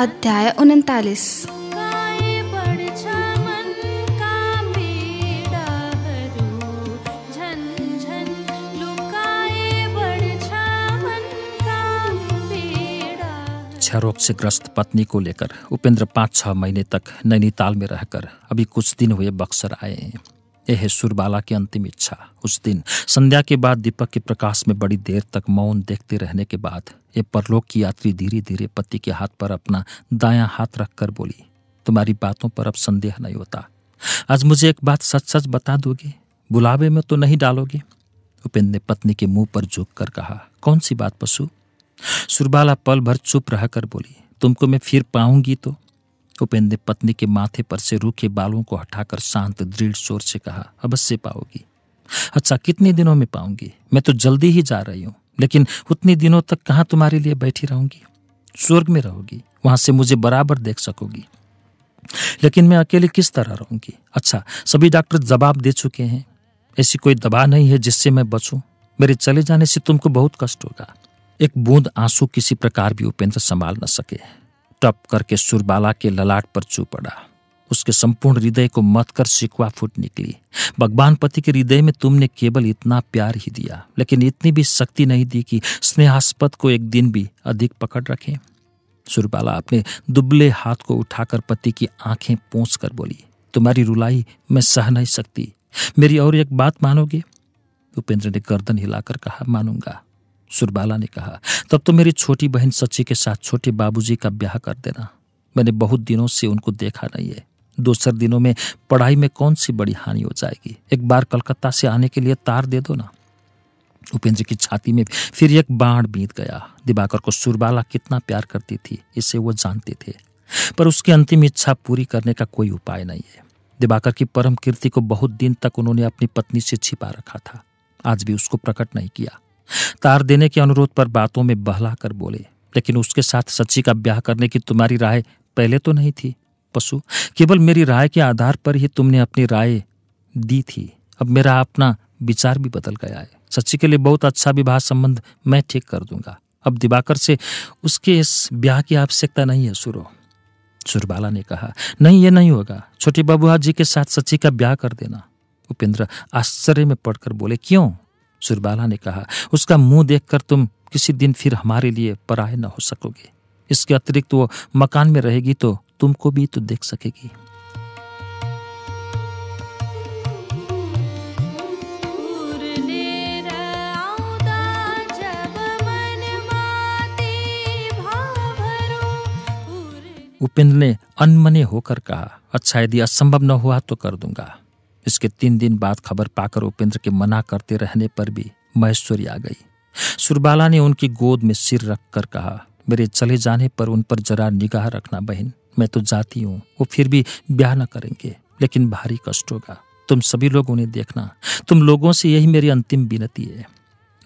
अध्याय उनतालीस क्षयरोग से ग्रस्त पत्नी को लेकर उपेंद्र पाँच छह महीने तक नैनीताल में रहकर अभी कुछ दिन हुए बक्सर आए यह है सुरबाला की अंतिम इच्छा उस दिन संध्या के बाद दीपक के प्रकाश में बड़ी देर तक मौन देखते रहने के बाद ये परलोक की यात्री धीरे धीरे पति के हाथ पर अपना दायां हाथ रखकर बोली तुम्हारी बातों पर अब संदेह नहीं होता आज मुझे एक बात सच सच बता दोगे बुलावे में तो नहीं डालोगे उपेंद्र ने पत्नी के मुंह पर झुक कर कहा कौन सी बात पशु सुरबाला पल भर चुप रहकर बोली तुमको मैं फिर पाऊंगी तो उपेंद्र पत्नी के माथे पर से रूखे बालों को हटाकर शांत दृढ़ शोर से कहा अवश्य पाओगी अच्छा कितने दिनों में पाऊंगी मैं तो जल्दी ही जा रही हूँ लेकिन उतने दिनों तक कहाँ तुम्हारे लिए बैठी रहूंगी स्वर्ग में रहोगी वहां से मुझे बराबर देख सकोगी लेकिन मैं अकेले किस तरह रहूंगी अच्छा सभी डॉक्टर जवाब दे चुके हैं ऐसी कोई दबा नहीं है जिससे मैं बचूं मेरे चले जाने से तुमको बहुत कष्ट होगा एक बूंद आंसू किसी प्रकार भी उपेंद्र संभाल न सके टप करके सुरबाला के ललाट पर चू पड़ा उसके संपूर्ण हृदय को मत कर शिकवा फूट निकली भगवान पति के हृदय में तुमने केवल इतना प्यार ही दिया लेकिन इतनी भी शक्ति नहीं दी कि स्नेहास्पद को एक दिन भी अधिक पकड़ रखें सुरबाला अपने दुबले हाथ को उठाकर पति की आंखें पोंछ कर बोली तुम्हारी रुलाई मैं सह नहीं सकती मेरी और एक बात मानोगे उपेंद्र ने गर्दन हिलाकर कहा मानूंगा सुरबाला ने कहा तब तो मेरी छोटी बहन सच्ची के साथ छोटे बाबूजी का ब्याह कर देना मैंने बहुत दिनों से उनको देखा नहीं है दूसर दिनों में पढ़ाई में कौन सी बड़ी हानि हो जाएगी एक बार कलकत्ता से आने के लिए तार दे दो ना उपेंद्र की छाती में फिर एक बाढ़ बीत गया दिबाकर को सुरबाला कितना प्यार करती थी इसे वो जानते थे पर उसकी अंतिम इच्छा पूरी करने का कोई उपाय नहीं है दिवाकर की परम कीर्ति को बहुत दिन तक उन्होंने अपनी पत्नी से छिपा रखा था आज भी उसको प्रकट नहीं किया तार देने के अनुरोध पर बातों में बहला कर बोले लेकिन उसके साथ सच्ची का ब्याह करने की तुम्हारी राय पहले तो नहीं थी पशु केवल मेरी राय के आधार पर ही तुमने अपनी राय दी थी अब मेरा अपना विचार भी बदल गया है सच्ची के लिए बहुत अच्छा विवाह संबंध मैं ठीक कर दूंगा अब दिवाकर से उसके इस ब्याह की आवश्यकता नहीं है सुरो सुरबाला ने कहा नहीं ये नहीं होगा छोटी बाबूहा जी के साथ सच्ची का ब्याह कर देना उपेंद्र आश्चर्य में पड़कर बोले क्यों सुरबाला ने कहा उसका मुंह देखकर तुम किसी दिन फिर हमारे लिए पराए न हो सकोगे इसके अतिरिक्त वो मकान में रहेगी तो तुमको भी तो देख सकेगी उपेंद्र ने अनमने होकर कहा अच्छा यदि असंभव न हुआ तो कर दूंगा इसके तीन दिन बाद खबर पाकर उपेंद्र के मना करते रहने पर भी महेश्वरी आ गई सुरबाला ने उनकी गोद में सिर रखकर कहा मेरे चले जाने पर उन पर जरा निगाह रखना बहन मैं तो जाती हूँ वो फिर भी ब्याह न करेंगे लेकिन भारी कष्ट होगा तुम सभी लोग उन्हें देखना तुम लोगों से यही मेरी अंतिम विनती है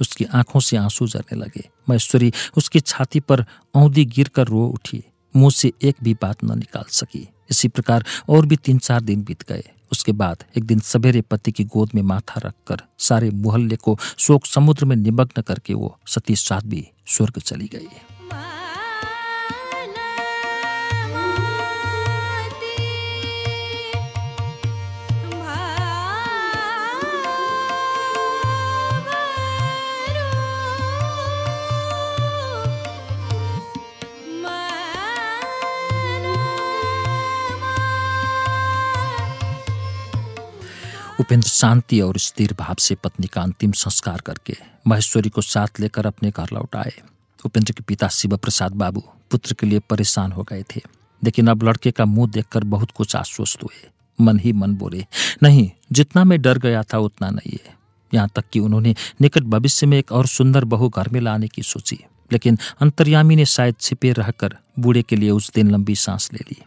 उसकी आंखों से आंसू जरने लगे महेश्वरी उसकी छाती पर औंधी गिर कर रो उठी मुंह से एक भी बात न निकाल सकी इसी प्रकार और भी तीन चार दिन बीत गए उसके बाद एक दिन सवेरे पति की गोद में माथा रखकर सारे मोहल्ले को शोक समुद्र में निमग्न करके वो सती साध्वी स्वर्ग चली गई उपेंद्र शांति और स्थिर भाव से पत्नी का अंतिम संस्कार करके महेश्वरी को साथ लेकर अपने घर लौट आए उपेंद्र के पिता शिव प्रसाद बाबू पुत्र के लिए परेशान हो गए थे लेकिन अब लड़के का मुंह देखकर बहुत कुछ आश्वस्त हुए मन ही मन बोले नहीं जितना मैं डर गया था उतना नहीं है यहाँ तक कि उन्होंने निकट भविष्य में एक और सुंदर बहू घर में लाने की सोची लेकिन अंतर्यामी ने शायद छिपे रहकर बूढ़े के लिए उस दिन लंबी सांस ले ली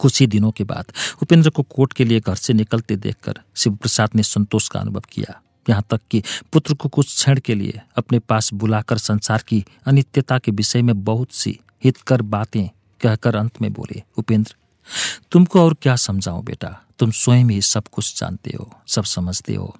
कुछ ही दिनों के बाद उपेंद्र को कोर्ट के लिए घर से निकलते देखकर शिव प्रसाद ने संतोष का अनुभव किया यहाँ तक कि पुत्र को कुछ क्षण के लिए अपने पास बुलाकर संसार की अनित्यता के विषय में बहुत सी हितकर बातें कहकर अंत में बोले उपेंद्र तुमको और क्या समझाऊं बेटा तुम स्वयं ही सब कुछ जानते हो सब समझते हो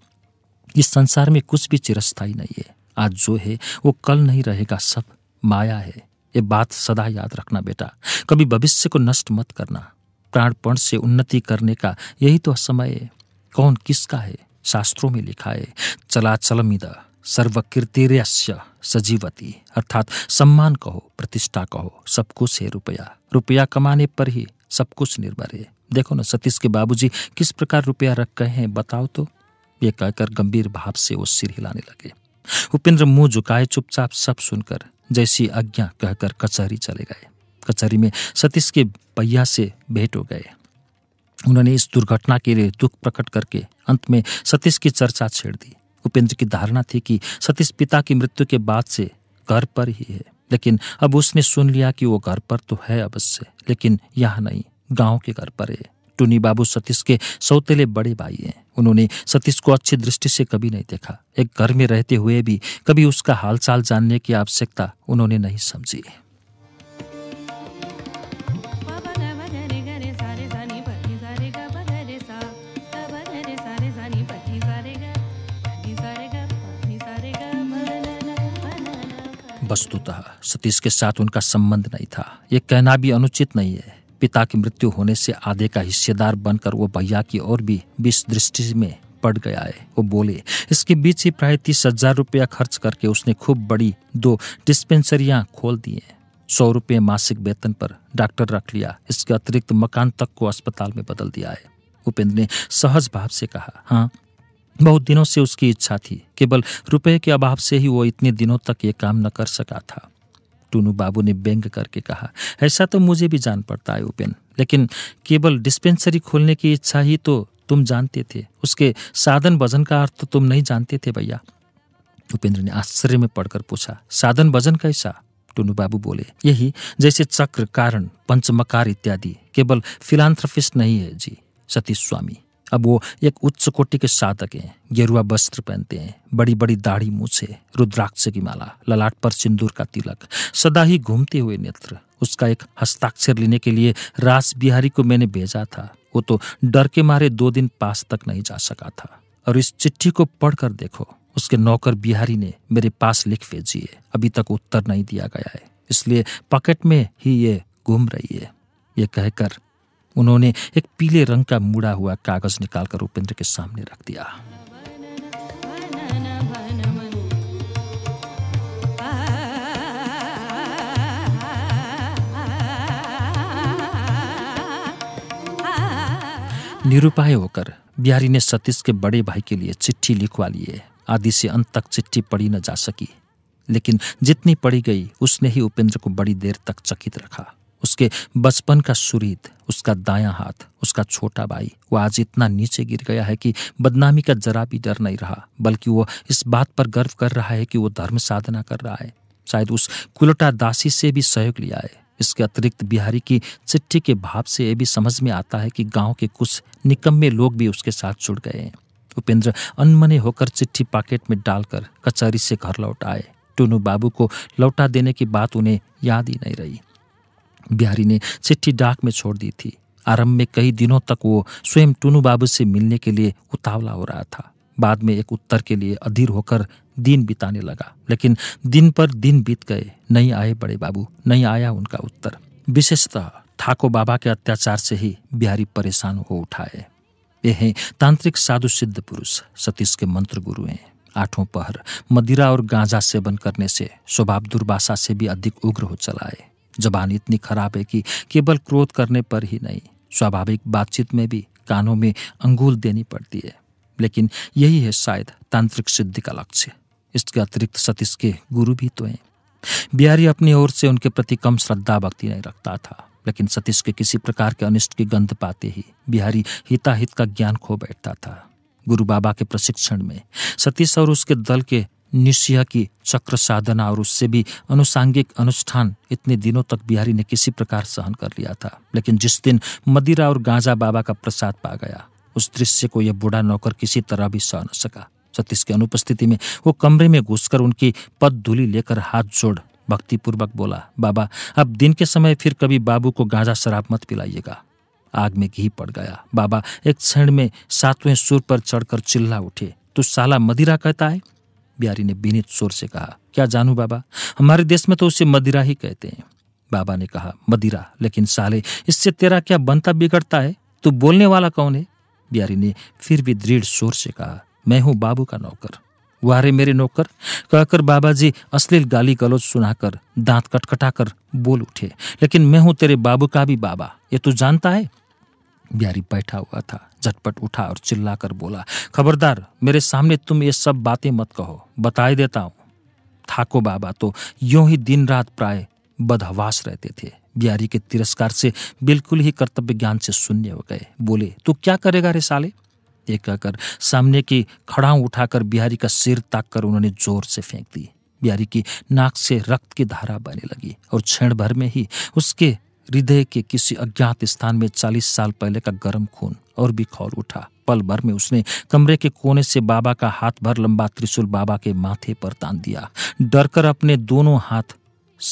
इस संसार में कुछ भी चिरस्थाई नहीं है आज जो है वो कल नहीं रहेगा सब माया है ये बात सदा याद रखना बेटा कभी भविष्य को नष्ट मत करना प्राणपण से उन्नति करने का यही तो समय है कौन किसका है शास्त्रों में लिखा है चलाचलमिद सर्वकीर्तिर्यस्य सजीवती अर्थात सम्मान कहो प्रतिष्ठा कहो सब कुछ है रुपया रुपया कमाने पर ही सब कुछ निर्भर है देखो ना सतीश के बाबूजी किस प्रकार रुपया रख गए हैं बताओ तो ये कहकर गंभीर भाव से वो सिर हिलाने लगे उपेंद्र मुंह झुकाए चुपचाप सब सुनकर जैसी आज्ञा कहकर कचहरी चले गए कचहरी में सतीश के भैया से भेंट हो गए उन्होंने इस दुर्घटना के लिए दुख प्रकट करके अंत में सतीश की चर्चा छेड़ दी उपेंद्र की धारणा थी कि सतीश पिता की मृत्यु के बाद से घर पर ही है लेकिन अब उसने सुन लिया कि वो घर पर तो है अवश्य लेकिन यहाँ नहीं गांव के घर पर है टूनी बाबू सतीश के सौतेले बड़े भाई हैं उन्होंने सतीश को अच्छी दृष्टि से कभी नहीं देखा एक घर में रहते हुए भी कभी उसका हालचाल जानने की आवश्यकता उन्होंने नहीं समझी वस्तुतः सतीश के साथ उनका संबंध नहीं था ये कहना भी अनुचित नहीं है पिता की मृत्यु होने से आधे का हिस्सेदार बनकर वो भैया की और भी विष दृष्टि में पड़ गया है वो बोले इसके बीच ही प्राय तीस हजार रुपया खर्च करके उसने खूब बड़ी दो डिस्पेंसरियां खोल दी हैं सौ रुपये मासिक वेतन पर डॉक्टर रख लिया इसके अतिरिक्त मकान तक को अस्पताल में बदल दिया है उपेंद्र ने सहज भाव से कहा हाँ बहुत दिनों से उसकी इच्छा थी केवल रुपए के अभाव से ही वो इतने दिनों तक ये काम न कर सका था टूनू बाबू ने व्यंग करके कहा ऐसा तो मुझे भी जान पड़ता है उपेन लेकिन केवल डिस्पेंसरी खोलने की इच्छा ही तो तुम जानते थे उसके साधन वजन का अर्थ तो तुम नहीं जानते थे भैया उपेंद्र ने आश्चर्य में पढ़कर पूछा साधन वजन कैसा टूनू बाबू बोले यही जैसे चक्र कारण पंचमकार इत्यादि केवल फिलान्थ्रफिस्ट नहीं है जी सतीश स्वामी अब वो एक उच्च कोटि के साधक हैं गेरुआ वस्त्र पहनते हैं बड़ी बड़ी दाढ़ी मूछे रुद्राक्ष की माला ललाट पर सिंदूर का तिलक सदा ही घूमते हुए नेत्र उसका एक हस्ताक्षर लेने के लिए रास बिहारी को मैंने भेजा था वो तो डर के मारे दो दिन पास तक नहीं जा सका था और इस चिट्ठी को पढ़कर देखो उसके नौकर बिहारी ने मेरे पास लिख भेजी है अभी तक उत्तर नहीं दिया गया है इसलिए पॉकेट में ही ये घूम रही है ये कहकर उन्होंने एक पीले रंग का मुड़ा हुआ कागज निकालकर उपेंद्र के सामने रख दिया निरुपाय होकर बिहारी ने सतीश के बड़े भाई के लिए चिट्ठी लिखवा लिए आदि से अंत तक चिट्ठी पढ़ी न जा सकी लेकिन जितनी पढ़ी गई उसने ही उपेंद्र को बड़ी देर तक चकित रखा उसके बचपन का सुरीत उसका दायां हाथ उसका छोटा भाई वो आज इतना नीचे गिर गया है कि बदनामी का जरा भी डर नहीं रहा बल्कि वो इस बात पर गर्व कर रहा है कि वो धर्म साधना कर रहा है शायद उस कुलटा दासी से भी सहयोग लिया है इसके अतिरिक्त बिहारी की चिट्ठी के भाव से यह भी समझ में आता है कि गांव के कुछ निकम्मे लोग भी उसके साथ जुड़ गए हैं उपेंद्र अनमने होकर चिट्ठी पाकेट में डालकर कचहरी से घर लौट आए टोनू बाबू को लौटा देने की बात उन्हें याद ही नहीं रही बिहारी ने चिट्ठी डाक में छोड़ दी थी आरंभ में कई दिनों तक वो स्वयं टुनू बाबू से मिलने के लिए उतावला हो रहा था बाद में एक उत्तर के लिए अधीर होकर दिन बिताने लगा लेकिन दिन पर दिन बीत गए नहीं आए बड़े बाबू नहीं आया उनका उत्तर विशेषतः ठाको बाबा के अत्याचार से ही बिहारी परेशान हो उठाए ये हैं तांत्रिक साधु सिद्ध पुरुष सतीश के मंत्र गुरु हैं आठों पहर मदिरा और गांजा सेवन करने से स्वभाव दुर्भाषा से भी अधिक उग्र हो चलाए जबान इतनी खराब है कि केवल क्रोध करने पर ही नहीं स्वाभाविक बातचीत में भी कानों में अंगूल देनी पड़ती है लेकिन यही है शायद तांत्रिक सिद्धि का लक्ष्य इसके अतिरिक्त सतीश के गुरु भी तो हैं बिहारी अपनी ओर से उनके प्रति कम श्रद्धा भक्ति नहीं रखता था लेकिन सतीश के किसी प्रकार के अनिष्ट की गंध पाते ही बिहारी हिताहित का ज्ञान खो बैठता था गुरु बाबा के प्रशिक्षण में सतीश और उसके दल के निश्चय की चक्र साधना और उससे भी अनुसांगिक अनुष्ठान इतने दिनों तक बिहारी ने किसी प्रकार सहन कर लिया था लेकिन जिस दिन मदिरा और गांजा बाबा का प्रसाद पा गया उस दृश्य को यह बूढ़ा नौकर किसी तरह भी सह न सका सतीश की अनुपस्थिति में वो कमरे में घुसकर उनकी पद धूली लेकर हाथ जोड़ भक्तिपूर्वक बोला बाबा अब दिन के समय फिर कभी बाबू को गांजा शराब मत पिलाइएगा आग में घी पड़ गया बाबा एक क्षण में सातवें सुर पर चढ़कर चिल्ला उठे तो साला मदिरा कहता है बिहारी ने बीनित शोर से कहा क्या जानू बाबा हमारे देश में तो उसे मदिरा ही कहते हैं बाबा ने कहा मदिरा लेकिन साले इससे तेरा क्या बनता बिगड़ता है तू बोलने वाला कौन है बिहारी ने फिर भी दृढ़ शोर से कहा मैं हूँ बाबू का नौकर वारे मेरे नौकर कहकर बाबा जी अश्लील गाली गलौज सुनाकर दांत कटकटा कर बोल उठे लेकिन मैं हूँ तेरे बाबू का भी बाबा ये तू जानता है बिहारी बैठा हुआ था झटपट उठा और चिल्लाकर बोला खबरदार मेरे सामने तुम ये सब बातें मत कहो बताए देता हूँ थाको बाबा तो यूं ही दिन रात प्राय बदहवास रहते थे बिहारी के तिरस्कार से बिल्कुल ही कर्तव्य ज्ञान से शून्य हो गए बोले तू क्या करेगा रे साले ये कहकर सामने की खड़ाऊ उठाकर बिहारी का सिर ताक कर उन्होंने जोर से फेंक दी बिहारी की नाक से रक्त की धारा बहने लगी और क्षण भर में ही उसके हृदय के किसी अज्ञात स्थान में चालीस साल पहले का गर्म खून और भी खौल उठा पल भर में उसने कमरे के कोने से बाबा का हाथ भर लंबा त्रिशूल बाबा के माथे पर तान दिया डरकर अपने दोनों हाथ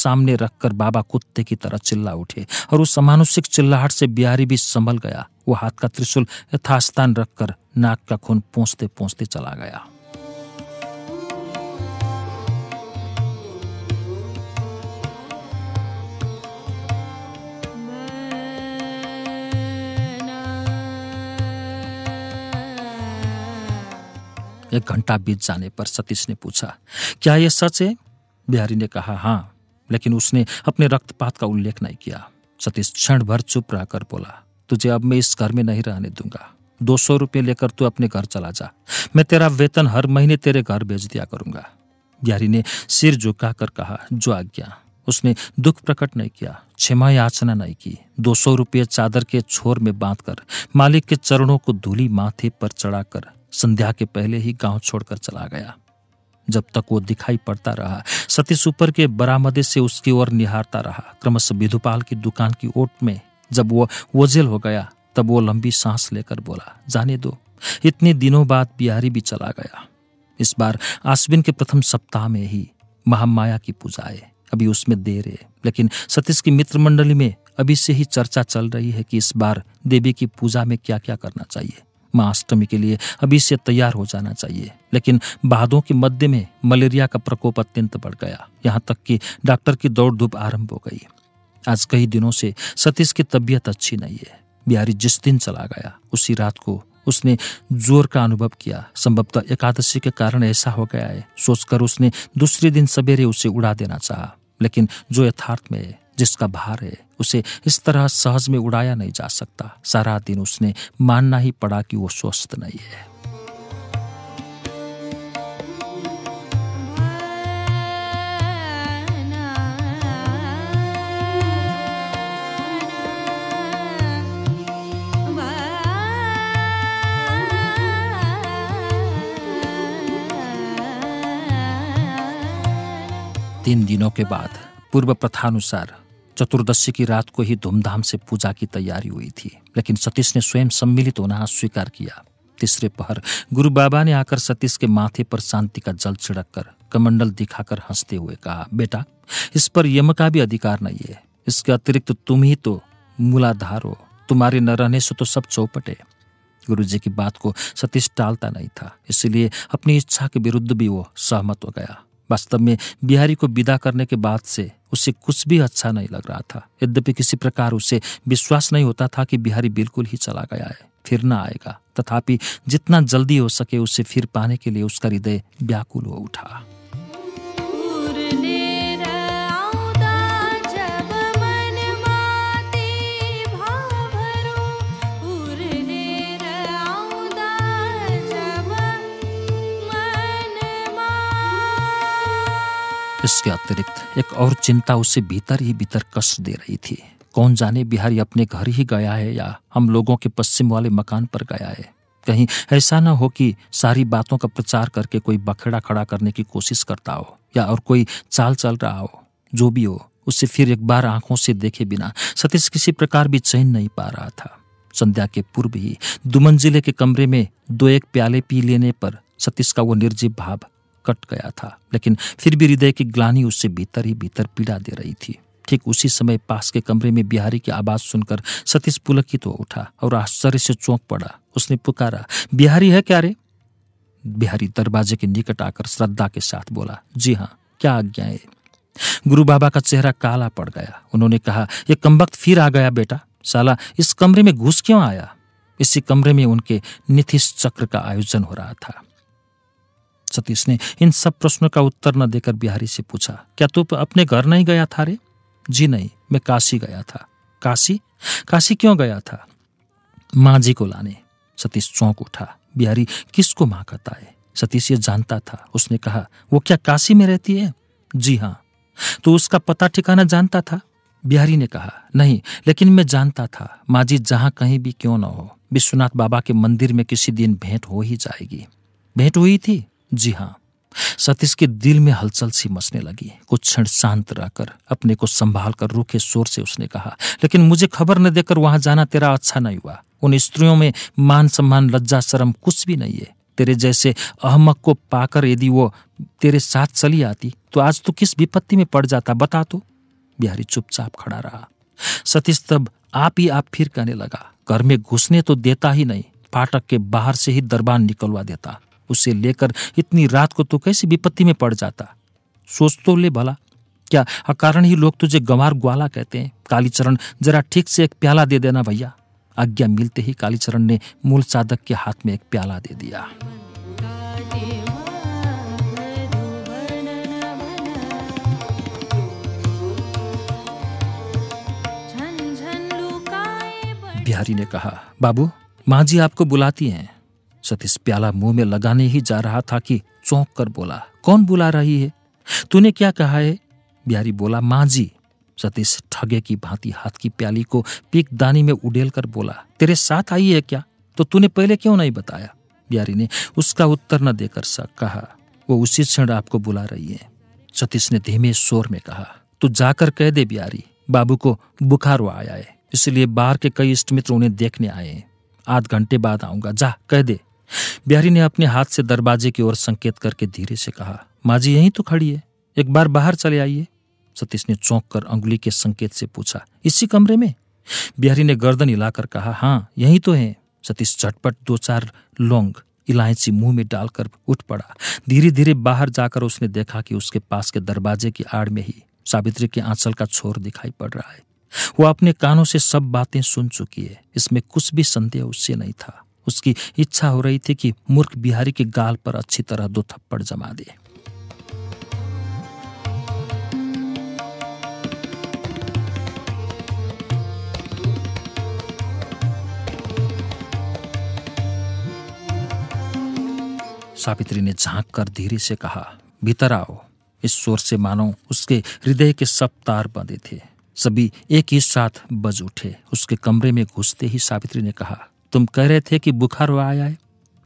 सामने रखकर बाबा कुत्ते की तरह चिल्ला उठे और उस अमानुषिक चिल्लाहट से बिहारी भी संभल गया वो हाथ का त्रिशूल यथास्थान रखकर नाक का खून पहुँचते पहुँचते चला गया एक घंटा बीत जाने पर सतीश ने पूछा क्या यह सच है बिहारी ने कहा हाँ लेकिन उसने अपने रक्तपात का उल्लेख नहीं किया सतीश क्षण भर चुप रहकर बोला तुझे अब मैं इस घर में नहीं रहने दूंगा दो सौ रुपये लेकर तू अपने घर चला जा मैं तेरा वेतन हर महीने तेरे घर भेज दिया करूंगा बिहारी ने सिर झुका कर कहा जो आज्ञा उसने दुख प्रकट नहीं किया क्षमा याचना नहीं की दो सौ रुपये चादर के छोर में बांधकर मालिक के चरणों को धूली माथे पर चढ़ाकर संध्या के पहले ही गांव छोड़कर चला गया जब तक वो दिखाई पड़ता रहा सतीश ऊपर के बरामदे से उसकी ओर निहारता रहा क्रमश विधुपाल की दुकान की ओट में जब वो वजेल हो गया तब वो लंबी सांस लेकर बोला जाने दो इतने दिनों बाद बिहारी भी चला गया इस बार आश्विन के प्रथम सप्ताह में ही महामाया की पूजा है अभी उसमें देर है लेकिन सतीश की मित्र मंडली में अभी से ही चर्चा चल रही है कि इस बार देवी की पूजा में क्या क्या करना चाहिए महाअष्टमी के लिए अभी से तैयार हो जाना चाहिए लेकिन बादों के मध्य में मलेरिया का प्रकोप अत्यंत बढ़ गया यहाँ तक कि डॉक्टर की दौड़ धूप आरंभ हो गई आज कई दिनों से सतीश की तबीयत अच्छी नहीं है बिहारी जिस दिन चला गया उसी रात को उसने जोर का अनुभव किया संभवतः एकादशी के कारण ऐसा हो गया है सोचकर उसने दूसरे दिन सवेरे उसे उड़ा देना चाहा लेकिन जो यथार्थ में है जिसका भार है उसे इस तरह सहज में उड़ाया नहीं जा सकता सारा दिन उसने मानना ही पड़ा कि वो स्वस्थ नहीं है तीन दिनों के बाद पूर्व प्रथानुसार चतुर्दशी की रात को ही धूमधाम से पूजा की तैयारी हुई थी लेकिन सतीश ने स्वयं सम्मिलित होना स्वीकार किया तीसरे पहर गुरु बाबा ने आकर सतीश के माथे पर शांति का जल छिड़क कर कमंडल दिखाकर हंसते हुए कहा बेटा इस पर यम का भी अधिकार नहीं है इसके अतिरिक्त तुम ही तो मूलाधार हो तुम्हारे न रहने से तो सब चौपटे जी की बात को सतीश टालता नहीं था इसलिए अपनी इच्छा के विरुद्ध भी वो सहमत हो गया वास्तव में बिहारी को विदा करने के बाद से उसे कुछ भी अच्छा नहीं लग रहा था यद्यपि किसी प्रकार उसे विश्वास नहीं होता था कि बिहारी बिल्कुल ही चला गया है फिर ना आएगा तथापि जितना जल्दी हो सके उसे फिर पाने के लिए उसका हृदय व्याकुल हो उठा इसके अतिरिक्त एक और चिंता उसे भीतर ही भीतर कष्ट दे रही थी कौन जाने बिहारी अपने घर ही गया है या हम लोगों के पश्चिम वाले मकान पर गया है कहीं ऐसा ना हो कि सारी बातों का प्रचार करके कोई बखेड़ा खड़ा करने की कोशिश करता हो या और कोई चाल चल रहा हो जो भी हो उसे फिर एक बार आंखों से देखे बिना सतीश किसी प्रकार भी चैन नहीं पा रहा था संध्या के पूर्व ही दुमन जिले के कमरे में दो एक प्याले पी लेने पर सतीश का वो निर्जीव भाव कट गया था लेकिन फिर भी हृदय की ग्लानी उससे भीतर ही भीतर पीड़ा दे रही थी ठीक उसी समय पास के कमरे में बिहारी की आवाज़ सुनकर सतीश पुलकित तो उठा और आश्चर्य से चौंक पड़ा उसने पुकारा बिहारी है क्या रे बिहारी दरवाजे के निकट आकर श्रद्धा के साथ बोला जी हाँ क्या आज्ञाएं गुरु बाबा का चेहरा काला पड़ गया उन्होंने कहा यह कमबख्त फिर आ गया बेटा साला इस कमरे में घुस क्यों आया इसी कमरे में उनके निथिस चक्र का आयोजन हो रहा था सतीश ने इन सब प्रश्नों का उत्तर न देकर बिहारी से पूछा क्या तू अपने घर नहीं गया था रे जी नहीं मैं काशी गया था काशी काशी क्यों गया था माँ जी को लाने सतीश चौंक उठा बिहारी किसको माँ कहता है सतीश ये जानता था उसने कहा वो क्या काशी में रहती है जी हाँ तो उसका पता ठिकाना जानता था बिहारी ने कहा नहीं लेकिन मैं जानता था माँ जी जहाँ कहीं भी क्यों ना हो विश्वनाथ बाबा के मंदिर में किसी दिन भेंट हो ही जाएगी भेंट हुई थी जी हाँ सतीश के दिल में हलचल सी मचने लगी कुछ क्षण शांत रहकर अपने को संभाल कर रूखे शोर से उसने कहा लेकिन मुझे खबर न देकर वहां जाना तेरा अच्छा नहीं हुआ उन स्त्रियों में मान सम्मान लज्जा शर्म कुछ भी नहीं है तेरे जैसे अहमक को पाकर यदि वो तेरे साथ चली आती तो आज तो किस विपत्ति में पड़ जाता बता तो बिहारी चुपचाप खड़ा रहा सतीश तब आप ही आप फिर कहने लगा घर में घुसने तो देता ही नहीं फाटक के बाहर से ही दरबान निकलवा देता उसे लेकर इतनी रात को तो कैसी विपत्ति में पड़ जाता सोच तो ले भला क्या अकारण ही लोग तुझे गंवार ग्वाला कहते हैं कालीचरण जरा ठीक से एक प्याला दे देना भैया आज्ञा मिलते ही कालीचरण ने मूल साधक के हाथ में एक प्याला दे दिया बिहारी ने कहा बाबू माँ जी आपको बुलाती हैं सतीश प्याला मुंह में लगाने ही जा रहा था कि चौंक कर बोला कौन बुला रही है तूने क्या कहा है बिहारी बोला माँ जी सतीश ठगे की भांति हाथ की प्याली को पीक दानी में उडेल कर बोला तेरे साथ आई है क्या तो तूने पहले क्यों नहीं बताया बिहारी ने उसका उत्तर न देकर सा कहा वो उसी क्षण आपको बुला रही है सतीश ने धीमे शोर में कहा तू जाकर कह दे बिहारी बाबू को बुखार आया है इसलिए बाहर के कई इष्ट मित्र उन्हें देखने आए हैं आध घंटे बाद आऊंगा जा कह दे बिहारी ने अपने हाथ से दरवाजे की ओर संकेत करके धीरे से कहा माँ जी यहीं तो खड़ी है एक बार बाहर चले आइए सतीश ने चौंक कर अंगुली के संकेत से पूछा इसी कमरे में बिहारी ने गर्दन हिलाकर कहा हाँ यहीं तो है सतीश झटपट दो चार लौंग इलायची मुंह में डालकर उठ पड़ा धीरे धीरे बाहर जाकर उसने देखा कि उसके पास के दरवाजे की आड़ में ही सावित्री के आंचल का छोर दिखाई पड़ रहा है वो अपने कानों से सब बातें सुन चुकी है इसमें कुछ भी संदेह उससे नहीं था उसकी इच्छा हो रही थी कि मूर्ख बिहारी के गाल पर अच्छी तरह दो थप्पड़ जमा दे सावित्री ने झांक कर धीरे से कहा भीतर आओ इस शोर से मानो उसके हृदय के सब तार बंधे थे सभी एक ही साथ बज उठे उसके कमरे में घुसते ही सावित्री ने कहा तुम कह रहे थे कि बुखार आया है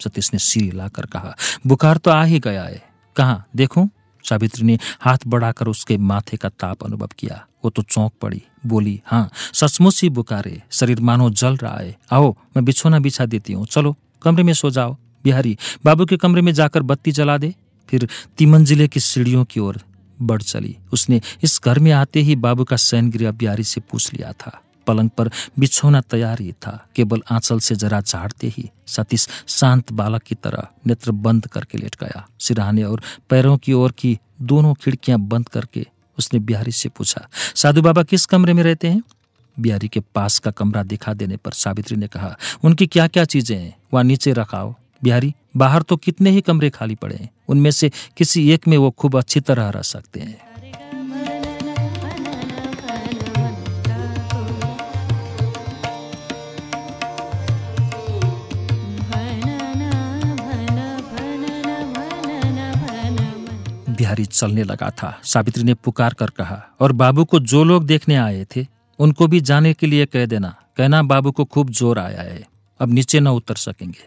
सतीश ने सिर लाकर कहा बुखार तो आ ही गया है कहाँ देखूं सावित्री ने हाथ बढ़ाकर उसके माथे का ताप अनुभव किया वो तो चौंक पड़ी बोली हाँ सचमुच ही बुकारे शरीर मानो जल रहा है आओ मैं बिछोना बिछा देती हूँ चलो कमरे में सो जाओ बिहारी बाबू के कमरे में जाकर बत्ती जला दे फिर तिमंजिले की सीढ़ियों की ओर बढ़ चली उसने इस घर में आते ही बाबू का शयन गृह बिहारी से पूछ लिया था पलंग पर बिछोना तैयार ही था केवल आंचल से जरा झाड़ते ही सतीश शांत बालक की तरह नेत्र बंद करके लेट गया सिराहाने और पैरों की ओर की दोनों खिड़कियां बंद करके उसने बिहारी से पूछा साधु बाबा किस कमरे में रहते हैं बिहारी के पास का कमरा दिखा देने पर सावित्री ने कहा उनकी क्या क्या चीजें हैं वहाँ नीचे रखाओ बिहारी बाहर तो कितने ही कमरे खाली पड़े हैं उनमें से किसी एक में वो खूब अच्छी तरह रह सकते हैं बिहारी चलने लगा था सावित्री ने पुकार कर कहा और बाबू को जो लोग देखने आए थे उनको भी जाने के लिए कह देना कहना बाबू को खूब जोर आया है अब नीचे न उतर सकेंगे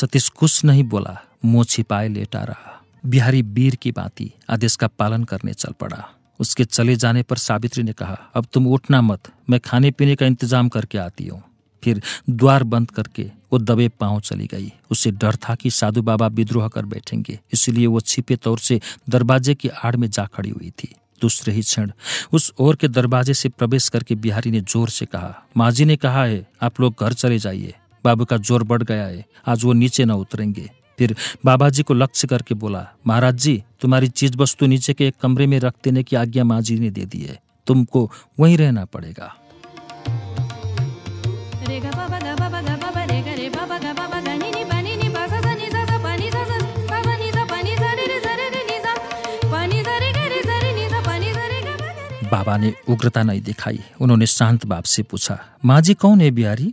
सतीश कुछ नहीं बोला मुंह छिपाए लेटा रहा बिहारी वीर की बाती आदेश का पालन करने चल पड़ा उसके चले जाने पर सावित्री ने कहा अब तुम उठना मत मैं खाने पीने का इंतजाम करके आती हूँ फिर द्वार बंद करके वो दबे पांव चली गई उसे डर था कि साधु बाबा विद्रोह कर बैठेंगे इसलिए वो छिपे तौर से दरवाजे की आड़ में जा खड़ी हुई थी दूसरे ही क्षण उस ओर के दरवाजे से प्रवेश करके बिहारी ने जोर से कहा माजी ने कहा है आप लोग घर चले जाइए बाबू का जोर बढ़ गया है आज वो नीचे न उतरेंगे फिर बाबा जी को लक्ष्य करके बोला महाराज जी तुम्हारी चीज वस्तु नीचे के एक कमरे में रख देने की आज्ञा माँ जी ने दे दी है तुमको वहीं रहना पड़ेगा बाबा ने उग्रता नहीं दिखाई उन्होंने शांत बाप से पूछा माँ जी कौन है बिहारी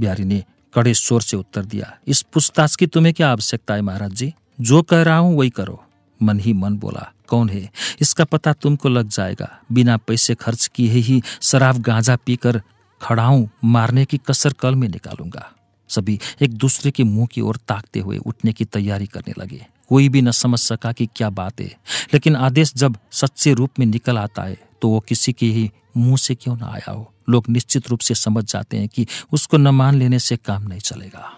बिहारी ने कड़े शोर से उत्तर दिया इस पूछताछ की तुम्हें क्या आवश्यकता है महाराज जी जो कह रहा हूँ वही करो मन ही मन बोला कौन है इसका पता तुमको लग जाएगा बिना पैसे खर्च किए ही शराब गांजा पीकर खड़ाऊं मारने की कसर कल में निकालूंगा सभी एक दूसरे के मुंह की ओर ताकते हुए उठने की तैयारी करने लगे कोई भी न समझ सका कि क्या बात है लेकिन आदेश जब सच्चे रूप में निकल आता है तो वो किसी के ही मुंह से क्यों ना आया हो लोग निश्चित रूप से समझ जाते हैं कि उसको न मान लेने से काम नहीं चलेगा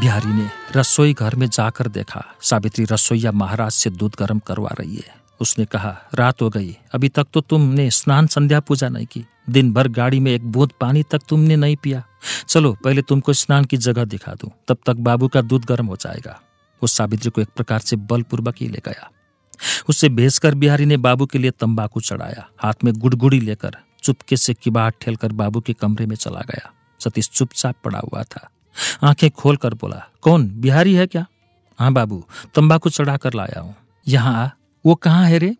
बिहारी ने रसोई घर में जाकर देखा सावित्री रसोईया महाराज से दूध गर्म करवा रही है उसने कहा रात हो गई अभी तक तो तुमने स्नान संध्या पूजा नहीं की दिन भर गाड़ी में एक बूंद पानी तक तुमने नहीं पिया चलो पहले तुमको स्नान की जगह दिखा दूं तब तक बाबू का दूध गर्म हो जाएगा वो सावित्री को एक प्रकार से बलपूर्वक ही ले गया उसे भेजकर बिहारी ने बाबू के लिए तंबाकू चढ़ाया हाथ में गुड़गुड़ी लेकर चुपके से किबाट ठेलकर बाबू के कमरे में चला गया सतीश चुपचाप पड़ा हुआ था आंखें खोलकर बोला कौन बिहारी है क्या हाँ बाबू तंबाकू चढ़ाकर लाया हूँ यहाँ वो कहाँ है रे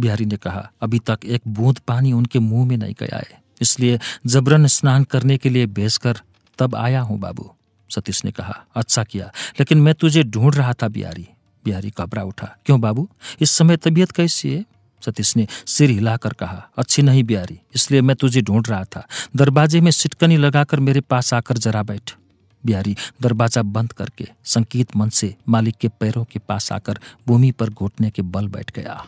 बिहारी ने कहा अभी तक एक बूंद पानी उनके मुंह में नहीं गया है इसलिए जबरन स्नान करने के लिए भेजकर तब आया हूं बाबू सतीश ने कहा अच्छा किया लेकिन मैं तुझे ढूंढ रहा था बिहारी बिहारी घबरा उठा क्यों बाबू इस समय तबीयत कैसी है सतीश ने सिर हिलाकर कहा अच्छी नहीं बिहारी इसलिए मैं तुझे ढूंढ रहा था दरवाजे में सिटकनी लगाकर मेरे पास आकर जरा बैठ बिहारी दरवाजा बंद करके संकेत मन से मालिक के पैरों के पास आकर भूमि पर घोटने के बल बैठ गया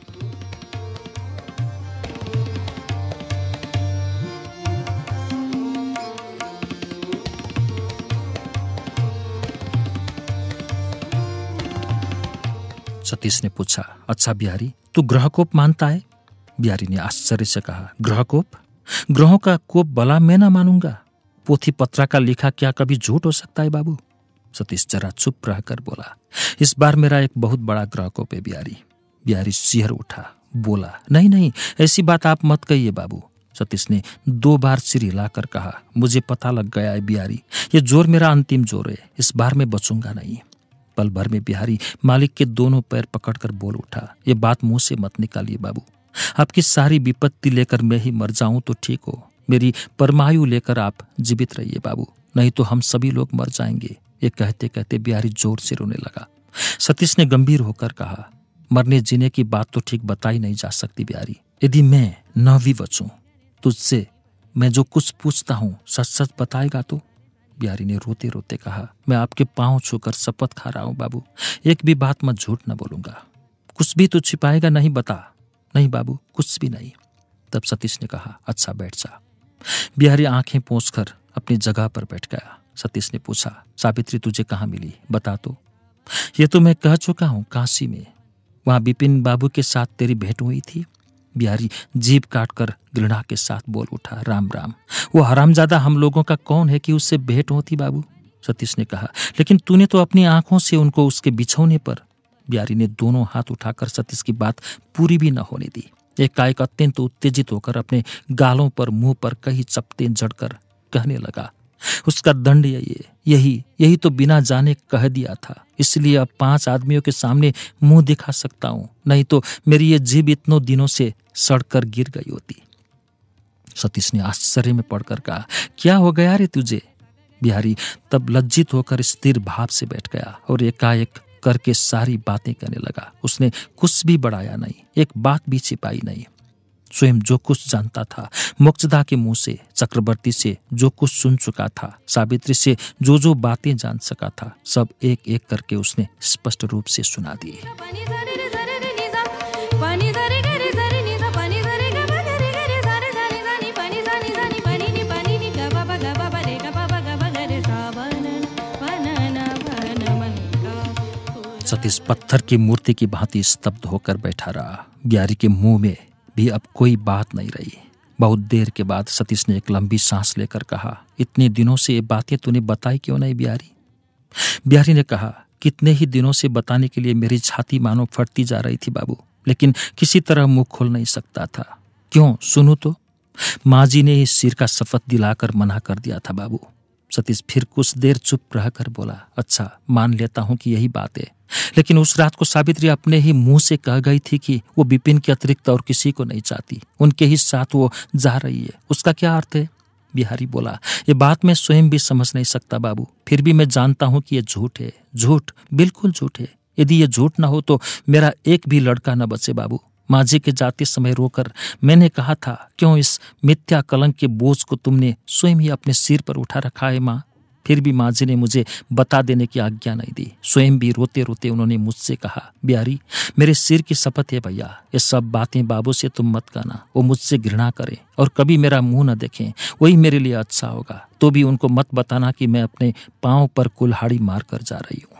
सतीश ने पूछा अच्छा बिहारी तू ग्रह कोप मानता है बिहारी ने आश्चर्य से कहा ग्रह कोप ग्रहों का कोप बला मैं ना मानूंगा पोथी पत्रा का लिखा क्या कभी झूठ हो सकता है बाबू सतीश जरा चुप रहकर बोला इस बार मेरा एक बहुत बड़ा को पे बिहारी बिहारी सिहर उठा बोला नहीं नहीं ऐसी बात आप मत कहिए बाबू सतीश ने दो बार सिर हिलाकर कहा मुझे पता लग गया है बिहारी ये जोर मेरा अंतिम जोर है इस बार मैं बचूंगा नहीं पल भर में बिहारी मालिक के दोनों पैर पकड़कर बोल उठा ये बात मुंह से मत निकालिए बाबू आपकी सारी विपत्ति लेकर मैं ही मर जाऊं तो ठीक हो मेरी परमायु लेकर आप जीवित रहिए बाबू नहीं तो हम सभी लोग मर जाएंगे ये कहते कहते बिहारी जोर से रोने लगा सतीश ने गंभीर होकर कहा मरने जीने की बात तो ठीक बताई नहीं जा सकती बिहारी यदि मैं न भी बचूं तुझसे मैं जो कुछ पूछता हूँ सच सच बताएगा तो बिहारी ने रोते रोते कहा मैं आपके पाँव छूकर शपथ खा रहा हूँ बाबू एक भी बात मैं झूठ न बोलूंगा कुछ भी तो छिपाएगा नहीं बता नहीं बाबू कुछ भी नहीं तब सतीश ने कहा अच्छा बैठ जा बिहारी आंखें पोंछकर अपनी जगह पर बैठ गया सतीश ने पूछा सावित्री तुझे कहाँ मिली बता तो ये तो मैं कह चुका हूँ काशी में वहाँ बिपिन बाबू के साथ तेरी भेंट हुई थी बिहारी जीप काटकर दृढ़ा के साथ बोल उठा राम राम वो हरामजादा हम लोगों का कौन है कि उससे भेंट होती बाबू सतीश ने कहा लेकिन तूने तो अपनी आंखों से उनको उसके बिछौने पर बिहारी ने दोनों हाथ उठाकर सतीश की बात पूरी भी न होने दी एक कायक अत्यंत उत्तेजित होकर अपने गालों पर मुंह पर कहीं चपते जड़कर कहने लगा उसका दंड ये यही यही तो बिना जाने कह दिया था इसलिए अब पांच आदमियों के सामने मुंह दिखा सकता हूं नहीं तो मेरी ये जीभ इतनों दिनों से सड़कर गिर गई होती सतीश ने आश्चर्य में पड़कर कहा क्या हो गया रे तुझे बिहारी तब लज्जित होकर स्थिर भाव से बैठ गया और एकाएक करके सारी बातें करने लगा उसने कुछ भी बढ़ाया नहीं एक बात भी छिपाई नहीं स्वयं जो कुछ जानता था मोक्षदा के मुंह से चक्रवर्ती से जो कुछ सुन चुका था सावित्री से जो जो बातें जान सका था सब एक एक करके उसने स्पष्ट रूप से सुना दिए इस पत्थर की मूर्ति की भांति स्तब्ध होकर बैठा रहा बिहारी के मुंह में भी अब कोई बात नहीं रही बहुत देर के बाद सतीश ने एक लंबी सांस लेकर कहा इतने दिनों से ये बातें तूने बताई क्यों नहीं बिहारी बिहारी ने कहा कितने ही दिनों से बताने के लिए मेरी छाती मानो फटती जा रही थी बाबू लेकिन किसी तरह मुंह खोल नहीं सकता था क्यों सुनो तो माँ जी ने इस सिर का शपथ दिलाकर मना कर दिया था बाबू सतीश फिर कुछ देर चुप रहकर बोला अच्छा मान लेता हूँ कि यही बात है लेकिन उस रात को सावित्री अपने ही मुंह से कह गई थी कि वो बिपिन के अतिरिक्त और किसी को नहीं चाहती उनके ही साथ वो जा रही है उसका क्या अर्थ है बिहारी बोला ये बात मैं स्वयं भी समझ नहीं सकता बाबू फिर भी मैं जानता हूँ कि ये झूठ है झूठ बिल्कुल झूठ है यदि ये झूठ ना हो तो मेरा एक भी लड़का न बचे बाबू माझी के जाते समय रोकर मैंने कहा था क्यों इस मिथ्या कलंक के बोझ को तुमने स्वयं ही अपने सिर पर उठा रखा है माँ फिर भी माँ जी ने मुझे बता देने की आज्ञा नहीं दी स्वयं भी रोते रोते उन्होंने मुझसे कहा बिहारी मेरे सिर की शपथ है भैया ये सब बातें बाबू से तुम मत कहना वो मुझसे घृणा करें और कभी मेरा मुंह न देखें वही मेरे लिए अच्छा होगा तो भी उनको मत बताना कि मैं अपने पाँव पर कुल्हाड़ी मार कर जा रही हूँ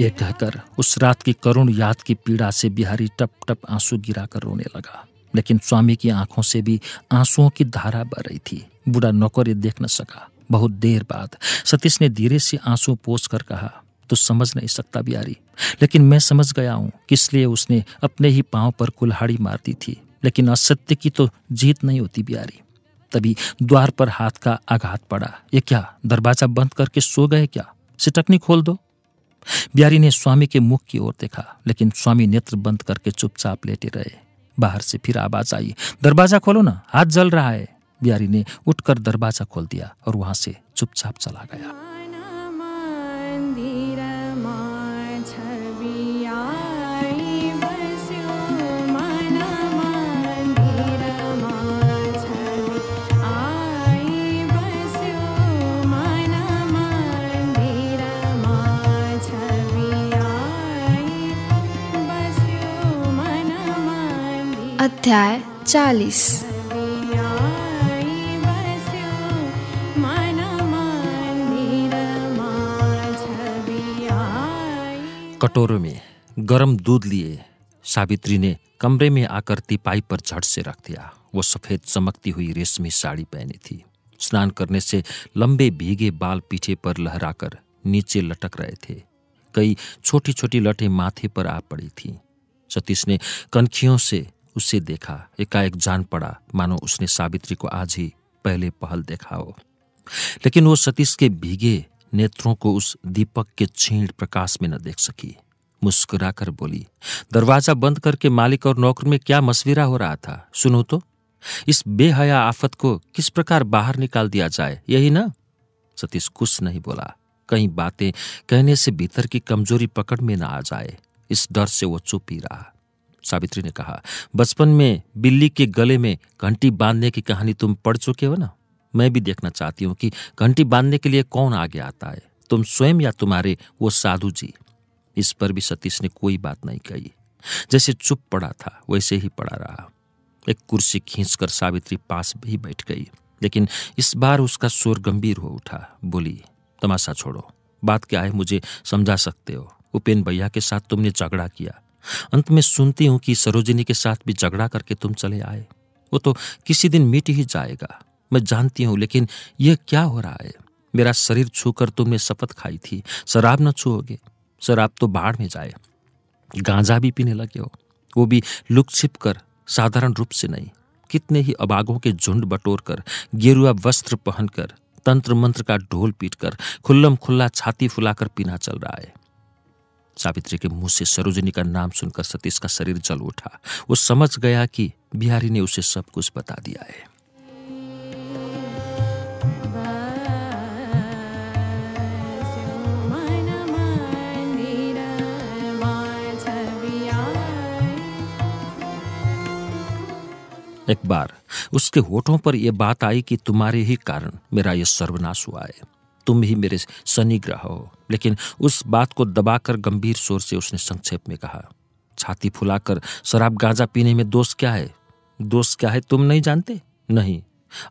ये कहकर उस रात की करुण याद की पीड़ा से बिहारी टप टप आंसू गिराकर रोने लगा लेकिन स्वामी की आंखों से भी आंसुओं की धारा बह रही थी बुरा नौकर ये देख न सका बहुत देर बाद सतीश ने धीरे से आंसू पोस कर कहा तो समझ नहीं सकता बिहारी लेकिन मैं समझ गया हूँ लिए उसने अपने ही पांव पर कुल्हाड़ी मार दी थी लेकिन असत्य की तो जीत नहीं होती बिहारी तभी द्वार पर हाथ का आघात पड़ा ये क्या दरवाजा बंद करके सो गए क्या सिटकनी खोल दो बिहारी ने स्वामी के मुख की ओर देखा लेकिन स्वामी नेत्र बंद करके चुपचाप लेटे रहे बाहर से फिर आवाज आई दरवाजा खोलो ना हाथ जल रहा है बिहारी ने उठकर दरवाजा खोल दिया और वहां से चुपचाप चला गया अध्याय चालीस कटोरों में गरम दूध लिए सावित्री ने कमरे में आकर तिपाई पर झट से रख दिया वो सफ़ेद चमकती हुई रेशमी साड़ी पहनी थी स्नान करने से लंबे भीगे बाल पीछे पर लहराकर नीचे लटक रहे थे कई छोटी छोटी लटे माथे पर आ पड़ी थी सतीश ने कनखियों से उसे देखा एकाएक जान पड़ा मानो उसने सावित्री को आज ही पहले पहल देखा हो लेकिन वो सतीश के भीगे नेत्रों को उस दीपक के छीण प्रकाश में न देख सकी मुस्कुराकर बोली दरवाजा बंद करके मालिक और नौकर में क्या मशविरा हो रहा था सुनो तो इस बेहया आफत को किस प्रकार बाहर निकाल दिया जाए यही ना सतीश कुछ नहीं बोला कई बातें कहने से भीतर की कमजोरी पकड़ में ना आ जाए इस डर से वो चुप ही रहा सावित्री ने कहा बचपन में बिल्ली के गले में घंटी बांधने की कहानी तुम पढ़ चुके हो ना मैं भी देखना चाहती हूँ कि घंटी बांधने के लिए कौन आगे आता है तुम स्वयं या तुम्हारे वो साधु जी इस पर भी सतीश ने कोई बात नहीं कही जैसे चुप पड़ा था वैसे ही पड़ा रहा एक कुर्सी खींचकर सावित्री पास भी बैठ गई लेकिन इस बार उसका शोर गंभीर हो उठा बोली तमाशा छोड़ो बात क्या है मुझे समझा सकते हो उपेन भैया के साथ तुमने झगड़ा किया अंत में सुनती हूं कि सरोजिनी के साथ भी झगड़ा करके तुम चले आए वो तो किसी दिन मिट ही जाएगा मैं जानती हूं लेकिन यह क्या हो रहा है मेरा शरीर छूकर तुमने शपथ खाई थी शराब न छूओगे शराब तो बाढ़ में जाए गांजा भी पीने लगे हो वो भी लुक छिप कर साधारण रूप से नहीं कितने ही अबागों के झुंड बटोर कर गेरुआ वस्त्र पहनकर तंत्र मंत्र का ढोल पीट कर खुल्लम खुल्ला छाती फुलाकर पीना चल रहा है सावित्री के मुंह से सरोजनी का नाम सुनकर सतीश का शरीर जल उठा वो समझ गया कि बिहारी ने उसे सब कुछ बता दिया है एक बार उसके होठों पर यह बात आई कि तुम्हारे ही कारण मेरा यह सर्वनाश हुआ है तुम ही मेरे शनिग्रह हो लेकिन उस बात को दबाकर गंभीर शोर से उसने संक्षेप में कहा छाती फुलाकर शराब गांजा पीने में दोष क्या है दोष क्या है तुम नहीं जानते नहीं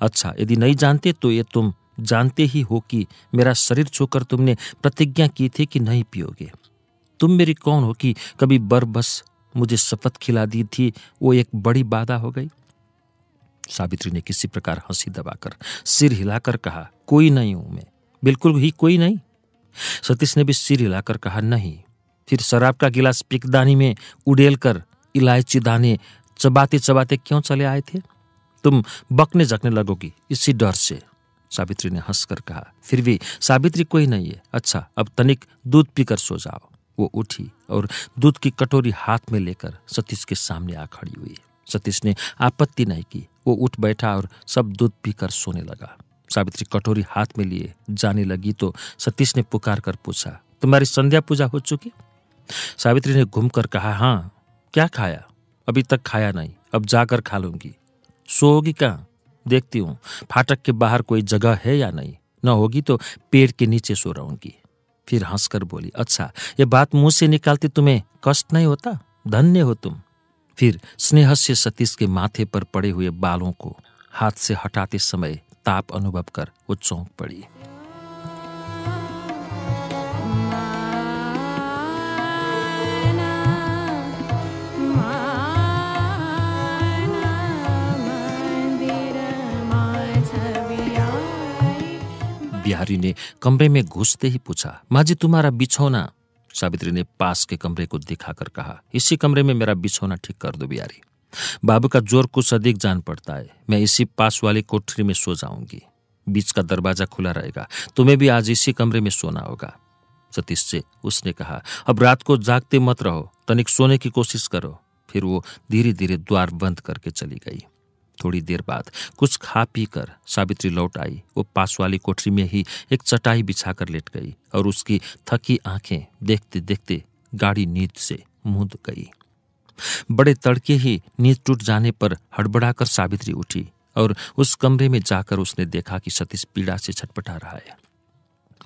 अच्छा यदि नहीं जानते तो ये तुम जानते ही हो कि मेरा शरीर छोकर तुमने प्रतिज्ञा की थी कि नहीं पियोगे तुम मेरी कौन हो कि कभी बर बस मुझे शपथ खिला दी थी वो एक बड़ी बाधा हो गई सावित्री ने किसी प्रकार हंसी दबाकर सिर हिलाकर कहा कोई नहीं हूं मैं बिल्कुल ही कोई नहीं सतीश ने भी सिर हिलाकर कहा नहीं फिर शराब का गिलास पिकदानी में उड़ेल कर इलायची दाने चबाते चबाते क्यों चले आए थे तुम बकने जकने लगोगी इसी डर से सावित्री ने हंसकर कहा फिर भी सावित्री कोई नहीं है अच्छा अब तनिक दूध पीकर सो जाओ वो उठी और दूध की कटोरी हाथ में लेकर सतीश के सामने आ खड़ी हुई सतीश ने आपत्ति नहीं की वो उठ बैठा और सब दूध पीकर सोने लगा सावित्री कटोरी हाथ में लिए जाने लगी तो सतीश ने पुकार कर पूछा तुम्हारी संध्या पूजा हो चुकी सावित्री ने घूम कर कहा हाँ क्या खाया अभी तक खाया नहीं अब जाकर खा लूंगी सोगी कहाँ देखती हूँ फाटक के बाहर कोई जगह है या नहीं न होगी तो पेड़ के नीचे सो रहूंगी फिर हंसकर बोली अच्छा ये बात मुंह से निकालते तुम्हें कष्ट नहीं होता धन्य हो तुम फिर स्नेह से सतीश के माथे पर पड़े हुए बालों को हाथ से हटाते समय ताप अनुभव कर वो चौंक पड़ी बिहारी ने कमरे में घुसते ही पूछा माजी तुम्हारा बिछौना सावित्री ने पास के कमरे को दिखाकर कहा इसी कमरे में मेरा बिछौना ठीक कर दो बिहारी बाबू का जोर कुछ अधिक जान पड़ता है मैं इसी पास वाली कोठरी में सो जाऊंगी बीच का दरवाजा खुला रहेगा तुम्हें भी आज इसी कमरे में सोना होगा सतीश से उसने कहा अब रात को जागते मत रहो तनिक सोने की कोशिश करो फिर वो धीरे धीरे द्वार बंद करके चली गई थोड़ी देर बाद कुछ खा पी कर सावित्री लौट आई वो पास वाली कोठरी में ही एक चटाई बिछाकर लेट गई और उसकी थकी आंखें देखते देखते गाड़ी नींद से मूंद गई बड़े तड़के ही नींद टूट जाने पर हड़बड़ाकर सावित्री उठी और उस कमरे में जाकर उसने देखा कि सतीश पीड़ा से छटपटा रहा है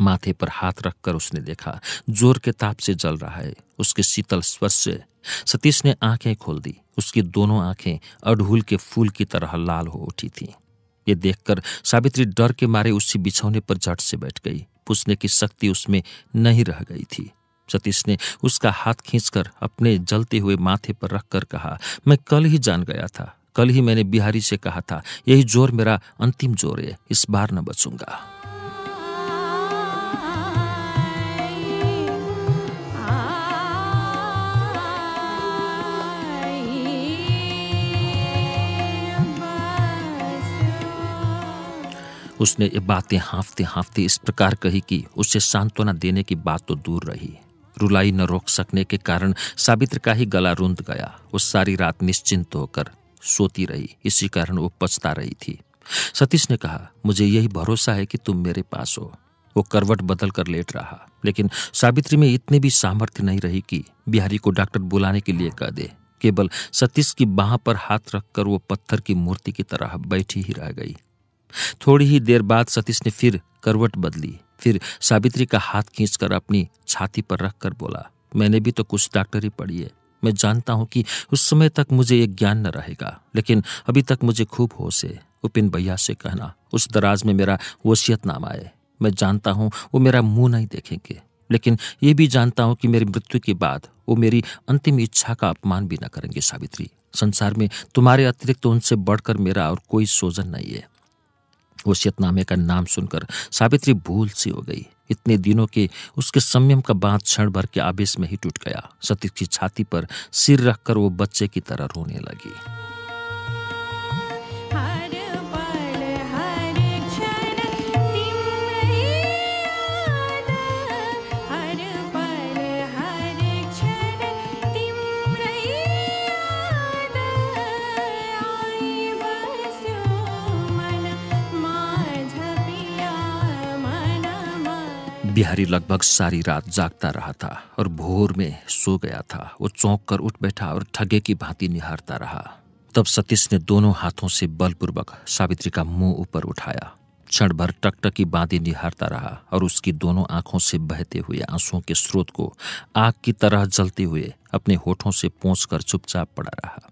माथे पर हाथ रखकर उसने देखा जोर के ताप से जल रहा है उसके शीतल स्वर से सतीश ने आंखें खोल दी उसकी दोनों आंखें अड़हुल के फूल की तरह लाल हो उठी थी ये देखकर सावित्री डर के मारे उसी बिछौने पर झट से बैठ गई पूछने की शक्ति उसमें नहीं रह गई थी सतीश ने उसका हाथ खींचकर अपने जलते हुए माथे पर रखकर कहा मैं कल ही जान गया था कल ही मैंने बिहारी से कहा था यही जोर मेरा अंतिम जोर है इस बार न बचूंगा उसने ये बातें हाँफते हाँफते इस प्रकार कही कि उसे सांत्वना देने की बात तो दूर रही रुलाई न रोक सकने के कारण सावित्र का ही गला रुंध गया वो सारी रात निश्चिंत होकर सोती रही इसी कारण वो पछता रही थी सतीश ने कहा मुझे यही भरोसा है कि तुम मेरे पास हो वो करवट बदल कर लेट रहा लेकिन सावित्री में इतनी भी सामर्थ्य नहीं रही कि बिहारी को डॉक्टर बुलाने के लिए कह दे केवल सतीश की बाह पर हाथ रखकर वो पत्थर की मूर्ति की तरह बैठी ही रह गई थोड़ी ही देर बाद सतीश ने फिर करवट बदली फिर सावित्री का हाथ खींचकर अपनी छाती पर रखकर बोला मैंने भी तो कुछ डॉक्टरी पढ़ी है मैं जानता हूँ कि उस समय तक मुझे ये ज्ञान न रहेगा लेकिन अभी तक मुझे खूब होश है उपिन भैया से कहना उस दराज में मेरा नाम आए मैं जानता हूँ वो मेरा मुंह नहीं देखेंगे लेकिन ये भी जानता हूँ कि मेरी मृत्यु के बाद वो मेरी अंतिम इच्छा का अपमान भी न करेंगे सावित्री संसार में तुम्हारे अतिरिक्त तो उनसे बढ़कर मेरा और कोई सोजन नहीं है वसियतनामे का नाम सुनकर सावित्री भूल सी हो गई इतने दिनों के उसके संयम का बांध क्षण भर के आवेश में ही टूट गया सतीश की छाती पर सिर रखकर वो बच्चे की तरह रोने लगी बिहारी लगभग सारी रात जागता रहा था और भोर में सो गया था वो चौंक कर उठ बैठा और ठगे की भांति निहारता रहा तब सतीश ने दोनों हाथों से बलपूर्वक सावित्री का मुंह ऊपर उठाया क्षण भर टकटकी बांधी निहारता रहा और उसकी दोनों आंखों से बहते हुए आंसुओं के स्रोत को आग की तरह जलते हुए अपने होठों से पहुँच कर चुपचाप पड़ा रहा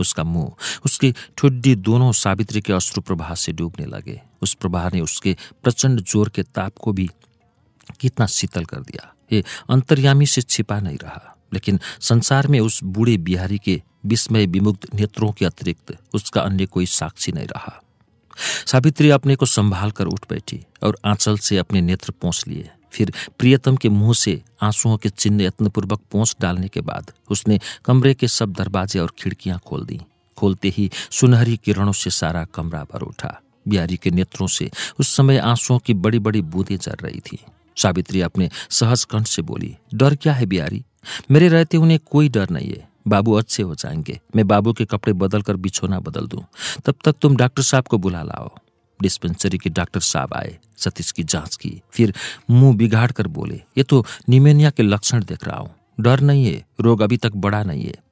उसका मुंह उसकी ठुड्डी दोनों सावित्री के अश्रु प्रवाह से डूबने लगे उस प्रवाह ने उसके प्रचंड जोर के ताप को भी कितना शीतल कर दिया ये अंतर्यामी से छिपा नहीं रहा लेकिन संसार में उस बूढ़े बिहारी के विस्मय विमुग्ध नेत्रों के अतिरिक्त उसका अन्य कोई साक्षी नहीं रहा सावित्री अपने को संभाल कर उठ बैठी और आंचल से अपने नेत्र पोंछ लिए फिर प्रियतम के मुंह से आंसुओं के चिन्ह यत्नपूर्वक पोंछ डालने के बाद उसने कमरे के सब दरवाजे और खिड़कियां खोल दी खोलते ही सुनहरी किरणों से सारा कमरा भर उठा बिहारी के नेत्रों से उस समय आंसुओं की बड़ी बड़ी बूंदें चल रही थीं सावित्री अपने सहज कंठ से बोली डर क्या है बिहारी मेरे रहते उन्हें कोई डर नहीं है बाबू अच्छे हो जाएंगे मैं बाबू के कपड़े बदल कर बिछोना बदल दूं तब तक तुम डॉक्टर साहब को बुला लाओ डिस्पेंसरी के डॉक्टर साहब आए सतीश की जांच की फिर मुंह बिगाड़ कर बोले ये तो निमेनिया के लक्षण देख रहा हूँ डर नहीं है रोग अभी तक बड़ा नहीं है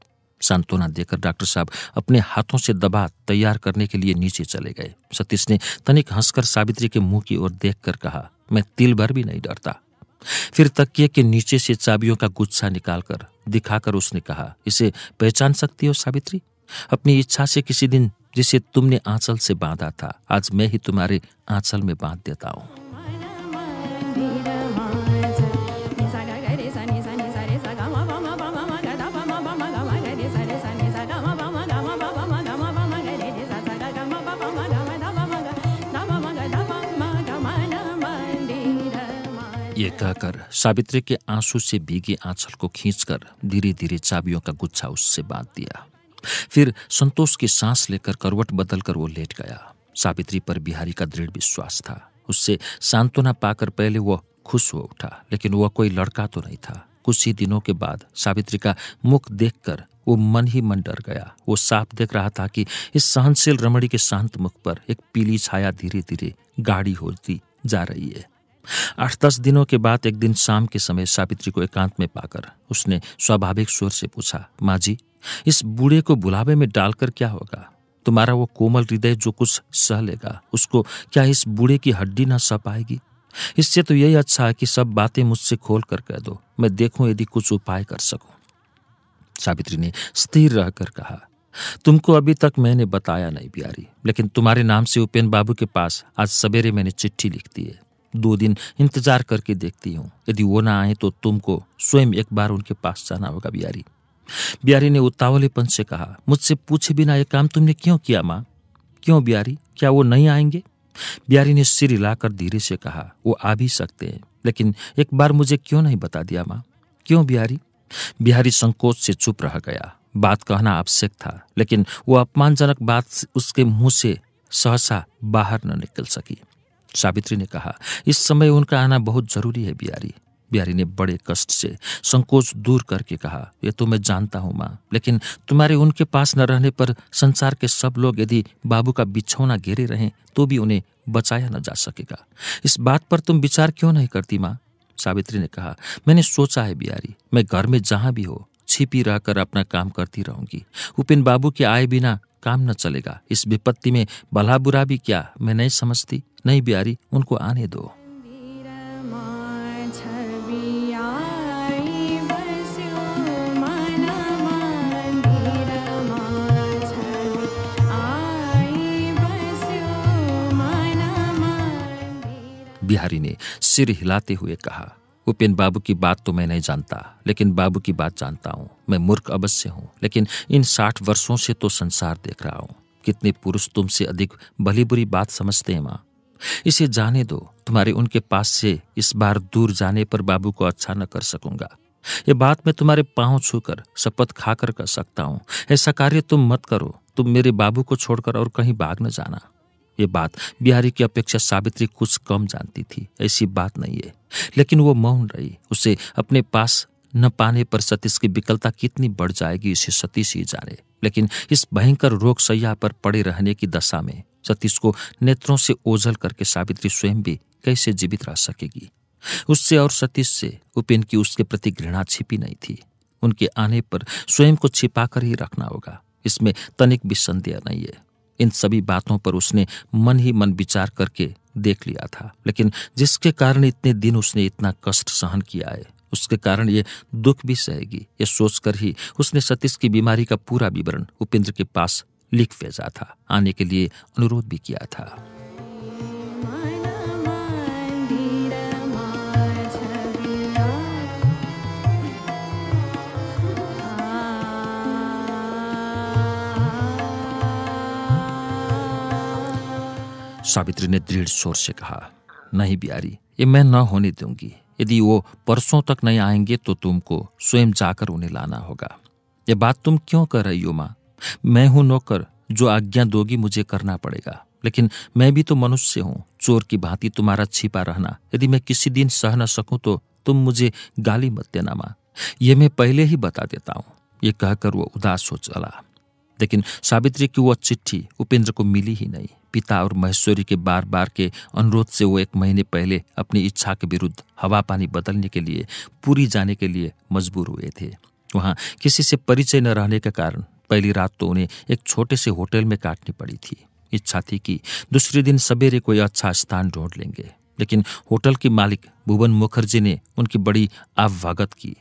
सांत्वना देकर डॉक्टर साहब अपने हाथों से दबा तैयार करने के लिए नीचे चले गए सतीश ने तनिक हंसकर सावित्री के मुंह की ओर देखकर कहा मैं तिल भर भी नहीं डरता फिर तकिए के नीचे से चाबियों का गुच्छा निकालकर दिखाकर उसने कहा इसे पहचान सकती हो सावित्री अपनी इच्छा से किसी दिन जिसे तुमने आंचल से बांधा था आज मैं ही तुम्हारे आंचल में बांध देता हूं बहकाकर सावित्री के आंसू से भीगी आंचल को खींचकर धीरे धीरे चाबियों का गुच्छा उससे बांध दिया फिर संतोष की सांस लेकर करवट बदलकर वो लेट गया सावित्री पर बिहारी का दृढ़ विश्वास था उससे सांत्वना पाकर पहले वह खुश हो उठा लेकिन वह कोई लड़का तो नहीं था कुछ ही दिनों के बाद सावित्री का मुख देखकर वो मन ही मन डर गया वो साफ देख रहा था कि इस सहनशील रमणी के शांत मुख पर एक पीली छाया धीरे धीरे गाड़ी होती जा रही है आठ दस दिनों के बाद एक दिन शाम के समय सावित्री को एकांत में पाकर उसने स्वाभाविक स्वर से पूछा माँ जी इस बूढ़े को बुलावे में डालकर क्या होगा तुम्हारा वो कोमल हृदय जो कुछ सह लेगा उसको क्या इस बूढ़े की हड्डी ना सह पाएगी इससे तो यही अच्छा है कि सब बातें मुझसे खोल कर कह दो मैं देखूं यदि कुछ उपाय कर सकूं सावित्री ने स्थिर रहकर कहा तुमको अभी तक मैंने बताया नहीं प्यारी लेकिन तुम्हारे नाम से उपेन बाबू के पास आज सवेरे मैंने चिट्ठी लिख दी है दो दिन इंतजार करके देखती हूँ यदि वो ना आए तो तुमको स्वयं एक बार उनके पास जाना होगा बिहारी बिहारी ने उतावलेपन से कहा मुझसे पूछे बिना यह काम तुमने क्यों किया माँ क्यों बिहारी क्या वो नहीं आएंगे बिहारी ने सिर हिलाकर धीरे से कहा वो आ भी सकते हैं लेकिन एक बार मुझे क्यों नहीं बता दिया माँ क्यों बिहारी बिहारी संकोच से चुप रह गया बात कहना आवश्यक था लेकिन वो अपमानजनक बात उसके मुंह से सहसा बाहर न निकल सकी सावित्री ने कहा इस समय उनका आना बहुत जरूरी है बिहारी बिहारी ने बड़े कष्ट से संकोच दूर करके कहा ये तो मैं जानता हूँ माँ लेकिन तुम्हारे उनके पास न रहने पर संसार के सब लोग यदि बाबू का बिछौना घेरे रहें तो भी उन्हें बचाया न जा सकेगा इस बात पर तुम विचार क्यों नहीं करती माँ सावित्री ने कहा मैंने सोचा है बिहारी मैं घर में जहाँ भी हो छिपी रहकर अपना काम करती रहूंगी उपिन बाबू के आए बिना काम न चलेगा इस विपत्ति में भला बुरा भी क्या मैं नहीं समझती नहीं बिहारी उनको आने दो बिहारी ने सिर हिलाते हुए कहा उपेन बाबू की बात तो मैं नहीं जानता लेकिन बाबू की बात जानता हूँ मैं मूर्ख अवश्य हूँ लेकिन इन साठ वर्षों से तो संसार देख रहा हूँ कितने पुरुष तुमसे अधिक भली बुरी बात समझते हैं माँ इसे जाने दो तुम्हारे उनके पास से इस बार दूर जाने पर बाबू को अच्छा न कर सकूंगा ये बात मैं तुम्हारे पाँव छूकर शपथ खाकर कर सकता हूँ ऐसा कार्य तुम मत करो तुम मेरे बाबू को छोड़कर और कहीं भाग न जाना ये बात बिहारी की अपेक्षा सावित्री कुछ कम जानती थी ऐसी बात नहीं है लेकिन वो मौन रही उसे अपने पास न पाने पर सतीश की विकलता कितनी बढ़ जाएगी इसे सतीश ही जाने लेकिन इस भयंकर रोग सैया पर पड़े रहने की दशा में सतीश को नेत्रों से ओझल करके सावित्री स्वयं भी कैसे जीवित रह सकेगी उससे और सतीश से उपेन की उसके प्रति घृणा छिपी नहीं थी उनके आने पर स्वयं को छिपाकर ही रखना होगा इसमें तनिक भी संदेह नहीं है इन सभी बातों पर उसने मन ही मन विचार करके देख लिया था लेकिन जिसके कारण इतने दिन उसने इतना कष्ट सहन किया है उसके कारण ये दुख भी सहेगी ये सोचकर ही उसने सतीश की बीमारी का पूरा विवरण उपेंद्र के पास लिख भेजा था आने के लिए अनुरोध भी किया था सावित्री ने दृढ़ स्वर से कहा नहीं बिहारी ये मैं न होने दूंगी यदि वो परसों तक नहीं आएंगे तो तुमको स्वयं जाकर उन्हें लाना होगा ये बात तुम क्यों कर रही हो माँ मैं हूं नौकर जो आज्ञा दोगी मुझे करना पड़ेगा लेकिन मैं भी तो मनुष्य हूँ चोर की भांति तुम्हारा छिपा रहना यदि मैं किसी दिन सह न सकूं तो तुम मुझे गाली मत देना माँ ये मैं पहले ही बता देता हूँ ये कहकर वो उदास हो चला लेकिन सावित्री की वह चिट्ठी उपेंद्र को मिली ही नहीं पिता और महेश्वरी के बार बार के अनुरोध से वो एक महीने पहले अपनी इच्छा के विरुद्ध हवा पानी बदलने के लिए पूरी जाने के लिए मजबूर हुए थे वहाँ किसी से परिचय न रहने के कारण पहली रात तो उन्हें एक छोटे से होटल में काटनी पड़ी थी इच्छा थी कि दूसरे दिन सवेरे कोई अच्छा स्थान ढूंढ लेंगे लेकिन होटल के मालिक भुवन मुखर्जी ने उनकी बड़ी आवभगत की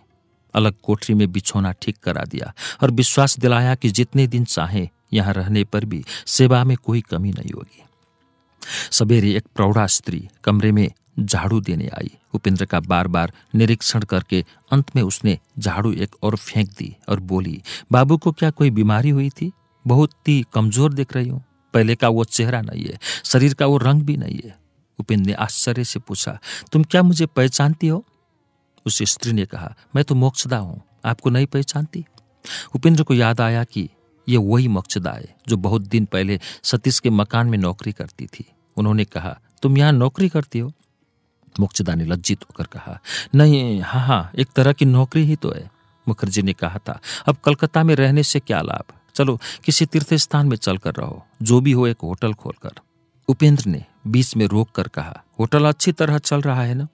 अलग कोठरी में बिछोना ठीक करा दिया और विश्वास दिलाया कि जितने दिन चाहें यहाँ रहने पर भी सेवा में कोई कमी नहीं होगी सवेरे एक प्रौढ़ा स्त्री कमरे में झाड़ू देने आई उपेंद्र का बार बार निरीक्षण करके अंत में उसने झाड़ू एक और फेंक दी और बोली बाबू को क्या कोई बीमारी हुई थी बहुत ही कमजोर दिख रही हूँ पहले का वो चेहरा नहीं है शरीर का वो रंग भी नहीं है उपेंद्र ने आश्चर्य से पूछा तुम क्या मुझे पहचानती हो उस स्त्री ने कहा मैं तो मोक्षदा हूँ आपको नहीं पहचानती उपेंद्र को याद आया कि ये वही मकसदा है जो बहुत दिन पहले सतीश के मकान में नौकरी करती थी उन्होंने कहा तुम यहाँ नौकरी करती हो मुक्तदा ने लज्जित होकर कहा नहीं हाँ हाँ एक तरह की नौकरी ही तो है मुखर्जी ने कहा था अब कलकत्ता में रहने से क्या लाभ चलो किसी तीर्थ स्थान में चल कर रहो जो भी हो एक होटल खोलकर उपेंद्र ने बीच में रोक कर कहा होटल अच्छी तरह चल रहा है ना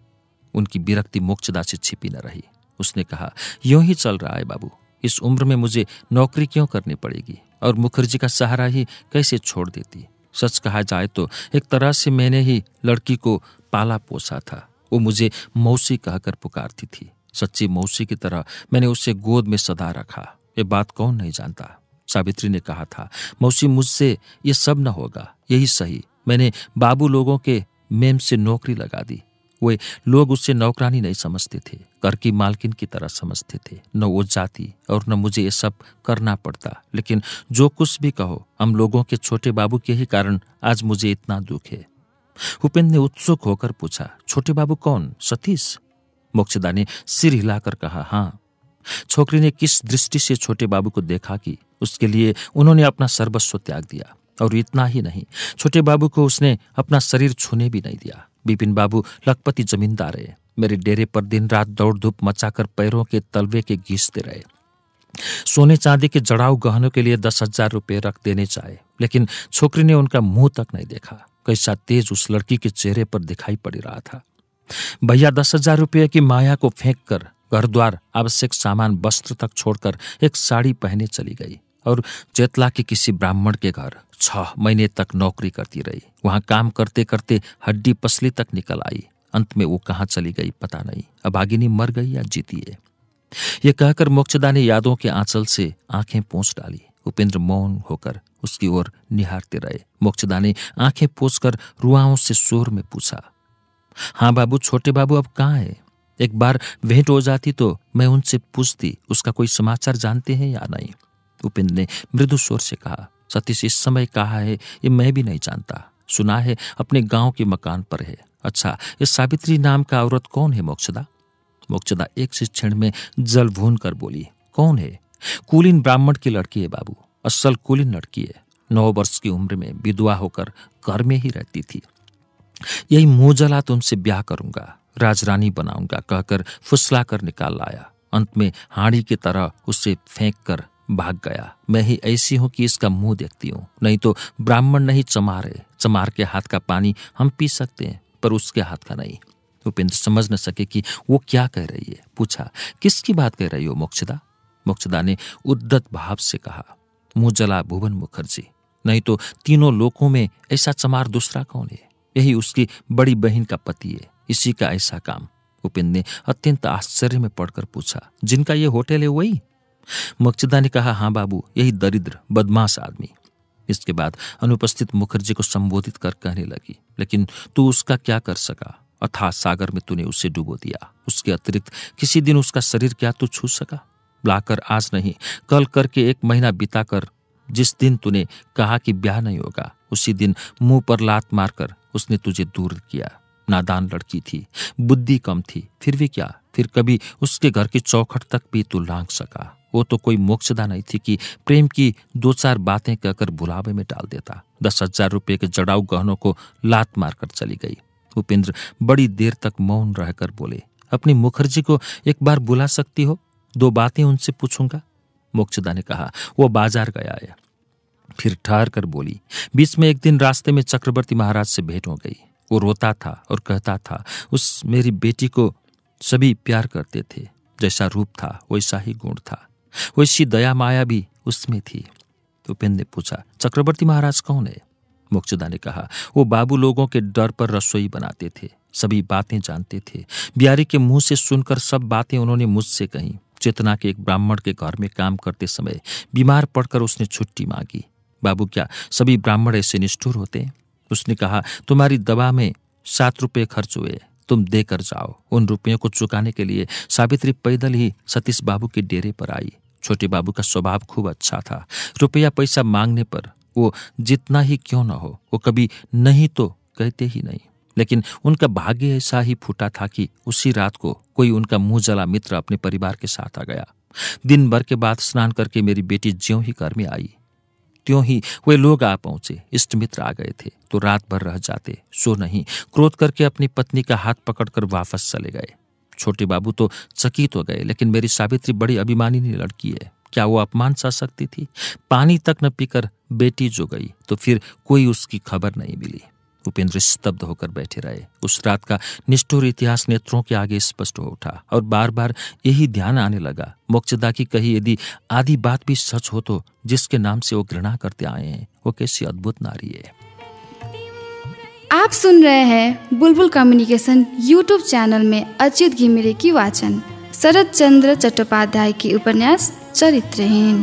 उनकी विरक्ति मोक्षदा से छिपी न रही उसने कहा यूं ही चल रहा है बाबू इस उम्र में मुझे नौकरी क्यों करनी पड़ेगी और मुखर्जी का सहारा ही कैसे छोड़ देती सच कहा जाए तो एक तरह से मैंने ही लड़की को पाला पोसा था वो मुझे मौसी कहकर पुकारती थी सच्ची मौसी की तरह मैंने उसे गोद में सदा रखा ये बात कौन नहीं जानता सावित्री ने कहा था मौसी मुझसे ये सब न होगा यही सही मैंने बाबू लोगों के मेम से नौकरी लगा दी वे लोग उससे नौकरानी नहीं समझते थे घर की मालकिन की तरह समझते थे न वो जाती और न मुझे ये सब करना पड़ता लेकिन जो कुछ भी कहो हम लोगों के छोटे बाबू के ही कारण आज मुझे इतना दुख है उपेंद्र ने उत्सुक होकर पूछा छोटे बाबू कौन सतीश मोक्षदा ने सिर हिलाकर कहा हाँ छोकरी ने किस दृष्टि से छोटे बाबू को देखा कि उसके लिए उन्होंने अपना सर्वस्व त्याग दिया और इतना ही नहीं छोटे बाबू को उसने अपना शरीर छूने भी नहीं दिया बिपिन बाबू लखपति जमींदार है मेरे डेरे पर दिन रात दौड़ धूप मचाकर पैरों के तलवे के घीसते रहे सोने चांदी के जड़ाऊ गहनों के लिए दस हजार रुपये रख देने चाहे लेकिन छोकरी ने उनका मुंह तक नहीं देखा कैसा तेज उस लड़की के चेहरे पर दिखाई पड़ रहा था भैया दस हजार रुपये की माया को फेंक कर घर द्वार आवश्यक सामान वस्त्र तक छोड़कर एक साड़ी पहने चली गई और जेतला के किसी ब्राह्मण के घर छह महीने तक नौकरी करती रही वहां काम करते करते हड्डी पसली तक निकल आई अंत में वो कहां चली गई पता नहीं अभागिनी मर गई या जीती है ये कहकर मोक्षदा ने यादों के आंचल से आंखें पोंछ डाली उपेंद्र मौन होकर उसकी ओर निहारते रहे मोक्षदा ने आंखें पोछ कर रुआओं से शोर में पूछा हाँ बाबू छोटे बाबू अब कहाँ है एक बार भेंट हो जाती तो मैं उनसे पूछती उसका कोई समाचार जानते हैं या नहीं उपेंद्र ने मृदु स्वर से कहा सतीश इस समय कहा है ये मैं भी नहीं जानता सुना है अपने गांव के मकान पर है अच्छा ये सावित्री नाम का औरत कौन है मोक्षदा मोक्षदा एक शिक्षण में जल भून कर बोली कौन है कुलीन ब्राह्मण की लड़की है बाबू असल कुलीन लड़की है नौ वर्ष की उम्र में विधवा होकर घर में ही रहती थी यही मुंह जला तुमसे ब्याह करूंगा राजरानी बनाऊंगा कहकर फुसला कर निकाल लाया अंत में हाड़ी की तरह उसे फेंक कर भाग गया मैं ही ऐसी हूं कि इसका मुंह देखती हूं नहीं तो ब्राह्मण नहीं चमारे चमार के हाथ का पानी हम पी सकते हैं पर उसके हाथ का नहीं उपेंद्र समझ न सके कि वो क्या कह रही है पूछा किसकी बात कह रही हो मोक्षदा मोक्षदा ने उद्दत भाव से कहा मुंह जला भुवन मुखर्जी नहीं तो तीनों लोकों में ऐसा चमार दूसरा कौन है यही उसकी बड़ी बहन का पति है इसी का ऐसा काम उपेंद्र ने अत्यंत आश्चर्य में पड़कर पूछा जिनका ये होटल है वही मक्चिदा ने कहा हाँ बाबू यही दरिद्र बदमाश आदमी इसके बाद अनुपस्थित मुखर्जी को संबोधित कर कहने लगी लेकिन तू उसका क्या कर सका अथा सागर में तूने उसे डुबो दिया उसके अतिरिक्त किसी दिन उसका शरीर क्या तू छू सका लाकर आज नहीं कल करके एक महीना बिताकर जिस दिन तूने कहा कि ब्याह नहीं होगा उसी दिन मुंह पर लात मारकर उसने तुझे दूर किया नादान लड़की थी बुद्धि कम थी फिर भी क्या फिर कभी उसके घर की चौखट तक भी तू लांग सका वो तो कोई मोक्षदा नहीं थी कि प्रेम की दो चार बातें कहकर बुलावे में डाल देता दस हजार रुपये के जड़ाऊ गहनों को लात मारकर चली गई उपेंद्र बड़ी देर तक मौन रहकर बोले अपनी मुखर्जी को एक बार बुला सकती हो दो बातें उनसे पूछूंगा मोक्षदा ने कहा वो बाजार गया है फिर ठहर कर बोली बीच में एक दिन रास्ते में चक्रवर्ती महाराज से भेंट हो गई वो रोता था और कहता था उस मेरी बेटी को सभी प्यार करते थे जैसा रूप था वैसा ही गुण था वैसी दया माया भी उसमें थी उपेंद्र ने पूछा चक्रवर्ती महाराज कौन है मोक्षदा ने कहा वो बाबू लोगों के डर पर रसोई बनाते थे सभी बातें जानते थे बिहारी के मुंह से सुनकर सब बातें उन्होंने मुझसे कही चेतना के एक ब्राह्मण के घर में काम करते समय बीमार पड़कर उसने छुट्टी मांगी बाबू क्या सभी ब्राह्मण ऐसे निष्ठुर होते उसने कहा तुम्हारी दवा में सात रुपये खर्च हुए तुम देकर जाओ उन रुपयों को चुकाने के लिए सावित्री पैदल ही सतीश बाबू के डेरे पर आई छोटे बाबू का स्वभाव खूब अच्छा था रुपया पैसा मांगने पर वो जितना ही क्यों न हो वो कभी नहीं तो कहते ही नहीं लेकिन उनका भाग्य ऐसा ही फूटा था कि उसी रात को कोई उनका मुंह जला मित्र अपने परिवार के साथ आ गया दिन भर के बाद स्नान करके मेरी बेटी ज्यों ही घर में आई त्यों ही वे लोग आ पहुंचे इष्ट मित्र आ गए थे तो रात भर रह जाते सो नहीं क्रोध करके अपनी पत्नी का हाथ पकड़कर वापस चले गए छोटे बाबू तो चकित हो गए लेकिन मेरी सावित्री बड़ी अभिमानी लड़की है क्या वो अपमान सह सकती थी पानी तक न पीकर बेटी जो गई तो फिर कोई उसकी खबर नहीं मिली उपेंद्र स्तब्ध होकर बैठे रहे उस रात का निष्ठुर इतिहास नेत्रों के आगे स्पष्ट हो उठा और बार बार यही ध्यान आने लगा मोक्षदा की कही यदि आधी बात भी सच हो तो जिसके नाम से वो घृणा करते आए हैं वो कैसी अद्भुत नारी है आप सुन रहे हैं बुलबुल कम्युनिकेशन यूट्यूब चैनल में अचित घिमिरे की वाचन शरद चंद्र चट्टोपाध्याय की उपन्यास चरित्रहीन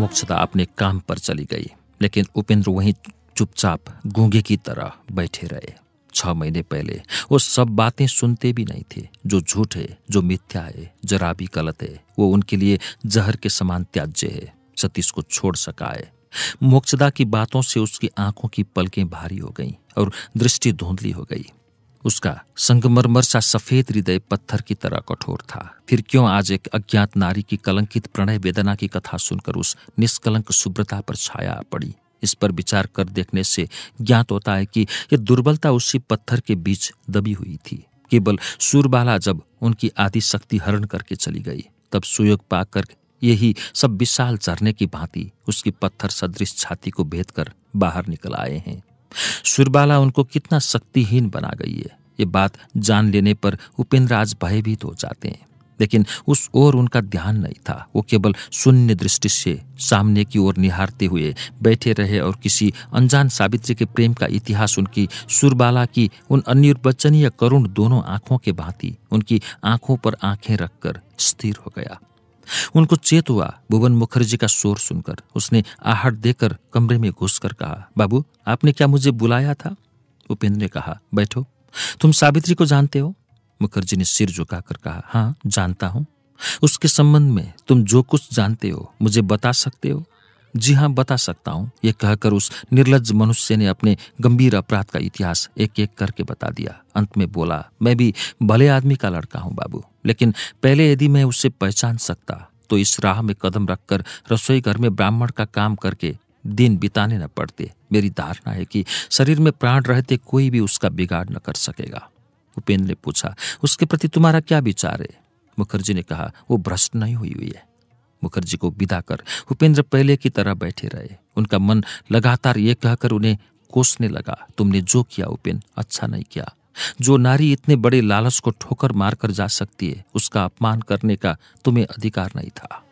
मोक्षता अपने काम पर चली गई लेकिन उपेंद्र वहीं चुपचाप गूंगे की तरह बैठे रहे छह महीने पहले वो सब बातें सुनते भी नहीं थे जो झूठ है जो मिथ्या है जरा भी गलत है वो उनके लिए जहर के समान त्याज्य है सतीश को छोड़ सका है मोक्षदा की बातों से उसकी आंखों की पलकें भारी हो गईं और दृष्टि धुंधली हो गई उसका संगमरमर सा सफेद हृदय पत्थर की तरह कठोर था फिर क्यों आज एक अज्ञात नारी की कलंकित प्रणय वेदना की कथा सुनकर उस निष्कलंक शुभ्रता पर छाया पड़ी इस पर विचार कर देखने से ज्ञात होता है कि यह दुर्बलता उसी पत्थर के बीच दबी हुई थी केवल सूरबाला जब उनकी आदि शक्ति हरण करके चली गई तब सुयोग पाकर यही सब विशाल झरने की भांति उसकी पत्थर सदृश छाती को भेद कर बाहर निकल आए हैं सुरबाला उनको कितना शक्तिहीन बना गई है ये बात जान लेने पर उपेंद्र आज भयभीत हो जाते हैं लेकिन उस ओर उनका ध्यान नहीं था वो केवल शून्य दृष्टि से सामने की ओर निहारते हुए बैठे रहे और किसी अनजान सावित्री के प्रेम का इतिहास उनकी सुरबाला की उन अनिर्वचनीय करुण दोनों आंखों के भांति उनकी आंखों पर आंखें रखकर स्थिर हो गया उनको चेत हुआ भुवन मुखर्जी का शोर सुनकर उसने आहट देकर कमरे में घुसकर कहा बाबू आपने क्या मुझे बुलाया था उपेंद्र ने कहा बैठो तुम सावित्री को जानते हो मुखर्जी ने सिर झुकाकर कहा हाँ जानता हूँ उसके संबंध में तुम जो कुछ जानते हो मुझे बता सकते हो जी हाँ बता सकता हूँ यह कहकर उस निर्लज मनुष्य ने अपने गंभीर अपराध का इतिहास एक एक करके बता दिया अंत में बोला मैं भी भले आदमी का लड़का हूँ बाबू लेकिन पहले यदि मैं उसे पहचान सकता तो इस राह में कदम रखकर रसोई घर में ब्राह्मण का काम करके दिन बिताने न पड़ते मेरी धारणा है कि शरीर में प्राण रहते कोई भी उसका बिगाड़ न कर सकेगा उपेंद्र ने पूछा उसके प्रति तुम्हारा क्या विचार है मुखर्जी ने कहा वो भ्रष्ट नहीं हुई हुई है मुखर्जी को विदा कर उपेंद्र पहले की तरह बैठे रहे उनका मन लगातार ये कहकर उन्हें कोसने लगा तुमने जो किया उपेंद्र अच्छा नहीं किया जो नारी इतने बड़े लालच को ठोकर मारकर जा सकती है उसका अपमान करने का तुम्हें अधिकार नहीं था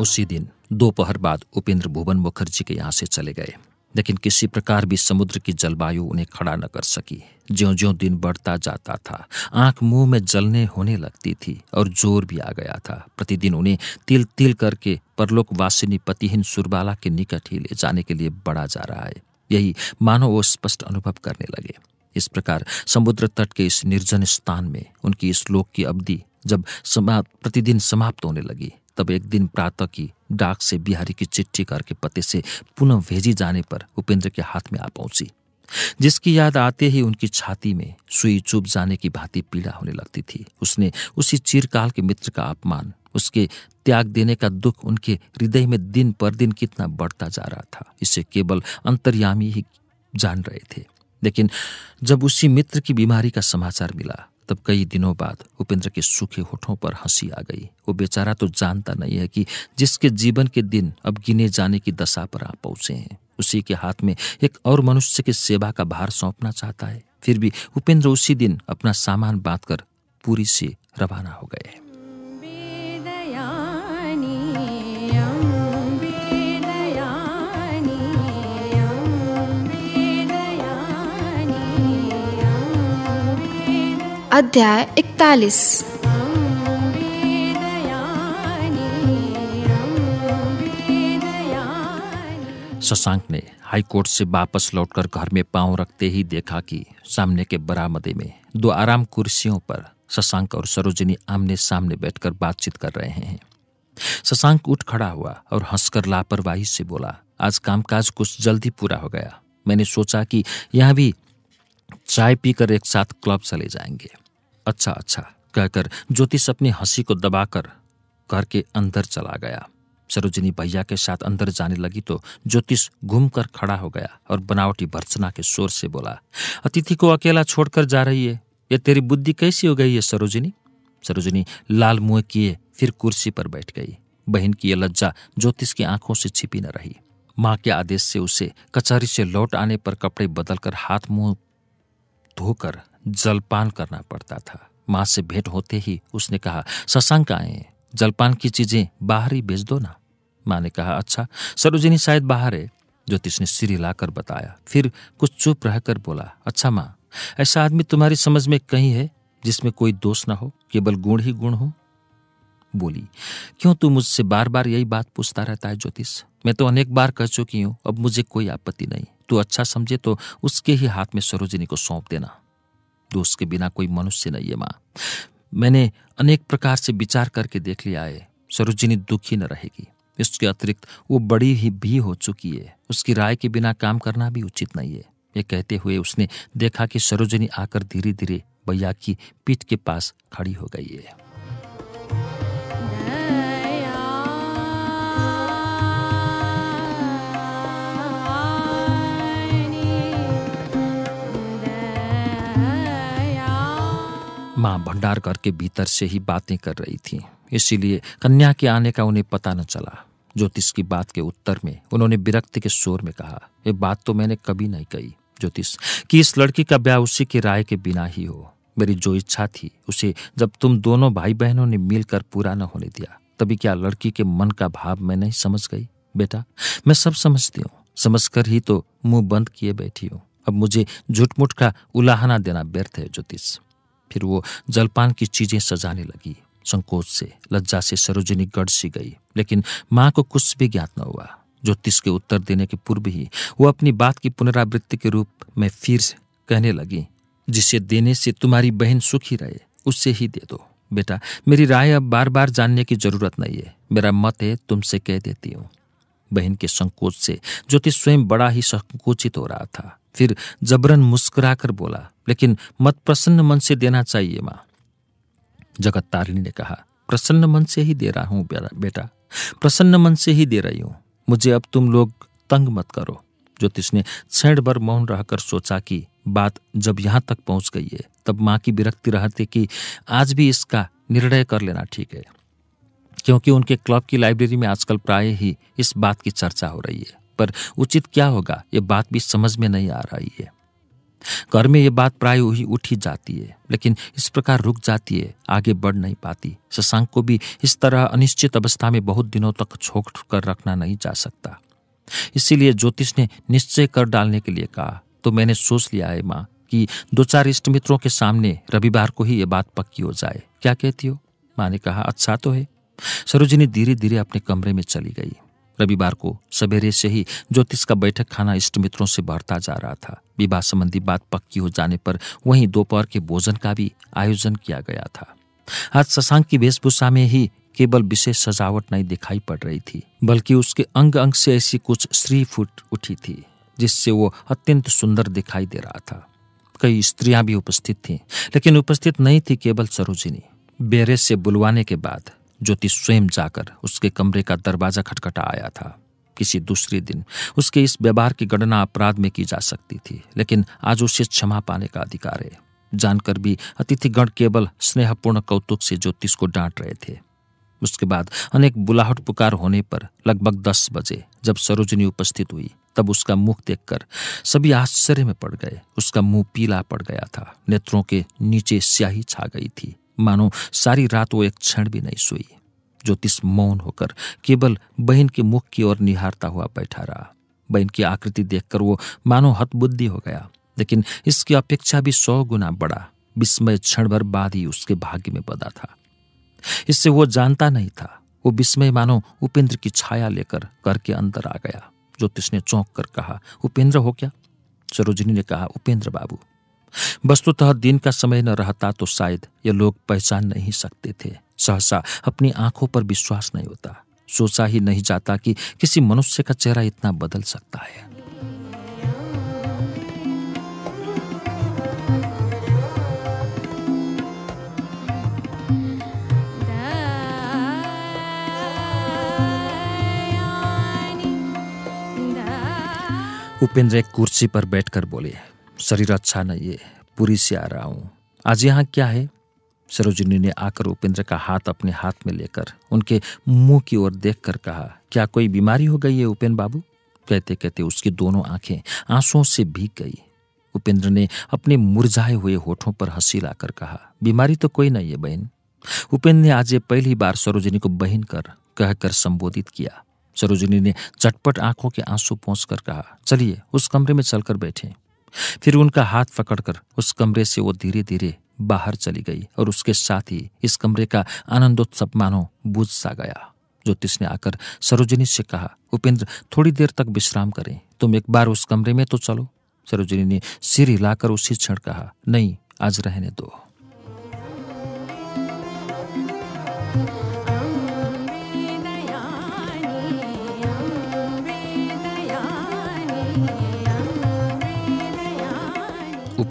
उसी दिन दोपहर बाद उपेंद्र भुवन मुखर्जी के यहाँ से चले गए लेकिन किसी प्रकार भी समुद्र की जलवायु उन्हें खड़ा न कर सकी ज्यो ज्यो दिन बढ़ता जाता था आंख मुंह में जलने होने लगती थी और जोर भी आ गया था प्रतिदिन उन्हें तिल तिल करके परलोक वासिनी पतिहीन सुरबाला के निकट ही ले जाने के लिए बढ़ा जा रहा है यही मानो वो स्पष्ट अनुभव करने लगे इस प्रकार समुद्र तट के इस निर्जन स्थान में उनकी इस लोक की अवधि जब समाप्त प्रतिदिन समाप्त होने लगी तब एक दिन प्रातः की डाक से बिहारी की चिट्ठी करके पते से पुनः भेजी जाने पर उपेंद्र के हाथ में आ पहुंची जिसकी याद आते ही उनकी छाती में सुई चुभ जाने की भांति पीड़ा होने लगती थी उसने उसी चिरकाल के मित्र का अपमान उसके त्याग देने का दुख उनके हृदय में दिन पर दिन कितना बढ़ता जा रहा था इसे केवल अंतर्यामी ही जान रहे थे लेकिन जब उसी मित्र की बीमारी का समाचार मिला तब कई दिनों बाद उपेंद्र के सूखे होठों पर हंसी आ गई वो बेचारा तो जानता नहीं है कि जिसके जीवन के दिन अब गिने जाने की दशा पर आ पहुंचे हैं उसी के हाथ में एक और मनुष्य की सेवा का भार सौंपना चाहता है फिर भी उपेंद्र उसी दिन अपना सामान बांधकर पूरी से रवाना हो गए अध्याय इकतालीस शशांक ने हाई कोर्ट से वापस लौटकर घर में पांव रखते ही देखा कि सामने के बरामदे में दो आराम कुर्सियों पर शशांक और सरोजिनी आमने सामने बैठकर बातचीत कर रहे हैं शशांक उठ खड़ा हुआ और हंसकर लापरवाही से बोला आज कामकाज कुछ जल्दी पूरा हो गया मैंने सोचा कि यहाँ भी चाय पीकर एक साथ क्लब चले जाएंगे अच्छा अच्छा कहकर ज्योतिष अपनी हंसी को दबाकर घर के अंदर चला गया सरोजिनी भैया के साथ अंदर जाने लगी तो ज्योतिष घूमकर खड़ा हो गया और बनावटी भर्सना के शोर से बोला अतिथि को अकेला छोड़कर जा रही है यह तेरी बुद्धि कैसी हो गई है सरोजिनी सरोजिनी लाल मुंह किए फिर कुर्सी पर बैठ गई बहन की यह लज्जा ज्योतिष की आंखों से छिपी न रही माँ के आदेश से उसे कचहरी से लौट आने पर कपड़े बदलकर हाथ मुंह धोकर जलपान करना पड़ता था माँ से भेंट होते ही उसने कहा शशांक आए जलपान की चीजें बाहर ही भेज दो ना माँ ने कहा अच्छा सरोजिनी शायद बाहर है ज्योतिष ने सिर हिलाकर बताया फिर कुछ चुप रहकर बोला अच्छा माँ ऐसा आदमी तुम्हारी समझ में कहीं है जिसमें कोई दोष ना हो केवल गुण ही गुण हो बोली क्यों तू मुझसे बार बार यही बात पूछता रहता है ज्योतिष मैं तो अनेक बार कह चुकी हूँ अब मुझे कोई आपत्ति नहीं तू अच्छा समझे तो उसके ही हाथ में सरोजिनी को सौंप देना दोष के बिना कोई मनुष्य नहीं है माँ मैंने अनेक प्रकार से विचार करके देख लिया है सरोजिनी दुखी न रहेगी इसके अतिरिक्त वो बड़ी ही भी हो चुकी है उसकी राय के बिना काम करना भी उचित नहीं है ये कहते हुए उसने देखा कि सरोजनी आकर धीरे धीरे भैया की पीठ के पास खड़ी हो गई है माँ भंडार घर के भीतर से ही बातें कर रही थी इसीलिए कन्या के आने का उन्हें पता न चला ज्योतिष की बात के उत्तर में उन्होंने विरक्त के शोर में कहा ये बात तो मैंने कभी नहीं कही ज्योतिष कि इस लड़की का ब्याह उसी की राय के बिना ही हो मेरी जो इच्छा थी उसे जब तुम दोनों भाई बहनों ने मिलकर पूरा न होने दिया तभी क्या लड़की के मन का भाव मैं नहीं समझ गई बेटा मैं सब समझती हूँ समझकर ही तो मुंह बंद किए बैठी हूँ अब मुझे झुटमुट का उलाहना देना व्यर्थ है ज्योतिष फिर वो जलपान की चीजें सजाने लगी संकोच से लज्जा से सरोजिनी गढ़ सी गई लेकिन माँ को कुछ भी ज्ञात न हुआ ज्योतिष के उत्तर देने के पूर्व ही वो अपनी बात की पुनरावृत्ति के रूप में फिर कहने लगी जिसे देने से तुम्हारी बहन सुखी रहे उससे ही दे दो बेटा मेरी राय अब बार बार जानने की जरूरत नहीं है मेरा मत है तुमसे कह देती हूँ बहन के संकोच से ज्योतिष स्वयं बड़ा ही संकोचित हो रहा था फिर जबरन मुस्कुराकर बोला लेकिन मत प्रसन्न मन से देना चाहिए माँ जगत तारिणी ने कहा प्रसन्न मन से ही दे रहा हूँ बेटा प्रसन्न मन से ही दे रही हूँ मुझे अब तुम लोग तंग मत करो ज्योतिष ने क्षण भर मौन रहकर सोचा कि बात जब यहाँ तक पहुँच गई है तब माँ की विरक्ति रहती कि आज भी इसका निर्णय कर लेना ठीक है क्योंकि उनके क्लब की लाइब्रेरी में आजकल प्राय ही इस बात की चर्चा हो रही है पर उचित क्या होगा ये बात भी समझ में नहीं आ रही है घर में ये बात प्राय ही उठी जाती है लेकिन इस प्रकार रुक जाती है आगे बढ़ नहीं पाती शशांक को भी इस तरह अनिश्चित अवस्था में बहुत दिनों तक छोक कर रखना नहीं जा सकता इसीलिए ज्योतिष ने निश्चय कर डालने के लिए कहा तो मैंने सोच लिया है माँ कि दो चार इष्ट मित्रों के सामने रविवार को ही ये बात पक्की हो जाए क्या कहती हो माँ ने कहा अच्छा तो है सरोजिनी धीरे धीरे अपने कमरे में चली गई रविवार को सवेरे से ही ज्योतिष का बैठक खाना इष्ट मित्रों से बढ़ता जा रहा था विवाह संबंधी बात पक्की हो जाने पर वहीं दोपहर के भोजन का भी आयोजन किया गया था आज शशांक की वेशभूषा में ही केवल विशेष सजावट नहीं दिखाई पड़ रही थी बल्कि उसके अंग अंग से ऐसी कुछ स्त्री फुट उठी थी जिससे वो अत्यंत सुंदर दिखाई दे रहा था कई स्त्रियां भी उपस्थित थीं लेकिन उपस्थित नहीं थी केवल सरोजिनी बेरे से बुलवाने के बाद ज्योति स्वयं जाकर उसके कमरे का दरवाजा खटखटा आया था किसी दूसरे दिन उसके इस व्यवहार की गणना अपराध में की जा सकती थी लेकिन आज उसे क्षमा पाने का अधिकार है जानकर भी अतिथिगण केवल स्नेहपूर्ण कौतुक से ज्योतिष को डांट रहे थे उसके बाद अनेक बुलाहट पुकार होने पर लगभग दस बजे जब सरोजनी उपस्थित हुई तब उसका मुख देखकर सभी आश्चर्य में पड़ गए उसका मुंह पीला पड़ गया था नेत्रों के नीचे स्याही छा गई थी मानो सारी रात वो एक क्षण भी नहीं सोई ज्योतिष मौन होकर केवल बहन के मुख की ओर निहारता हुआ बैठा रहा बहन की आकृति देखकर वो मानो हतबुद्धि हो गया लेकिन इसकी अपेक्षा भी सौ गुना बड़ा विस्मय क्षण भर बाद ही उसके भाग्य में बदा था इससे वो जानता नहीं था वो विस्मय मानो उपेंद्र की छाया लेकर घर के अंदर आ गया ज्योतिष ने चौंक कर कहा उपेंद्र हो क्या सरोजिनी ने कहा उपेंद्र बाबू वस्तुतः दिन का समय न रहता तो शायद ये लोग पहचान नहीं सकते थे सहसा अपनी आंखों पर विश्वास नहीं होता सोचा ही नहीं जाता कि किसी मनुष्य का चेहरा इतना बदल सकता है उपेंद्र एक कुर्सी पर बैठकर बोले शरीर अच्छा नहीं है पूरी से आ रहा हूँ आज यहाँ क्या है सरोजिनी ने आकर उपेंद्र का हाथ अपने हाथ में लेकर उनके मुंह की ओर देखकर कहा क्या कोई बीमारी हो गई है उपेंद्र बाबू कहते कहते उसकी दोनों आंखें आंसुओं से भीग गई उपेंद्र ने अपने मुरझाए हुए होठों पर हंसी लाकर कहा बीमारी तो कोई नहीं है बहन उपेंद्र ने आज ये पहली बार सरोजिनी को बहन कर कहकर संबोधित किया सरोजिनी ने झटपट आंखों के आंसू पहुंचकर कहा चलिए उस कमरे में चलकर बैठे फिर उनका हाथ पकड़कर उस कमरे से वो धीरे धीरे बाहर चली गई और उसके साथ ही इस कमरे का आनंदोत्सव मानो बुझ सा गया ज्योतिष ने आकर सरोजिनी से कहा उपेंद्र थोड़ी देर तक विश्राम करें तुम एक बार उस कमरे में तो चलो सरोजिनी ने सिर हिलाकर उसी क्षण कहा नहीं आज रहने दो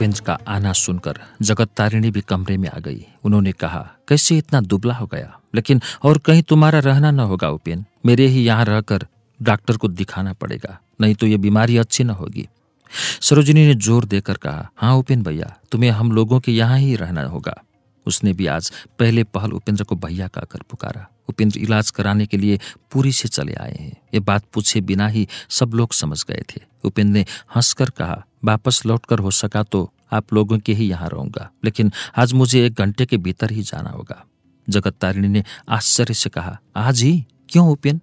बेंच का आना सुनकर जगत तारिणी भी कमरे में आ गई उन्होंने कहा कैसे इतना दुबला हो गया लेकिन और कहीं तुम्हारा रहना न होगा उपेन मेरे ही यहाँ रहकर डॉक्टर को दिखाना पड़ेगा नहीं तो ये बीमारी अच्छी न होगी सरोजिनी ने जोर देकर कहा हाँ उपेन भैया तुम्हें हम लोगों के यहाँ ही रहना होगा उसने भी आज पहले पहल उपेंद्र को भैया का कर पुकारा उपेंद्र इलाज कराने के लिए पूरी से चले आए हैं ये बात पूछे बिना ही सब लोग समझ गए थे उपेंद्र ने हंसकर कहा वापस लौटकर हो सका तो आप लोगों के ही यहाँ रहूंगा लेकिन आज मुझे एक घंटे के भीतर ही जाना होगा जगत तारिणी ने आश्चर्य से कहा आज ही क्यों उपेन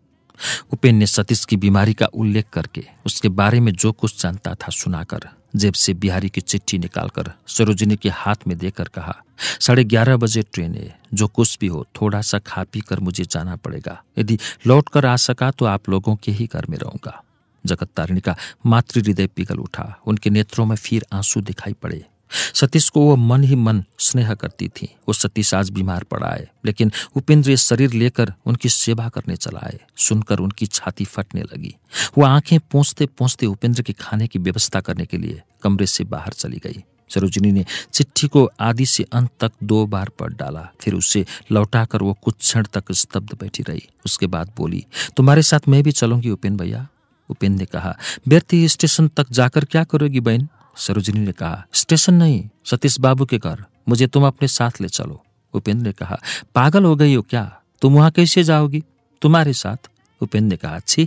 उपेन ने सतीश की बीमारी का उल्लेख करके उसके बारे में जो कुछ जानता था सुनाकर जेब से बिहारी की चिट्ठी निकालकर सरोजिनी के हाथ में देकर कहा साढ़े ग्यारह बजे ट्रेन है जो कुछ भी हो थोड़ा सा खा पी कर मुझे जाना पड़ेगा यदि लौट कर आ सका तो आप लोगों के ही घर में रहूंगा जगत तारिणी का मातृ हृदय पिघल उठा उनके नेत्रों में फिर आंसू दिखाई पड़े सतीश को वह मन ही मन स्नेह करती थी वो सतीश आज बीमार पड़ा है लेकिन उपेंद्र ये शरीर लेकर उनकी सेवा करने चला आए सुनकर उनकी छाती फटने लगी वो आंखें पहुँचते पहुंचते उपेंद्र के खाने की व्यवस्था करने के लिए कमरे से बाहर चली गई सरोजिनी ने चिट्ठी को आदि से अंत तक दो बार पढ़ डाला फिर उसे लौटाकर वो कुछ क्षण तक स्तब्ध बैठी रही उसके बाद बोली तुम्हारे साथ मैं भी चलूंगी उपेन भैया उपेंद्र ने कहा व्यर्थी स्टेशन तक जाकर क्या करोगी बहन सरोजिनी ने कहा स्टेशन नहीं सतीश बाबू के घर मुझे तुम अपने साथ ले चलो उपेंद्र ने कहा पागल हो गई हो क्या तुम वहां कैसे जाओगी तुम्हारे साथ उपेंद्र ने कहा अच्छी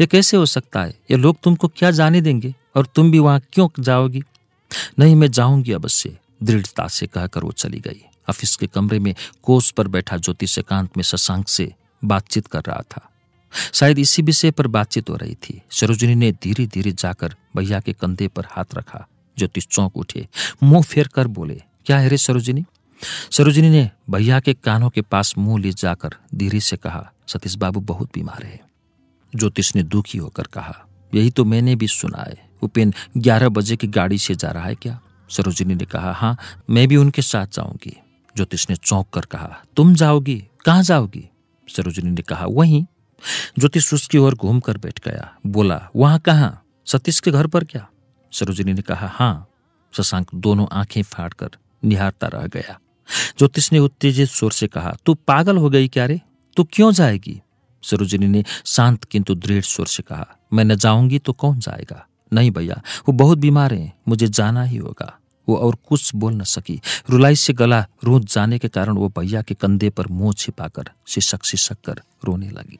ये कैसे हो सकता है ये लोग तुमको क्या जाने देंगे और तुम भी वहां क्यों जाओगी नहीं मैं जाऊंगी अवश्य दृढ़ता से कहकर वो चली गई ऑफिस के कमरे में कोस पर बैठा ज्योतिषकांत में शशांक से बातचीत कर रहा था शायद इसी विषय पर बातचीत हो रही थी सरोजनी ने धीरे धीरे जाकर भैया के कंधे पर हाथ रखा ज्योतिष चौंक उठे मुंह फेर कर बोले क्या है रे सरोजनी सरोजनी ने भैया के कानों के पास मुंह ले जाकर धीरे से कहा सतीश बाबू बहुत बीमार है ज्योतिष ने दुखी होकर कहा यही तो मैंने भी सुना है उपेन ग्यारह बजे की गाड़ी से जा रहा है क्या सरोजनी ने कहा हाँ मैं भी उनके साथ जाऊंगी ज्योतिष ने चौंक कर कहा तुम जाओगी कहाँ जाओगी सरोजनी ने कहा वहीं ज्योतिष उसकी ओर घूम कर बैठ गया बोला वहां कहाँ सतीश के घर पर क्या सरोजिनी ने कहा हाँ शशांक दोनों आंखें फाड़ कर निहारता रह गया ज्योतिष ने उत्तेजित स्वर से कहा तू पागल हो गई क्या रे तू क्यों जाएगी सरोजिनी ने शांत किंतु दृढ़ स्वर से कहा मैं न जाऊंगी तो कौन जाएगा नहीं भैया वो बहुत बीमार हैं मुझे जाना ही होगा वो और कुछ बोल न सकी रुलाई से गला रोज जाने के कारण वो भैया के कंधे पर मुंह छिपाकर सिसक सिसक कर रोने लगी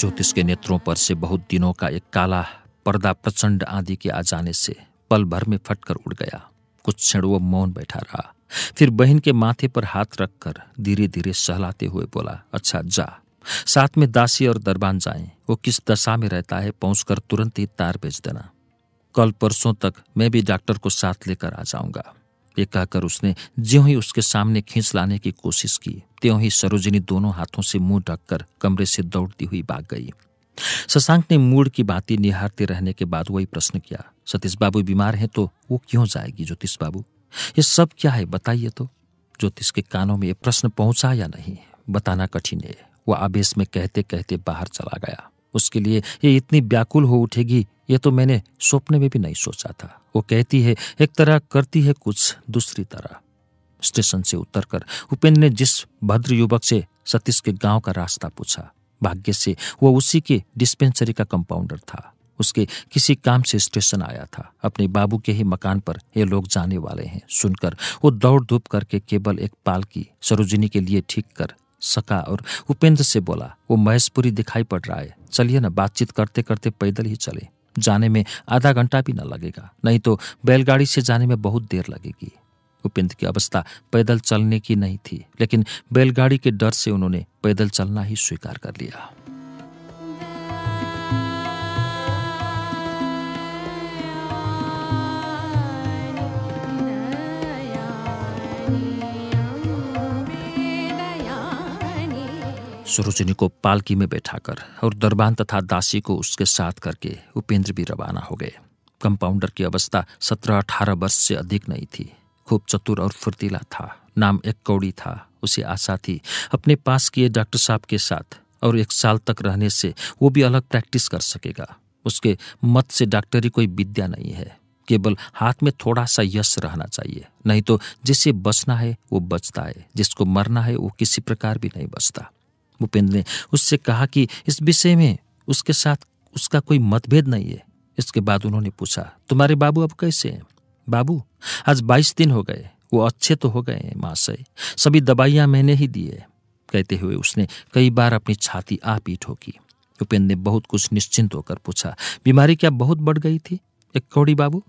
ज्योतिष के नेत्रों पर से बहुत दिनों का एक काला पर्दा प्रचंड आंधी के आ जाने से पल भर में फटकर उड़ गया कुछ क्षण वो मौन बैठा रहा फिर बहन के माथे पर हाथ रखकर धीरे धीरे सहलाते हुए बोला अच्छा जा साथ में दासी और दरबान जाए वो किस दशा में रहता है पहुंचकर तुरंत ही तार भेज देना कल परसों तक मैं भी डॉक्टर को साथ लेकर आ जाऊंगा ये कहकर उसने ज्यों ही उसके सामने खींच लाने की कोशिश की त्यों ही सरोजिनी दोनों हाथों से मुंह ढककर कमरे से दौड़ती हुई भाग गई शशांक ने मूड की बातें निहारते रहने के बाद वही प्रश्न किया सतीश बाबू बीमार हैं तो वो क्यों जाएगी ज्योतिष बाबू ये सब क्या है बताइए तो ज्योतिष के कानों में ये प्रश्न पहुंचा या नहीं बताना कठिन है वह आवेश में कहते कहते बाहर चला गया उसके लिए ये इतनी व्याकुल हो उठेगी ये तो मैंने सपने में भी नहीं सोचा था वो कहती है एक तरह करती है कुछ दूसरी तरह स्टेशन से उतरकर उपेंद्र ने जिस भद्र युवक से सतीश के गांव का रास्ता पूछा भाग्य से वो उसी के डिस्पेंसरी का कंपाउंडर था उसके किसी काम से स्टेशन आया था अपने बाबू के ही मकान पर ये लोग जाने वाले हैं सुनकर वो दौड़ धूप करके केवल एक पाल की सरोजिनी के लिए ठीक कर सका और उपेंद्र से बोला वो महेशपुरी दिखाई पड़ रहा है चलिए ना बातचीत करते करते पैदल ही चले जाने में आधा घंटा भी न लगेगा नहीं तो बैलगाड़ी से जाने में बहुत देर लगेगी उपेंद्र की अवस्था पैदल चलने की नहीं थी लेकिन बैलगाड़ी के डर से उन्होंने पैदल चलना ही स्वीकार कर लिया सरोजनी को पालकी में बैठाकर और दरबान तथा दासी को उसके साथ करके उपेंद्र भी रवाना हो गए कंपाउंडर की अवस्था सत्रह अठारह वर्ष से अधिक नहीं थी खूब चतुर और फुर्तीला था नाम एक कौड़ी था उसे आशा थी अपने पास किए डॉक्टर साहब के साथ और एक साल तक रहने से वो भी अलग प्रैक्टिस कर सकेगा उसके मत से डॉक्टरी कोई विद्या नहीं है केवल हाथ में थोड़ा सा यश रहना चाहिए नहीं तो जिसे बचना है वो बचता है जिसको मरना है वो किसी प्रकार भी नहीं बचता भूपेंद्र ने उससे कहा कि इस विषय में उसके साथ उसका कोई मतभेद नहीं है इसके बाद उन्होंने पूछा तुम्हारे बाबू अब कैसे हैं बाबू आज बाईस दिन हो गए वो अच्छे तो हो गए हैं महाशय सभी दवाइयाँ मैंने ही दिए कहते हुए उसने कई बार अपनी छाती आ पीठ होगी उपेंद्र ने बहुत कुछ निश्चिंत होकर पूछा बीमारी क्या बहुत बढ़ गई थी एक कौड़ी बाबू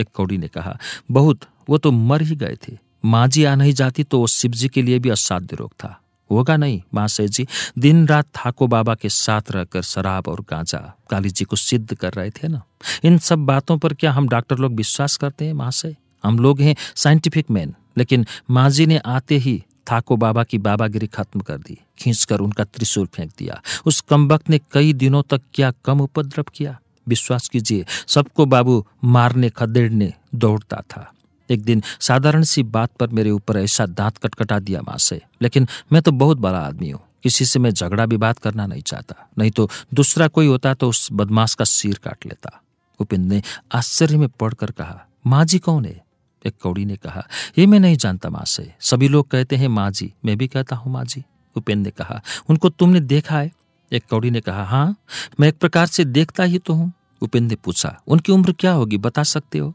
एक कौड़ी ने कहा बहुत वो तो मर ही गए थे माँ जी आ नहीं जाती तो वो शिव जी के लिए भी असाध्य रोग था होगा नहीं महाशय जी दिन रात थाको बाबा के साथ रहकर शराब और गांजा काली जी को सिद्ध कर रहे थे ना इन सब बातों पर क्या हम डॉक्टर लोग विश्वास करते हैं महाशय हम लोग हैं साइंटिफिक मैन लेकिन माँ जी ने आते ही थाको बाबा की बाबागिरी खत्म कर दी खींचकर उनका त्रिशूल फेंक दिया उस कमबक ने कई दिनों तक क्या कम उपद्रव किया विश्वास कीजिए सबको बाबू मारने खदेड़ने दौड़ता था एक दिन साधारण सी बात पर मेरे ऊपर ऐसा दांत कटकटा दिया माँ से लेकिन मैं तो बहुत बड़ा आदमी हूँ किसी से मैं झगड़ा भी बात करना नहीं चाहता नहीं तो दूसरा कोई होता तो उस बदमाश का सिर काट लेता उपिंद ने आश्चर्य में पढ़कर कहा माँ जी कौन है एक कौड़ी ने कहा ये मैं नहीं जानता माँ से सभी लोग कहते हैं माँ जी मैं भी कहता हूँ माँ जी उपेंद्र ने कहा उनको तुमने देखा है एक कौड़ी ने कहा हाँ मैं एक प्रकार से देखता ही तो हूँ उपेंद्र ने पूछा उनकी उम्र क्या होगी बता सकते हो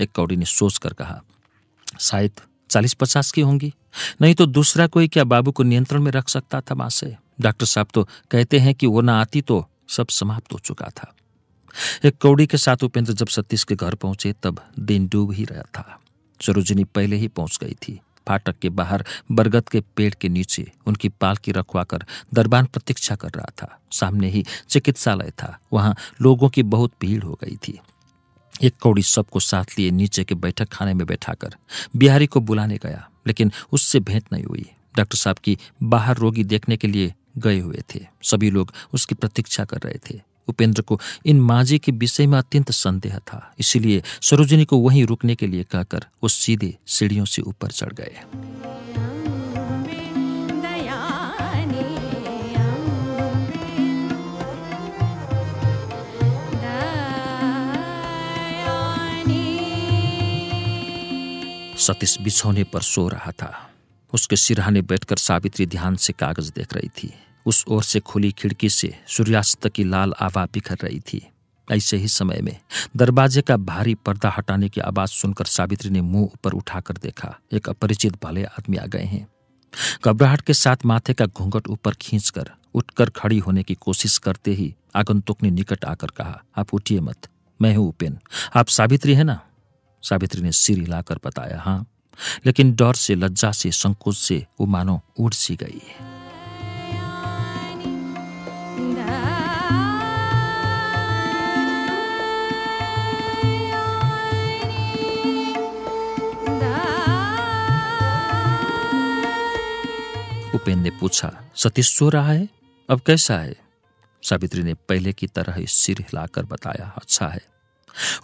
एक कौड़ी ने सोच कर कहा शायद चालीस पचास की होंगी नहीं तो दूसरा कोई क्या बाबू को नियंत्रण में रख सकता था मां से डॉक्टर साहब तो कहते हैं कि वो ना आती तो सब समाप्त हो चुका था एक कौड़ी के साथ उपेंद्र जब सतीश के घर पहुंचे तब दिन डूब ही रहा था सरोजिनी पहले ही पहुंच गई थी फाटक के बाहर बरगद के पेड़ के नीचे उनकी पालकी कर दरबान प्रतीक्षा कर रहा था सामने ही चिकित्सालय था वहां लोगों की बहुत भीड़ हो गई थी एक कौड़ी सबको साथ लिए नीचे के बैठक खाने में बैठाकर बिहारी को बुलाने गया लेकिन उससे भेंट नहीं हुई डॉक्टर साहब की बाहर रोगी देखने के लिए गए हुए थे सभी लोग उसकी प्रतीक्षा कर रहे थे उपेंद्र को इन मांझी के विषय में अत्यंत संदेह था इसीलिए सरोजिनी को वहीं रुकने के लिए कहकर वो सीधे सीढ़ियों से ऊपर चढ़ गए सतीश बिछौने पर सो रहा था उसके सिरहाने बैठकर सावित्री ध्यान से कागज देख रही थी उस ओर से खुली खिड़की से सूर्यास्त की लाल आवा बिखर रही थी ऐसे ही समय में दरवाजे का भारी पर्दा हटाने की आवाज सुनकर सावित्री ने मुंह ऊपर उठाकर देखा एक अपरिचित भले आदमी आ गए हैं घबराहट के साथ माथे का घूंघट ऊपर खींचकर उठकर खड़ी होने की कोशिश करते ही आगंतुक ने निकट आकर कहा आप उठिए मत मैं हूं उपेन आप सावित्री है ना सावित्री ने सिर हिलाकर बताया हाँ लेकिन डर से लज्जा से संकोच से वो मानो उड़ सी गई उपेन ने पूछा सतीश सो रहा है अब कैसा है सावित्री ने पहले की तरह सिर हिलाकर बताया अच्छा है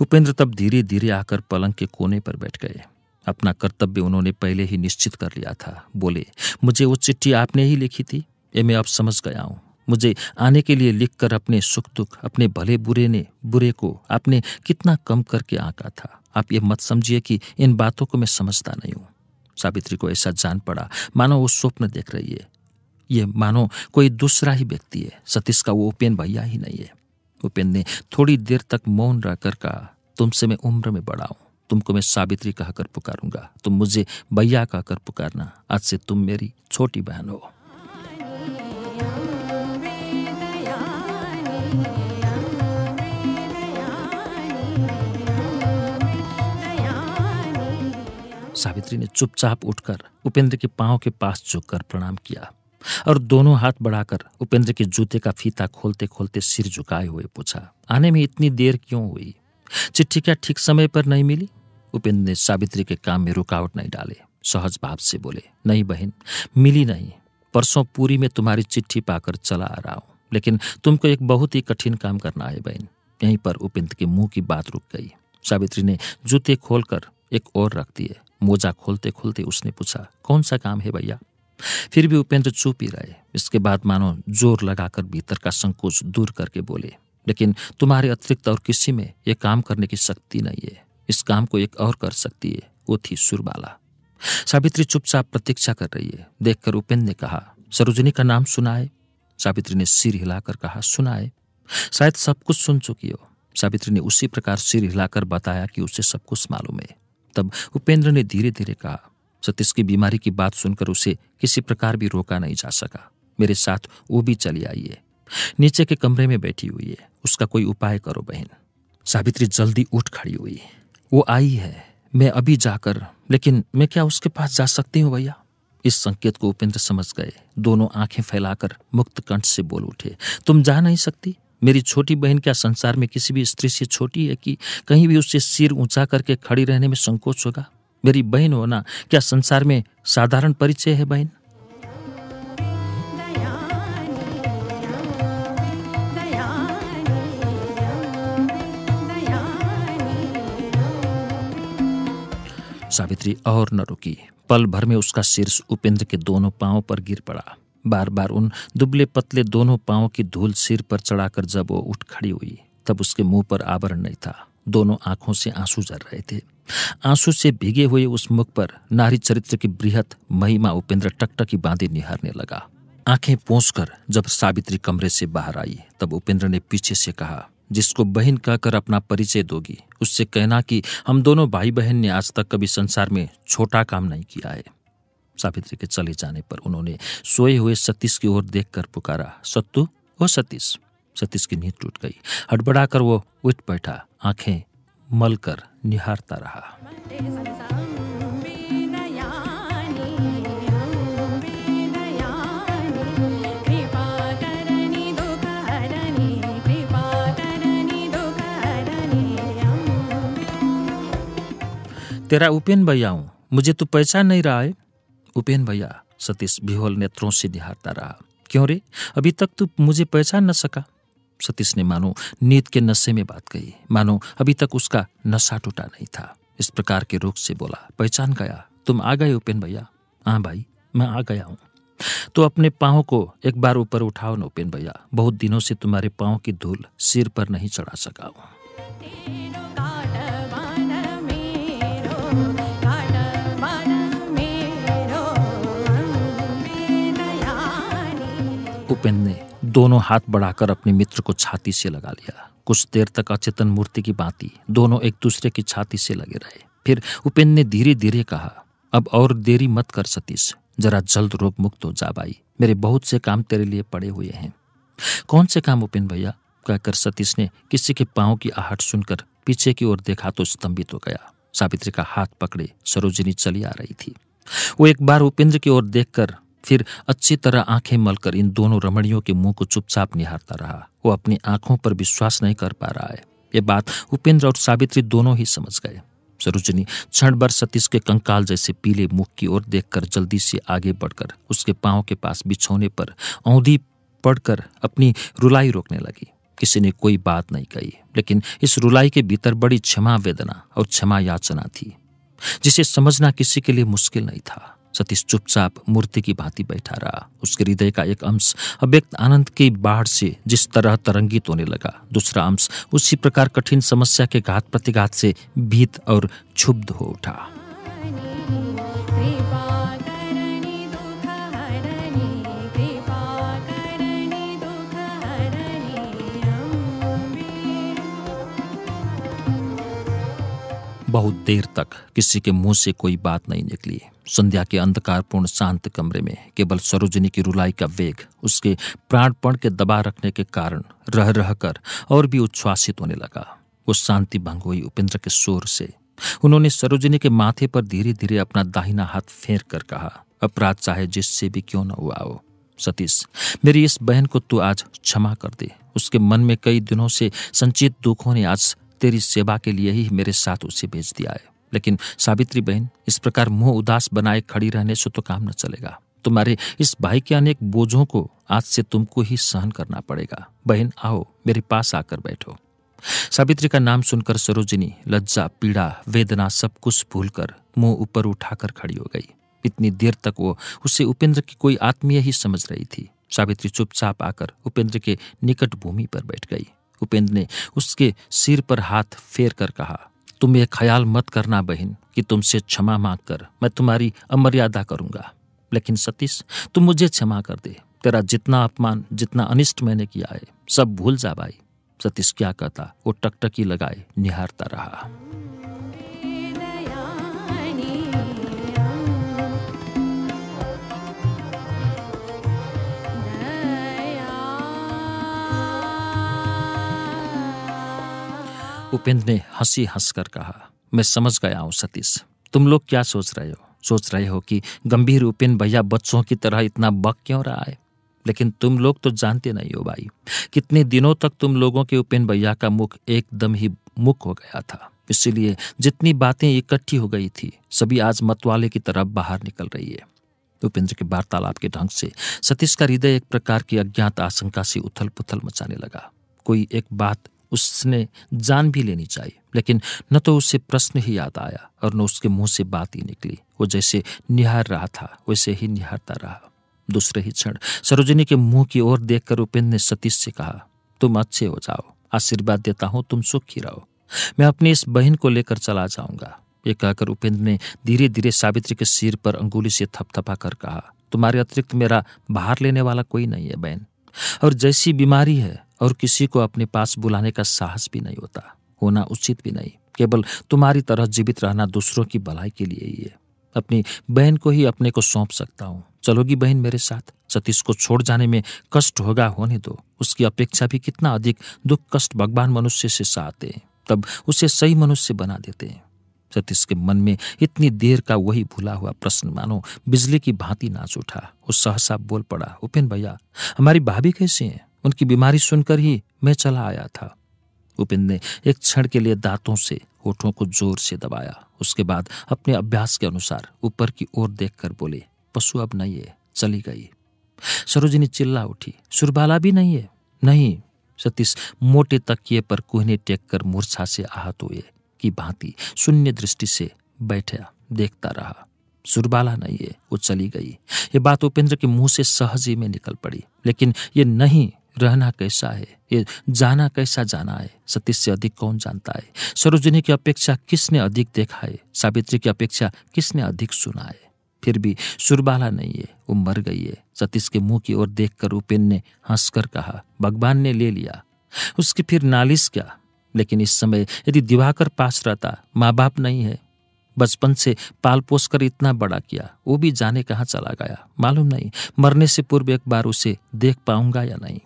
उपेंद्र तब धीरे धीरे आकर पलंग के कोने पर बैठ गए अपना कर्तव्य उन्होंने पहले ही निश्चित कर लिया था बोले मुझे वो चिट्ठी आपने ही लिखी थी ये मैं अब समझ गया हूँ मुझे आने के लिए लिखकर अपने सुख दुख अपने भले बुरे ने बुरे को आपने कितना कम करके आंका था आप ये मत समझिए कि इन बातों को मैं समझता नहीं हूँ सावित्री को ऐसा जान पड़ा मानो वो स्वप्न देख रही है ये मानो कोई दूसरा ही व्यक्ति है सतीश का वो उपेन भैया ही नहीं है उपेंद्र ने थोड़ी देर तक मौन रहकर कहा तुमसे मैं उम्र में बड़ा हूं तुमको मैं सावित्री कहकर पुकारूंगा तुम मुझे भैया कहकर पुकारना आज से तुम मेरी छोटी बहन हो सावित्री ने चुपचाप उठकर उपेंद्र के पांव के पास झुककर प्रणाम किया और दोनों हाथ बढ़ाकर उपेंद्र के जूते का फीता खोलते खोलते सिर झुकाए हुए पूछा आने में इतनी देर क्यों हुई चिट्ठी क्या ठीक समय पर नहीं मिली उपेंद्र ने सावित्री के काम में रुकावट नहीं डाले सहज भाव से बोले नहीं बहन मिली नहीं परसों पूरी में तुम्हारी चिट्ठी पाकर चला आ रहा हूं लेकिन तुमको एक बहुत ही कठिन काम करना है बहन यहीं पर उपेंद्र के मुंह की बात रुक गई सावित्री ने जूते खोलकर एक और रख दिए मोजा खोलते खोलते उसने पूछा कौन सा काम है भैया फिर भी उपेंद्र चुप ही रहे इसके बाद मानो जोर लगाकर भीतर का संकोच दूर करके बोले लेकिन तुम्हारे अतिरिक्त और किसी में यह काम करने की शक्ति नहीं है इस काम को एक और कर सकती है वो थी सुरबाला सावित्री चुपचाप प्रतीक्षा कर रही है देखकर उपेंद्र ने कहा सरोजनी का नाम सुनाए सावित्री ने सिर हिलाकर कहा सुनाए शायद सब कुछ सुन चुकी हो सावित्री ने उसी प्रकार सिर हिलाकर बताया कि उसे सब कुछ मालूम है तब उपेंद्र ने धीरे धीरे कहा तो सतीश की बीमारी की बात सुनकर उसे किसी प्रकार भी रोका नहीं जा सका मेरे साथ वो भी चली आई है नीचे के कमरे में बैठी हुई है उसका कोई उपाय करो बहन सावित्री जल्दी उठ खड़ी हुई वो आई है मैं अभी जाकर लेकिन मैं क्या उसके पास जा सकती हूँ भैया इस संकेत को उपेंद्र समझ गए दोनों आंखें फैलाकर मुक्त कंठ से बोल उठे तुम जा नहीं सकती मेरी छोटी बहन क्या संसार में किसी भी स्त्री से छोटी है कि कहीं भी उससे सिर ऊंचा करके खड़ी रहने में संकोच होगा मेरी बहन होना क्या संसार में साधारण परिचय है बहन सावित्री और न रुकी पल भर में उसका शीर्ष उपेंद्र के दोनों पांवों पर गिर पड़ा बार बार उन दुबले पतले दोनों पांवों की धूल सिर पर चढ़ाकर जब वो उठ खड़ी हुई तब उसके मुंह पर आवरण नहीं था दोनों आंखों से आंसू जर रहे थे आंसू से भीगे हुए उस मुख पर नारी चरित्र की बृहत महिमा उपेंद्र टकटकी बांधे निहारने लगा आंखें पहुंचकर जब सावित्री कमरे से बाहर आई तब उपेंद्र ने पीछे से कहा जिसको बहन कहकर अपना परिचय दोगी उससे कहना कि हम दोनों भाई बहन ने आज तक कभी संसार में छोटा काम नहीं किया है सावित्री के चले जाने पर उन्होंने सोए हुए सतीश की ओर देखकर पुकारा सत्तू वो सतीश सतीश की नींद टूट गई हड़बड़ाकर वो उठ बैठा आंखें मलकर निहारता रहा तेरा उपेन भैया हूँ मुझे तो पहचान नहीं रहा है उपेन भैया सतीश बिहोल नेत्रों से निहारता रहा क्यों रे अभी तक तू मुझे पहचान न सका सतीश ने मानो नीत के नशे में बात कही मानो अभी तक उसका नशा टूटा नहीं था इस प्रकार के रोग से बोला पहचान गया तुम आ गए उपेन भैया हाँ भाई मैं आ गया हूँ तो अपने पाँव को एक बार ऊपर उठाओ उपेन भैया बहुत दिनों से तुम्हारे पाँव की धूल सिर पर नहीं चढ़ा सका हूँ उपेन ने दोनों हाथ बढ़ाकर अपने मित्र को छाती से लगा लिया कुछ देर तक अचेतन मूर्ति की बाती दोनों एक दूसरे की छाती से लगे रहे फिर उपेन ने धीरे धीरे कहा अब और देरी मत कर सतीश जरा जल्द रोग मुक्त हो जा भाई मेरे बहुत से काम तेरे लिए पड़े हुए हैं कौन से काम उपेन भैया कहकर सतीश ने किसी के पाँव की आहट सुनकर पीछे की ओर देखा तो स्तंभित हो गया सावित्री का हाथ पकड़े सरोजिनी चली आ रही थी वो एक बार उपेंद्र की ओर देखकर फिर अच्छी तरह आंखें मलकर इन दोनों रमणियों के मुंह को चुपचाप निहारता रहा वो अपनी आंखों पर विश्वास नहीं कर पा रहा है ये बात उपेंद्र और सावित्री दोनों ही समझ गए सरोजनी क्षण भर सतीश के कंकाल जैसे पीले मुख की ओर देखकर जल्दी से आगे बढ़कर उसके पाँव के पास बिछोने पर औंधी पड़कर अपनी रुलाई रोकने लगी किसी ने कोई बात नहीं कही लेकिन इस रुलाई के भीतर बड़ी क्षमा वेदना और क्षमा याचना थी जिसे समझना किसी के लिए मुश्किल नहीं था सतीश चुपचाप मूर्ति की भांति बैठा रहा उसके हृदय का एक अंश अव्यक्त आनंद की बाढ़ से जिस तरह तरंगित होने लगा दूसरा अंश उसी प्रकार कठिन समस्या के घात प्रतिघात से भीत और क्षुब्ध हो उठा बहुत देर तक किसी के मुंह से कोई बात नहीं निकली संध्या के अंधकारपूर्ण शांत कमरे में केवल सरोजनी की रुलाई का वेग उसके प्राणपण के दबा रखने के कारण रह रह कर और भी उच्छ्वासित होने लगा वो शांति भंग हुई उपेंद्र के शोर से उन्होंने सरोजनी के माथे पर धीरे धीरे अपना दाहिना हाथ फेर कर कहा अपराध चाहे जिससे भी क्यों न हुआ हो सतीश मेरी इस बहन को तू आज क्षमा कर दे उसके मन में कई दिनों से संचित दुखों ने आज तेरी सेवा के लिए ही मेरे साथ उसे भेज दिया है लेकिन सावित्री बहन इस प्रकार मुंह उदास बनाए खड़ी रहने से तो काम न चलेगा तुम्हारे इस भाई के अनेक बोझों को आज से तुमको ही सहन करना पड़ेगा बहन आओ मेरे पास आकर बैठो सावित्री का नाम सुनकर सरोजिनी लज्जा पीड़ा वेदना सब कुछ भूलकर मुंह ऊपर उठाकर खड़ी हो गई इतनी देर तक वो उसे उपेंद्र की कोई आत्मीय ही समझ रही थी सावित्री चुपचाप आकर उपेंद्र के निकट भूमि पर बैठ गई उपेंद्र ने उसके सिर पर हाथ फेर कर कहा तुम यह ख्याल मत करना बहन कि तुमसे क्षमा मांग कर मैं तुम्हारी अमर्यादा करूंगा लेकिन सतीश तुम मुझे क्षमा कर दे तेरा जितना अपमान जितना अनिष्ट मैंने किया है सब भूल जा भाई सतीश क्या कहता वो टकटकी लगाए निहारता रहा उपेंद्र ने हंसी हंसकर कहा मैं समझ गया हूँ सतीश तुम लोग क्या सोच रहे हो सोच रहे हो कि गंभीर उपेंद्र भैया बच्चों की तरह इतना बक क्यों रहा है लेकिन तुम लोग तो जानते नहीं हो भाई कितने दिनों तक तुम लोगों के उपेन भैया का मुख एकदम ही मुख हो गया था इसीलिए जितनी बातें इकट्ठी हो गई थी सभी आज मतवाले की तरफ बाहर निकल रही है उपेंद्र के वार्तालाप के ढंग से सतीश का हृदय एक प्रकार की अज्ञात आशंका से उथल पुथल मचाने लगा कोई एक बात उसने जान भी लेनी चाहिए लेकिन न तो उसे प्रश्न ही याद आया और न उसके मुंह से बात ही निकली वो जैसे निहार रहा था वैसे ही निहारता रहा दूसरे ही क्षण सरोजिनी के मुंह की ओर देखकर उपेंद्र ने सतीश से कहा तुम अच्छे हो जाओ आशीर्वाद देता हूं तुम सुखी रहो मैं अपनी इस बहन को लेकर चला जाऊंगा ये कहकर उपेंद्र ने धीरे धीरे सावित्री के सिर पर अंगुली से थपथपा कर कहा तुम्हारे अतिरिक्त मेरा बाहर लेने वाला कोई नहीं है बहन और जैसी बीमारी है और किसी को अपने पास बुलाने का साहस भी नहीं होता होना उचित भी नहीं केवल तुम्हारी तरह जीवित रहना दूसरों की भलाई के लिए ही है अपनी बहन को ही अपने को सौंप सकता हूँ चलोगी बहन मेरे साथ सतीश को छोड़ जाने में कष्ट होगा होने दो उसकी अपेक्षा भी कितना अधिक दुख कष्ट भगवान मनुष्य से सहते हैं तब उसे सही मनुष्य बना देते हैं सतीश के मन में इतनी देर का वही भूला हुआ प्रश्न मानो बिजली की भांति नाच उठा वो सहसा बोल पड़ा उपेन भैया हमारी भाभी कैसी हैं उनकी बीमारी सुनकर ही मैं चला आया था उपिंद ने एक क्षण के लिए दांतों से होठों को जोर से दबाया उसके बाद अपने अभ्यास के अनुसार ऊपर की ओर देखकर बोले पशु अब नहीं है चली गई सरोजिनी चिल्ला उठी सुरबाला भी नहीं है नहीं सतीश मोटे तकिए पर कोहने टेक कर मूर्छा से आहत हुए की भांति शून्य दृष्टि से बैठा देखता रहा सुरबाला नहीं है वो चली गई ये बात उपेंद्र के मुंह से सहज ही में निकल पड़ी लेकिन ये नहीं रहना कैसा है ये जाना कैसा जाना है सत्य से अधिक कौन जानता है सरोजनी की अपेक्षा किसने अधिक देखा है सावित्री की अपेक्षा किसने अधिक सुना है फिर भी सुरबाला नहीं है वो मर गई है सतीश के मुंह की ओर देखकर उपेन ने हंसकर कहा भगवान ने ले लिया उसकी फिर नालिश क्या लेकिन इस समय यदि दिवाकर पास रहता माँ बाप नहीं है बचपन से पाल पोस कर इतना बड़ा किया वो भी जाने कहाँ चला गया मालूम नहीं मरने से पूर्व एक बार उसे देख पाऊंगा या नहीं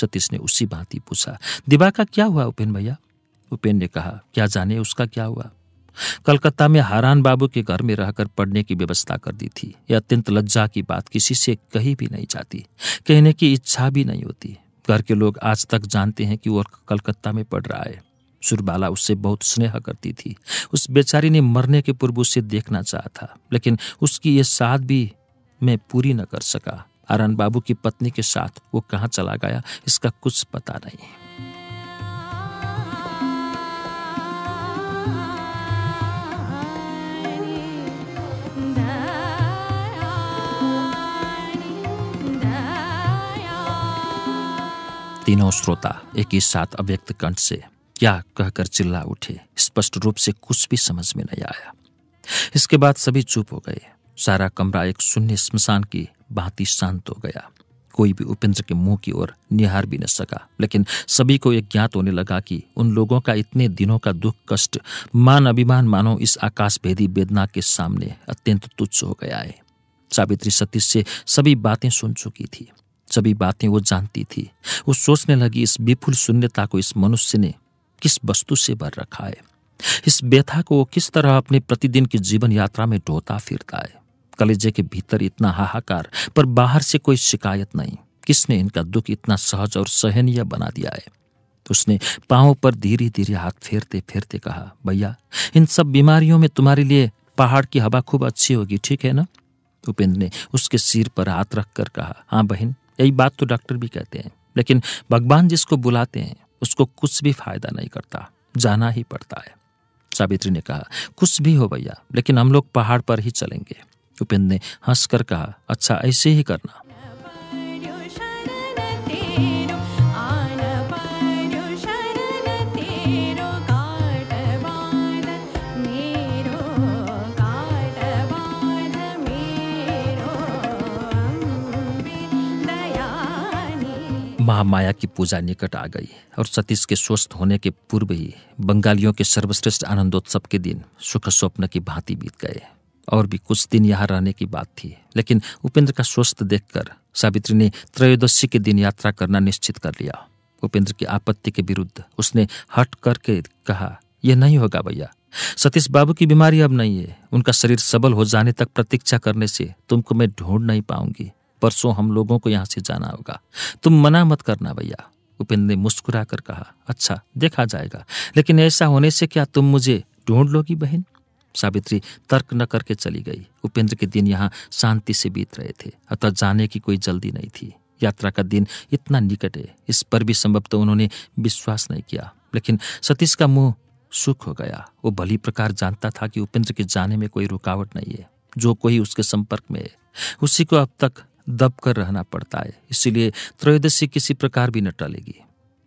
सतीश ने उसी भांति पूछा दिबा का क्या हुआ उपेन भैया उपेन ने कहा क्या जाने उसका क्या हुआ कलकत्ता में हारान बाबू के घर में रहकर पढ़ने की व्यवस्था कर दी थी यह अत्यंत लज्जा की बात किसी से कही भी नहीं जाती कहने की इच्छा भी नहीं होती घर के लोग आज तक जानते हैं कि वो कलकत्ता में पढ़ रहा है सुरबाला उससे बहुत स्नेह करती थी उस बेचारी ने मरने के पूर्व उसे देखना चाहा था लेकिन उसकी ये साथ भी मैं पूरी न कर सका अरन बाबू की पत्नी के साथ वो कहाँ चला गया इसका कुछ पता नहीं तीनों श्रोता एक ही साथ अव्यक्त कंठ से क्या कहकर चिल्ला उठे स्पष्ट रूप से कुछ भी समझ में नहीं आया इसके बाद सभी चुप हो गए सारा कमरा एक शून्य स्मशान की भांति शांत हो गया कोई भी उपेंद्र के मुंह की ओर निहार भी न सका लेकिन सभी को यह ज्ञात होने लगा कि उन लोगों का इतने दिनों का दुख कष्ट मान अभिमान मानो इस आकाश भेदी वेदना के सामने अत्यंत तुच्छ हो गया है सावित्री सतीश से सभी बातें सुन चुकी थी सभी बातें वो जानती थी वो सोचने लगी इस विपुल शून्यता को इस मनुष्य ने किस वस्तु से भर रखा है इस व्यथा को किस तरह अपने प्रतिदिन की जीवन यात्रा में ढोता फिरता है कलेजे के भीतर इतना हाहाकार पर बाहर से कोई शिकायत नहीं किसने इनका दुख इतना सहज और सहनीय बना दिया है उसने पांव पर धीरे धीरे हाथ फेरते फेरते कहा भैया इन सब बीमारियों में तुम्हारे लिए पहाड़ की हवा खूब अच्छी होगी ठीक है ना उपेंद्र ने उसके सिर पर हाथ रखकर कहा हाँ बहन यही बात तो डॉक्टर भी कहते हैं लेकिन भगवान जिसको बुलाते हैं उसको कुछ भी फायदा नहीं करता जाना ही पड़ता है सावित्री ने कहा कुछ भी हो भैया लेकिन हम लोग पहाड़ पर ही चलेंगे उपेंद्र ने हंसकर कहा अच्छा ऐसे ही करना महामाया की पूजा निकट आ गई और सतीश के स्वस्थ होने के पूर्व ही बंगालियों के सर्वश्रेष्ठ आनंदोत्सव के दिन सुख स्वप्न की भांति बीत गए और भी कुछ दिन यहाँ रहने की बात थी लेकिन उपेंद्र का स्वस्थ देखकर सावित्री ने त्रयोदशी के दिन यात्रा करना निश्चित कर लिया उपेंद्र की आपत्ति के विरुद्ध उसने हट करके कहा यह नहीं होगा भैया सतीश बाबू की बीमारी अब नहीं है उनका शरीर सबल हो जाने तक प्रतीक्षा करने से तुमको मैं ढूंढ नहीं पाऊंगी परसों हम लोगों को यहाँ से जाना होगा तुम मना मत करना भैया उपेंद्र ने मुस्कुरा कर कहा अच्छा देखा जाएगा लेकिन ऐसा होने से क्या तुम मुझे ढूंढ लोगी बहन सावित्री तर्क न करके चली गई उपेंद्र के दिन यहाँ शांति से बीत रहे थे अतः जाने की कोई जल्दी नहीं थी यात्रा का दिन इतना निकट है इस पर भी संभव तो उन्होंने विश्वास नहीं किया लेकिन सतीश का मुंह सुख हो गया वो भली प्रकार जानता था कि उपेंद्र के जाने में कोई रुकावट नहीं है जो कोई उसके संपर्क में है उसी को अब तक दब कर रहना पड़ता है इसीलिए त्रयोदशी किसी प्रकार भी न टलेगी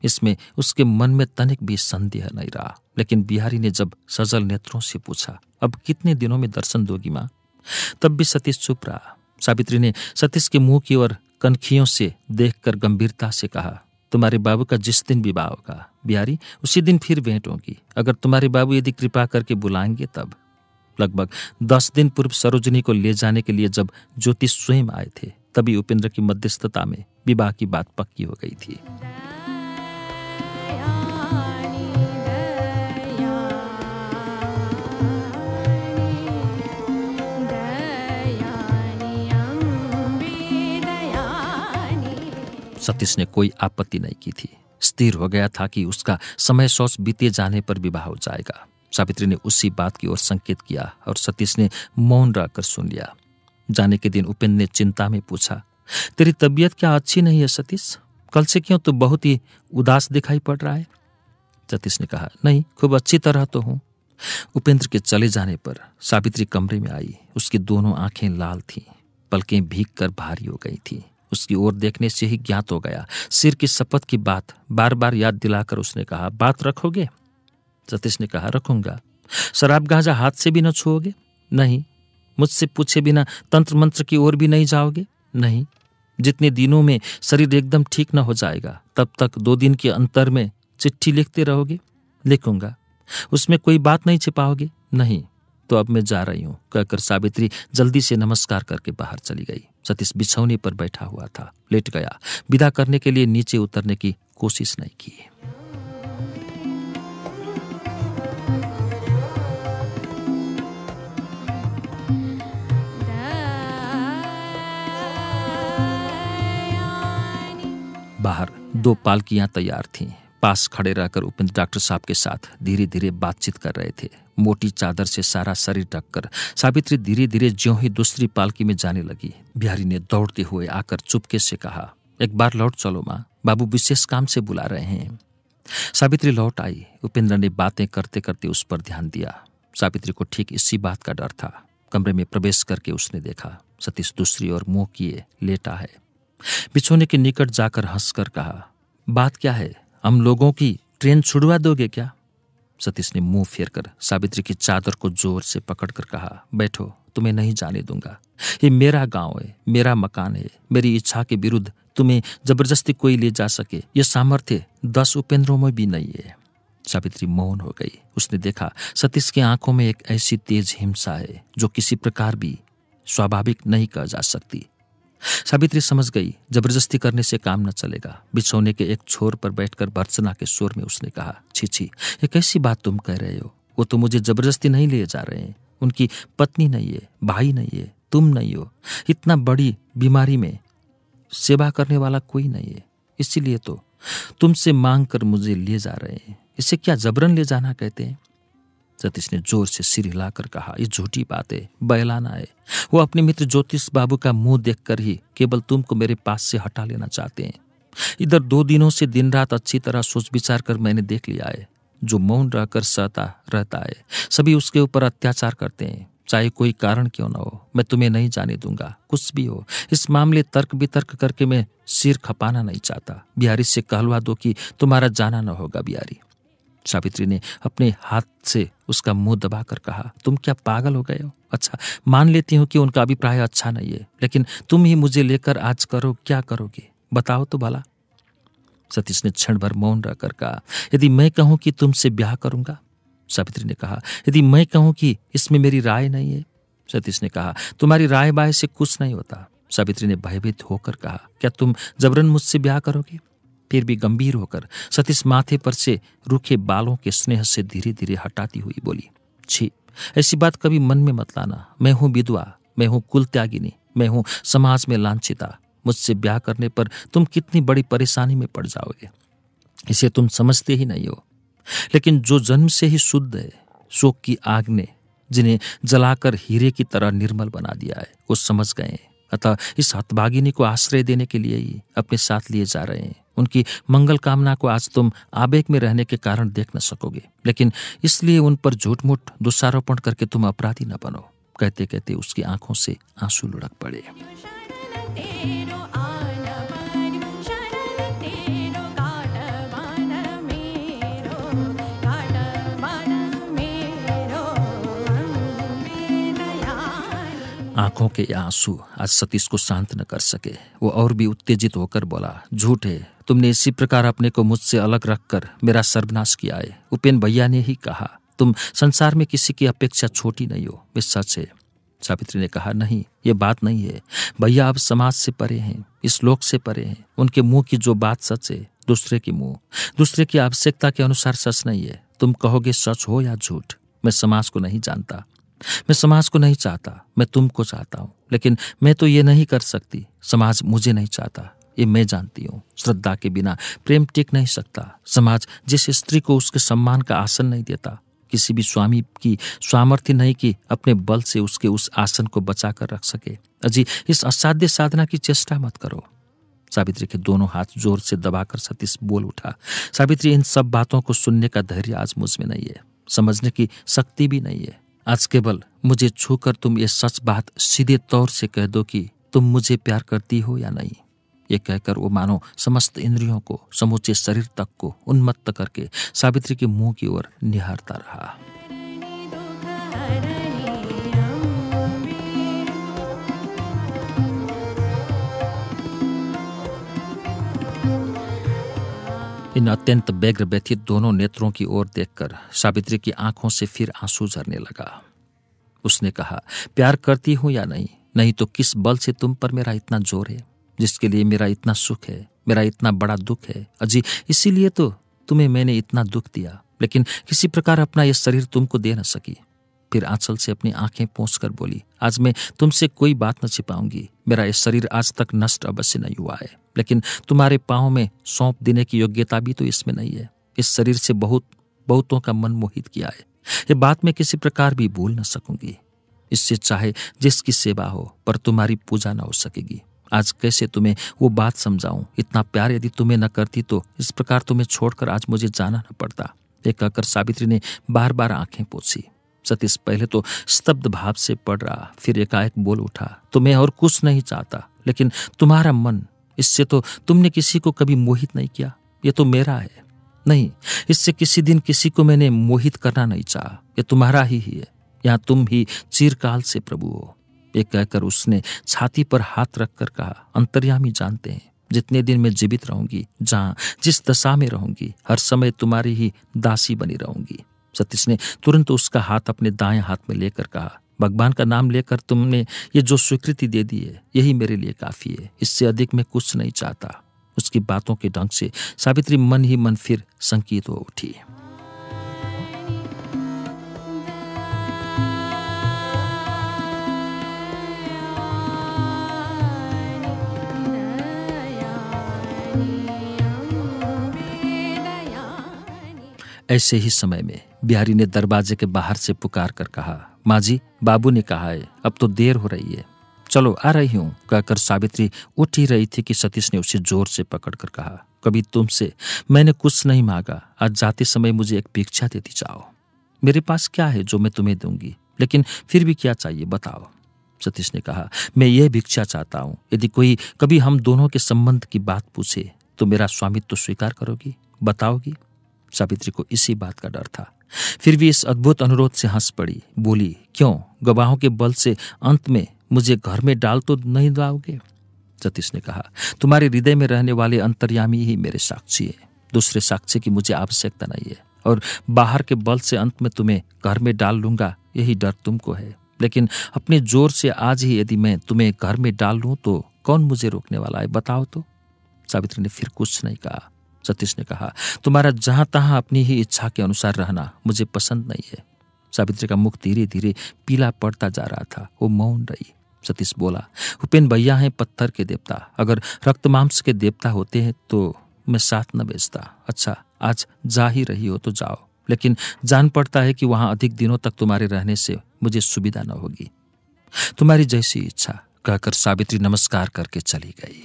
इसमें उसके मन में तनिक भी संदेह नहीं रहा लेकिन बिहारी ने जब सजल नेत्रों से पूछा अब कितने दिनों में दर्शन दोगी माँ तब भी सतीश चुप रहा सावित्री ने सतीश के मुंह की ओर कनखियों से देखकर गंभीरता से कहा तुम्हारे बाबू का जिस दिन विवाह होगा बिहारी उसी दिन फिर भेंट होगी अगर तुम्हारे बाबू यदि कृपा करके बुलाएंगे तब लगभग दस दिन पूर्व सरोजनी को ले जाने के लिए जब ज्योतिष स्वयं आए थे तभी उपेंद्र की मध्यस्थता में विवाह की बात पक्की हो गई थी सतीश ने कोई आपत्ति नहीं की थी स्थिर हो गया था कि उसका समय सोच बीते जाने पर विवाह हो जाएगा सावित्री ने उसी बात की ओर संकेत किया और सतीश ने मौन रहकर सुन लिया जाने के दिन उपेंद्र ने चिंता में पूछा तेरी तबीयत क्या अच्छी नहीं है सतीश कल से क्यों तो बहुत ही उदास दिखाई पड़ रहा है सतीश ने कहा नहीं खूब अच्छी तरह तो हूँ उपेंद्र के चले जाने पर सावित्री कमरे में आई उसकी दोनों आंखें लाल थीं पलकें भीग कर भारी हो गई थीं उसकी ओर देखने से ही ज्ञात हो गया सिर की शपथ की बात बार बार याद दिलाकर उसने कहा बात रखोगे सतीश ने कहा रखूंगा शराब गांजा हाथ से भी न छुओगे नहीं मुझसे पूछे बिना तंत्र मंत्र की ओर भी नहीं जाओगे नहीं जितने दिनों में शरीर एकदम ठीक न हो जाएगा तब तक दो दिन के अंतर में चिट्ठी लिखते रहोगे लिखूंगा उसमें कोई बात नहीं छिपाओगे नहीं तो अब मैं जा रही हूँ कहकर सावित्री जल्दी से नमस्कार करके बाहर चली गई सतीश बिछौने पर बैठा हुआ था लेट गया विदा करने के लिए नीचे उतरने की कोशिश नहीं की बाहर दो पालकियां तैयार थीं पास खड़े रहकर उपेंद्र डॉक्टर साहब के साथ धीरे धीरे बातचीत कर रहे थे मोटी चादर से सारा शरीर ढककर सावित्री धीरे धीरे ज्यों ही दूसरी पालकी में जाने लगी बिहारी ने दौड़ते हुए आकर चुपके से कहा एक बार लौट चलो माँ बाबू विशेष काम से बुला रहे हैं सावित्री लौट आई उपेंद्र ने बातें करते करते उस पर ध्यान दिया सावित्री को ठीक इसी बात का डर था कमरे में प्रवेश करके उसने देखा सतीश दूसरी ओर मुंह किए लेटा है बिछोने के निकट जाकर हंसकर कहा बात क्या है हम लोगों की ट्रेन छुड़वा दोगे क्या सतीश ने मुंह फेर कर सावित्री की चादर को जोर से पकड़कर कहा बैठो तुम्हें नहीं जाने दूंगा ये मेरा गांव है मेरा मकान है मेरी इच्छा के विरुद्ध तुम्हें जबरदस्ती कोई ले जा सके ये सामर्थ्य दस उपेंद्रों में भी नहीं है सावित्री मौन हो गई उसने देखा सतीश की आंखों में एक ऐसी तेज हिंसा है जो किसी प्रकार भी स्वाभाविक नहीं कह जा सकती सावित्री समझ गई जबरदस्ती करने से काम न चलेगा बिछोने के एक छोर पर बैठकर भर्सना के शोर में उसने कहा छी छी ये कैसी बात तुम कह रहे हो वो तो मुझे जबरदस्ती नहीं ले जा रहे हैं उनकी पत्नी नहीं है भाई नहीं है तुम नहीं हो इतना बड़ी बीमारी में सेवा करने वाला कोई नहीं है इसीलिए तो तुमसे मांग कर मुझे ले जा रहे हैं इसे क्या जबरन ले जाना कहते हैं सतीश ने जोर से सिर हिलाकर कहा ये झूठी बातें बहलाना है वो अपने मित्र ज्योतिष बाबू का मुंह देखकर ही केवल तुमको मेरे पास से हटा लेना चाहते हैं इधर दो दिनों से दिन रात अच्छी तरह सोच विचार कर मैंने देख लिया है जो मौन रहकर सहता रहता है सभी उसके ऊपर अत्याचार करते हैं चाहे कोई कारण क्यों ना हो मैं तुम्हें नहीं जाने दूंगा कुछ भी हो इस मामले तर्क वितर्क करके मैं सिर खपाना नहीं चाहता बिहारी से कहलवा दो कि तुम्हारा जाना न होगा बिहारी सावित्री ने अपने हाथ से उसका मुंह दबाकर कहा तुम क्या पागल हो गए हो अच्छा मान लेती हूँ कि उनका अभिप्राय अच्छा नहीं है लेकिन तुम ही मुझे लेकर आज करो क्या करोगे बताओ तो भला सतीश ने क्षण भर मौन रहकर कहा यदि मैं कहूं कि तुमसे ब्याह करूंगा सावित्री ने कहा यदि मैं कहूं कि इसमें मेरी राय नहीं है सतीश ने कहा तुम्हारी राय बाय से कुछ नहीं होता सावित्री ने भयभीत होकर कहा क्या तुम जबरन मुझसे ब्याह करोगे फिर भी गंभीर होकर सतीश माथे पर से रूखे बालों के स्नेह से धीरे धीरे हटाती हुई बोली छी ऐसी बात कभी मन में मत लाना मैं हूँ विधवा मैं हूँ कुल त्यागिनी मैं हूँ समाज में लांछिता मुझसे ब्याह करने पर तुम कितनी बड़ी परेशानी में पड़ जाओगे इसे तुम समझते ही नहीं हो लेकिन जो जन्म से ही शुद्ध है शोक की आग ने जिन्हें जलाकर हीरे की तरह निर्मल बना दिया है वो समझ गए अतः इस हतभागिनी को आश्रय देने के लिए ही अपने साथ लिए जा रहे हैं उनकी मंगल कामना को आज तुम आवेग में रहने के कारण देख न सकोगे लेकिन इसलिए उन पर झूठ मूठ दोषारोपण करके तुम अपराधी न बनो कहते कहते उसकी आंखों से आंसू लुढ़क पड़े आंखों के आंसू आज सतीश को शांत न कर सके वो और भी उत्तेजित होकर बोला झूठ है तुमने इसी प्रकार अपने को मुझसे अलग रखकर मेरा सर्वनाश किया है उपेन भैया ने ही कहा तुम संसार में किसी की अपेक्षा छोटी नहीं हो वे सच है सावित्री ने कहा नहीं ये बात नहीं है भैया अब समाज से परे हैं इस लोक से परे हैं उनके मुंह की जो बात सच है दूसरे के मुंह दूसरे की आवश्यकता के अनुसार सच नहीं है तुम कहोगे सच हो या झूठ मैं समाज को नहीं जानता मैं समाज को नहीं चाहता मैं तुमको चाहता हूँ लेकिन मैं तो ये नहीं कर सकती समाज मुझे नहीं चाहता ये मैं जानती हूँ श्रद्धा के बिना प्रेम टिक नहीं सकता समाज जिस स्त्री को उसके सम्मान का आसन नहीं देता किसी भी स्वामी की सामर्थ्य नहीं कि अपने बल से उसके उस आसन को बचा कर रख सके अजी इस असाध्य साधना की चेष्टा मत करो सावित्री के दोनों हाथ जोर से दबाकर सतीश बोल उठा सावित्री इन सब बातों को सुनने का धैर्य आज मुझ में नहीं है समझने की शक्ति भी नहीं है आज केवल मुझे छूकर तुम ये सच बात सीधे तौर से कह दो कि तुम मुझे प्यार करती हो या नहीं ये कहकर वो मानो समस्त इंद्रियों को समूचे शरीर तक को उन्मत्त करके सावित्री के मुंह की ओर निहारता रहा इन अत्यंत व्यग्र व्यथित दोनों नेत्रों की ओर देखकर सावित्री की आंखों से फिर आंसू झरने लगा उसने कहा प्यार करती हूं या नहीं नहीं तो किस बल से तुम पर मेरा इतना जोर है जिसके लिए मेरा इतना सुख है मेरा इतना बड़ा दुख है अजी इसीलिए तो तुम्हें मैंने इतना दुख दिया लेकिन किसी प्रकार अपना यह शरीर तुमको दे न सकी फिर आंचल से अपनी आंखें पोंछ बोली आज मैं तुमसे कोई बात न छिपाऊंगी मेरा यह शरीर आज तक नष्ट अवश्य नहीं हुआ है लेकिन तुम्हारे पाँव में सौंप देने की योग्यता भी तो इसमें नहीं है इस शरीर से बहुत बहुतों का मन मोहित किया है ये बात मैं किसी प्रकार भी भूल न सकूंगी इससे चाहे जिसकी सेवा हो पर तुम्हारी पूजा ना हो सकेगी आज कैसे तुम्हें वो बात समझाऊं इतना प्यार यदि तुम्हें न करती तो इस प्रकार तुम्हें छोड़कर आज मुझे जाना न पड़ता यह कहकर सावित्री ने बार बार आंखें पोछी सतीश पहले तो स्तब्ध भाव से पड़ रहा फिर एकाएक बोल उठा तो मैं और कुछ नहीं चाहता लेकिन तुम्हारा मन इससे तो तुमने किसी को कभी मोहित नहीं किया ये तो मेरा है नहीं इससे किसी दिन किसी को मैंने मोहित करना नहीं चाह ये तुम्हारा ही है यहाँ तुम ही चिरकाल से प्रभु हो ये कहकर उसने छाती पर हाथ रखकर कहा अंतर्यामी जानते हैं जितने दिन मैं जीवित रहूंगी जहाँ जिस दशा में रहूंगी हर समय तुम्हारी ही दासी बनी रहूंगी सतीश ने तुरंत उसका हाथ अपने दाएं हाथ में लेकर कहा भगवान का नाम लेकर तुमने ये जो स्वीकृति दे दी है यही मेरे लिए काफ़ी है इससे अधिक मैं कुछ नहीं चाहता उसकी बातों के ढंग से सावित्री मन ही मन फिर संकेत हो उठी ऐसे ही समय में बिहारी ने दरवाजे के बाहर से पुकार कर कहा माँ जी बाबू ने कहा है अब तो देर हो रही है चलो आ रही हूँ कहकर सावित्री उठ ही रही थी कि सतीश ने उसे जोर से पकड़कर कहा कभी तुमसे मैंने कुछ नहीं मांगा आज जाते समय मुझे एक भिक्षा देती जाओ मेरे पास क्या है जो मैं तुम्हें दूंगी लेकिन फिर भी क्या चाहिए बताओ सतीश ने कहा मैं यह भिक्षा चाहता हूँ यदि कोई कभी हम दोनों के संबंध की बात पूछे तो मेरा स्वामित्व तो स्वीकार करोगी बताओगी सावित्री को इसी बात का डर था फिर भी इस अद्भुत अनुरोध से हंस पड़ी बोली क्यों गवाहों के बल से अंत में मुझे घर में डाल तो नहीं दाओगे सतीश ने कहा तुम्हारे हृदय में रहने वाले अंतर्यामी ही मेरे साक्षी है दूसरे साक्षी की मुझे आवश्यकता नहीं है और बाहर के बल से अंत में तुम्हें घर में डाल लूंगा यही डर तुमको है लेकिन अपने जोर से आज ही यदि मैं तुम्हें घर में डाल लूं तो कौन मुझे रोकने वाला है बताओ तो सावित्री ने फिर कुछ नहीं कहा सतीश ने कहा तुम्हारा जहां तहां अपनी ही इच्छा के अनुसार रहना मुझे पसंद नहीं है सावित्री का मुख धीरे धीरे पीला पड़ता जा रहा था वो मौन रही सतीश बोला उपेन भैया हैं पत्थर के देवता अगर रक्त मांस के देवता होते हैं तो मैं साथ न बेचता अच्छा आज जा ही रही हो तो जाओ लेकिन जान पड़ता है कि वहां अधिक दिनों तक तुम्हारे रहने से मुझे सुविधा न होगी तुम्हारी जैसी इच्छा कहकर सावित्री नमस्कार करके चली गई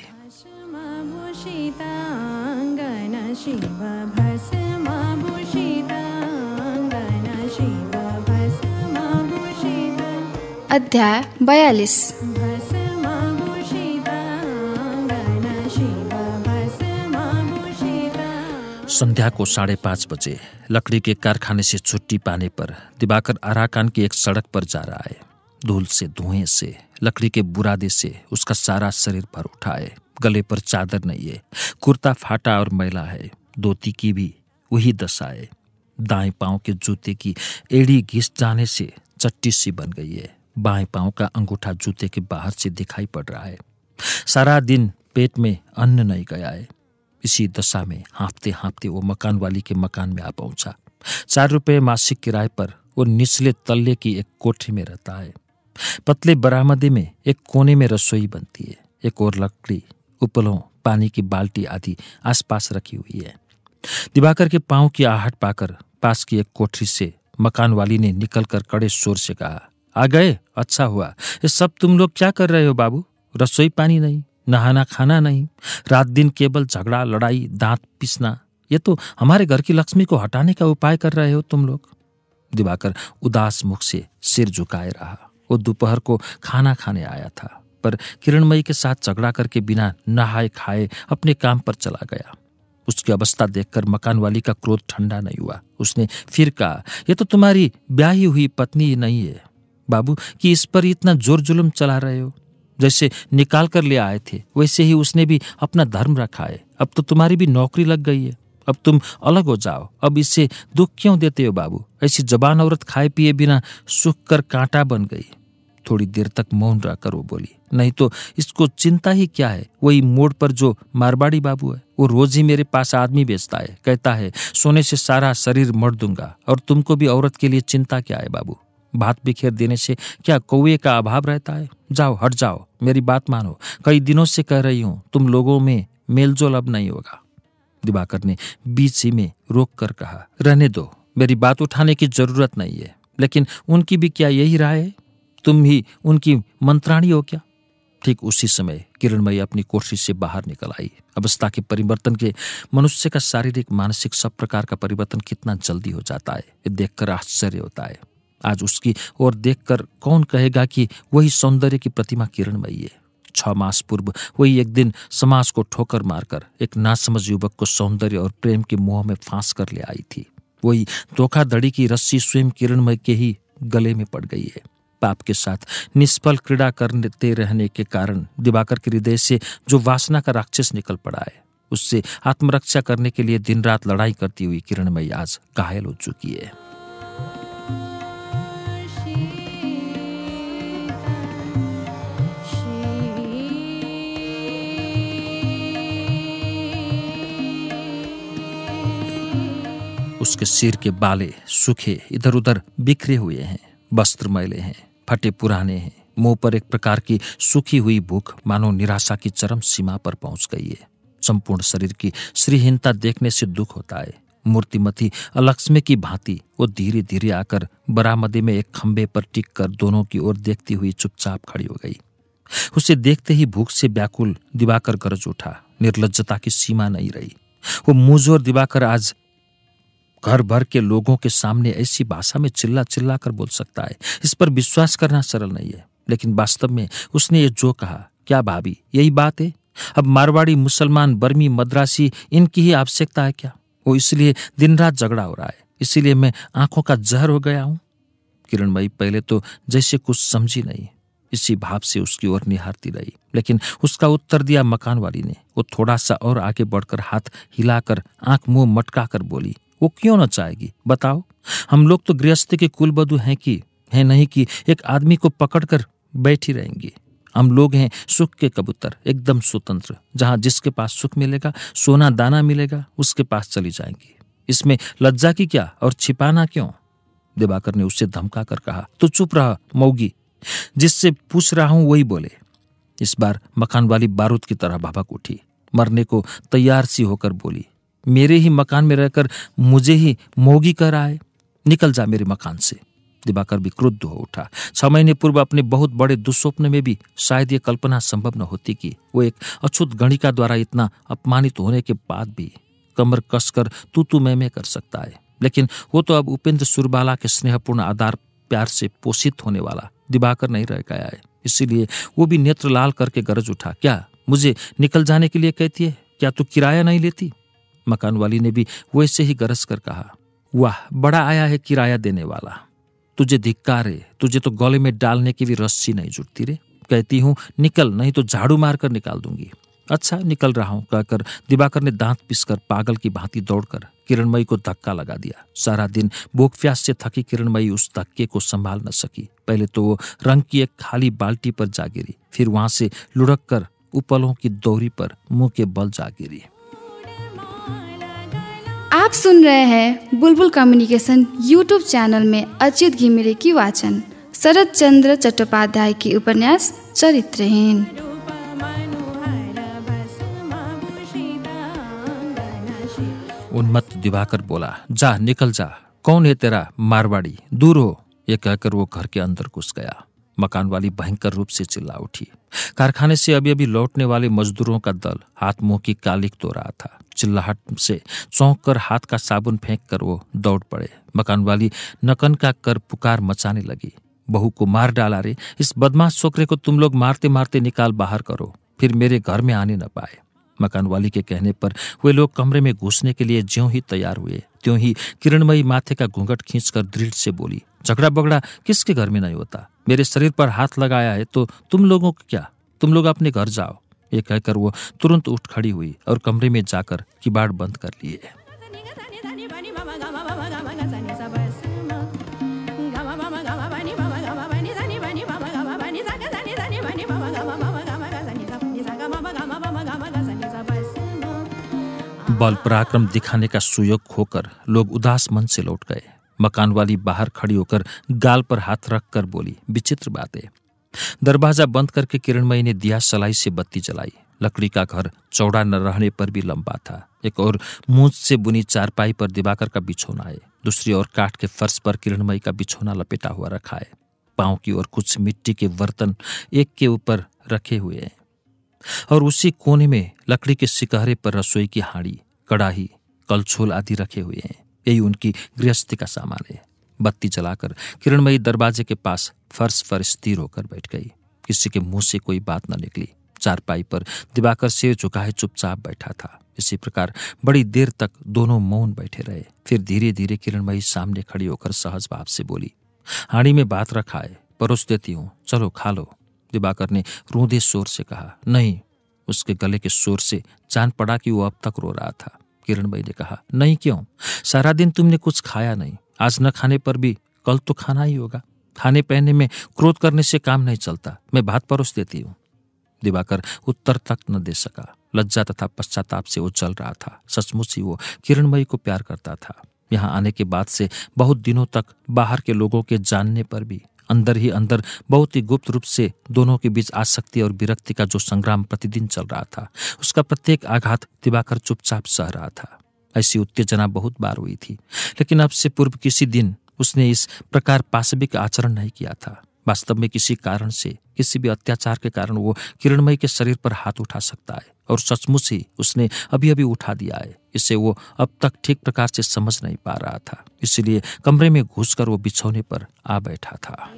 अध्याय बयालीस संध्या को साढ़े पांच बजे लकड़ी के कारखाने से छुट्टी पाने पर दिवाकर आराकान की एक सड़क पर जा रहा है धूल से धुएं से लकड़ी के बुरादे से उसका सारा शरीर भर उठाए गले पर चादर नहीं है कुर्ता फाटा और मैला है धोती की भी वही दशा है दाएं पाँव के जूते की एड़ी घिस जाने से चट्टी सी बन गई है बाएं पाँव का अंगूठा जूते के बाहर से दिखाई पड़ रहा है सारा दिन पेट में अन्न नहीं गया है इसी दशा में हाँफते हाँफते वो मकान वाली के मकान में आ पहुंचा चार रुपये मासिक किराए पर वो निचले तल्ले की एक कोठी में रहता है पतले बरामदे में एक कोने में रसोई बनती है एक और लकड़ी उपलों पानी की बाल्टी आदि आसपास रखी हुई है दिवाकर के पांव की आहट पाकर पास की एक कोठरी से मकान वाली ने निकलकर कड़े शोर से कहा आ गए अच्छा हुआ ये सब तुम लोग क्या कर रहे हो बाबू रसोई पानी नहीं नहाना खाना नहीं रात दिन केवल झगड़ा लड़ाई दांत पीसना ये तो हमारे घर की लक्ष्मी को हटाने का उपाय कर रहे हो तुम लोग दिवाकर उदास मुख से सिर झुकाए रहा वो दोपहर को खाना खाने आया था पर किरणमयी के साथ झगड़ा करके बिना नहाए खाए अपने काम पर चला गया उसकी अवस्था देखकर मकान वाली का क्रोध ठंडा नहीं हुआ उसने फिर कहा यह तो तुम्हारी ब्याही हुई पत्नी नहीं है बाबू कि इस पर इतना जोर जुलम चला रहे हो जैसे निकाल कर ले आए थे वैसे ही उसने भी अपना धर्म रखा है अब तो तुम्हारी भी नौकरी लग गई है अब तुम अलग हो जाओ अब इससे दुख क्यों देते हो बाबू ऐसी जबान औरत खाए पिए बिना सुख कर कांटा बन गई थोड़ी देर तक मौन रहकर वो बोली नहीं तो इसको चिंता ही क्या है वही मोड़ पर जो मारवाड़ी बाबू है वो रोज ही मेरे पास आदमी बेचता है कहता है सोने से सारा शरीर मर दूंगा और तुमको भी औरत के लिए चिंता क्या है बाबू भात बिखेर देने से क्या कौए का अभाव रहता है जाओ हट जाओ मेरी बात मानो कई दिनों से कह रही हूँ तुम लोगों में मेलजोल अब नहीं होगा दिवाकर ने बीच ही में रोक कर कहा रहने दो मेरी बात उठाने की जरूरत नहीं है लेकिन उनकी भी क्या यही राय है तुम ही उनकी मंत्राणी हो क्या ठीक उसी समय किरणमयी अपनी कोशिश से बाहर निकल आई अवस्था के परिवर्तन के मनुष्य का शारीरिक मानसिक सब प्रकार का परिवर्तन कितना जल्दी हो जाता है ये देखकर आश्चर्य होता है आज उसकी ओर देखकर कौन कहेगा कि वही सौंदर्य की प्रतिमा किरणमयी है छह मास पूर्व वही एक दिन समाज को ठोकर मारकर एक नासमझ युवक को सौंदर्य और प्रेम के मुंह में फांस कर ले आई थी वही धोखाधड़ी की रस्सी स्वयं किरणमय के ही गले में पड़ गई है पाप के साथ निष्फल क्रीड़ा करते रहने के कारण दिवाकर के हृदय से जो वासना का राक्षस निकल पड़ा है उससे आत्मरक्षा करने के लिए दिन रात लड़ाई करती हुई किरणमयी आज घायल हो चुकी है उसके सिर के बाले सूखे इधर उधर बिखरे हुए हैं वस्त्र मैले हैं फटे पुराने हैं मुंह पर एक प्रकार की सूखी हुई भूख मानो निराशा की चरम सीमा पर पहुंच गई है संपूर्ण शरीर की श्रीहीनता देखने से दुख होता है मूर्तिमती अलक्ष्मी की भांति वो धीरे धीरे आकर बरामदे में एक खंभे पर टिक कर दोनों की ओर देखती हुई चुपचाप खड़ी हो गई उसे देखते ही भूख से व्याकुल दिवाकर गरज उठा निर्लजता की सीमा नहीं रही वो मुंह जोर दिवाकर आज घर भर के लोगों के सामने ऐसी भाषा में चिल्ला चिल्ला कर बोल सकता है इस पर विश्वास करना सरल नहीं है लेकिन वास्तव में उसने ये जो कहा क्या भाभी यही बात है अब मारवाड़ी मुसलमान बर्मी मद्रासी इनकी ही आवश्यकता है क्या वो इसलिए दिन रात झगड़ा हो रहा है इसीलिए मैं आंखों का जहर हो गया हूँ भाई पहले तो जैसे कुछ समझी नहीं इसी भाव से उसकी ओर निहारती रही लेकिन उसका उत्तर दिया मकान वाली ने वो थोड़ा सा और आगे बढ़कर हाथ हिलाकर आंख मुंह मटका कर बोली वो क्यों ना चाहेगी बताओ हम लोग तो गृहस्थी के कुलबधु हैं कि है नहीं कि एक आदमी को पकड़कर बैठी रहेंगी हम लोग हैं सुख के कबूतर एकदम स्वतंत्र जहाँ जिसके पास सुख मिलेगा सोना दाना मिलेगा उसके पास चली जाएंगी इसमें लज्जा की क्या और छिपाना क्यों दिवाकर ने उससे धमका कर कहा तो चुप रहा मऊगी जिससे पूछ रहा हूं वही बोले इस बार मकान वाली बारूद की तरह भाभा उठी मरने को तैयार सी होकर बोली मेरे ही मकान में रहकर मुझे ही मोगी कर आए निकल जा मेरे मकान से दिवाकर भी क्रुद्ध हो उठा छह महीने पूर्व अपने बहुत बड़े दुस्वप्न में भी शायद ये कल्पना संभव न होती कि वो एक अछूत गणिका द्वारा इतना अपमानित होने के बाद भी कमर कसकर तू तू मैं मैं कर सकता है लेकिन वो तो अब उपेंद्र सुरबाला के स्नेहपूर्ण आधार प्यार से पोषित होने वाला दिवाकर नहीं रह गया है इसीलिए वो भी नेत्र लाल करके गरज उठा क्या मुझे निकल जाने के लिए कहती है क्या तू किराया नहीं लेती मकान वाली ने भी वैसे ही गरज कर कहा वाह बड़ा आया है किराया देने वाला तुझे धिक्कारे तुझे तो गले में डालने की भी रस्सी नहीं जुटती रे कहती हूँ निकल नहीं तो झाड़ू मारकर निकाल दूंगी अच्छा निकल रहा हूँ कहकर दिवाकर ने दांत पीसकर पागल की भांति दौड़कर किरणमयी को धक्का लगा दिया सारा दिन भूख प्यास से थकी किरणमयी उस धक्के को संभाल न सकी पहले तो वो रंग की एक खाली बाल्टी पर जा गिरी फिर वहां से लुढ़क कर उपलों की दौरी पर मुंह के बल जा गिरी आप सुन रहे हैं बुलबुल कम्युनिकेशन यूट्यूब चैनल में अचित घिमिरे की वाचन शरद चंद्र चट्टोपाध्याय की उपन्यास चरित्रहीन उन्मत्त दिवाकर बोला जा निकल जा कौन है तेरा मारवाड़ी दूर हो ये कहकर वो घर के अंदर घुस गया मकान वाली भयंकर रूप से चिल्ला उठी कारखाने से अभी अभी लौटने वाले मजदूरों का दल हाथ मुंह की कालिक तो रहा था चिल्लाहट से चौंक कर हाथ का साबुन फेंक कर वो दौड़ पड़े मकान वाली नकन का कर पुकार मचाने लगी बहू को मार डाला रे इस बदमाश छोकरे को तुम लोग मारते मारते निकाल बाहर करो फिर मेरे घर में आने न पाए मकान वाली के कहने पर वे लोग कमरे में घुसने के लिए ज्यों ही तैयार हुए त्यों ही किरणमयी माथे का घूंघट खींचकर दृढ़ से बोली झगड़ा बगड़ा किसके घर में नहीं होता मेरे शरीर पर हाथ लगाया है तो तुम लोगों को क्या तुम लोग अपने घर जाओ ये कहकर वो तुरंत उठ खड़ी हुई और कमरे में जाकर किबाड़ बंद कर लिए बल पराक्रम दिखाने का सुयोग खोकर लोग उदास मन से लौट गए मकान वाली बाहर खड़ी होकर गाल पर हाथ रख कर बोली विचित्र बातें दरवाजा बंद करके किरणमयी ने दिया सलाई से बत्ती जलाई लकड़ी का घर चौड़ा न रहने पर भी लंबा था एक और मूंछ से बुनी चारपाई पर दिवाकर का बिछोना है दूसरी ओर काठ के फर्श पर किरणमयी का बिछोना लपेटा हुआ रखा है पाँव की ओर कुछ मिट्टी के बर्तन एक के ऊपर रखे हुए हैं और उसी कोने में लकड़ी के सिकहरे पर रसोई की हाड़ी कड़ाही कलछोल आदि रखे हुए हैं यही उनकी गृहस्थी का सामान है बत्ती जलाकर किरणमयी दरवाजे के पास फर्श पर स्थिर होकर बैठ गई किसी के मुंह से कोई बात न निकली चारपाई पर दिवाकर सिर झुकाए चुपचाप बैठा था इसी प्रकार बड़ी देर तक दोनों मौन बैठे रहे फिर धीरे धीरे किरणमयी सामने खड़ी होकर सहज भाव से बोली हाँड़ी में बात रखा है परोस देती हूँ चलो खा लो दिवाकर ने रोंदे शोर से कहा नहीं उसके गले के शोर से जान पड़ा कि वो अब तक रो रहा था किरण बाई ने कहा नहीं क्यों सारा दिन तुमने कुछ खाया नहीं आज न खाने पर भी कल तो खाना ही होगा खाने पहने में क्रोध करने से काम नहीं चलता मैं भात परोस देती हूँ दिवाकर उत्तर तक न दे सका लज्जा तथा पश्चाताप से वो चल रहा था सचमुच ही वो किरणमयी को प्यार करता था यहाँ आने के बाद से बहुत दिनों तक बाहर के लोगों के जानने पर भी अंदर ही अंदर बहुत ही गुप्त रूप से दोनों के बीच आसक्ति और विरक्ति का जो संग्राम प्रतिदिन चल रहा था उसका प्रत्येक आघात दिबाकर चुपचाप सह रहा था ऐसी उत्तेजना बहुत बार हुई थी लेकिन अब से पूर्व किसी दिन उसने इस प्रकार पाशविक आचरण नहीं किया था वास्तव में किसी कारण से किसी भी अत्याचार के कारण वो किरणमयी के शरीर पर हाथ उठा सकता है और सचमुच ही उसने अभी अभी उठा दिया है इसे वो अब तक ठीक प्रकार से समझ नहीं पा रहा था इसलिए कमरे में घुसकर वो बिछौने पर आ बैठा था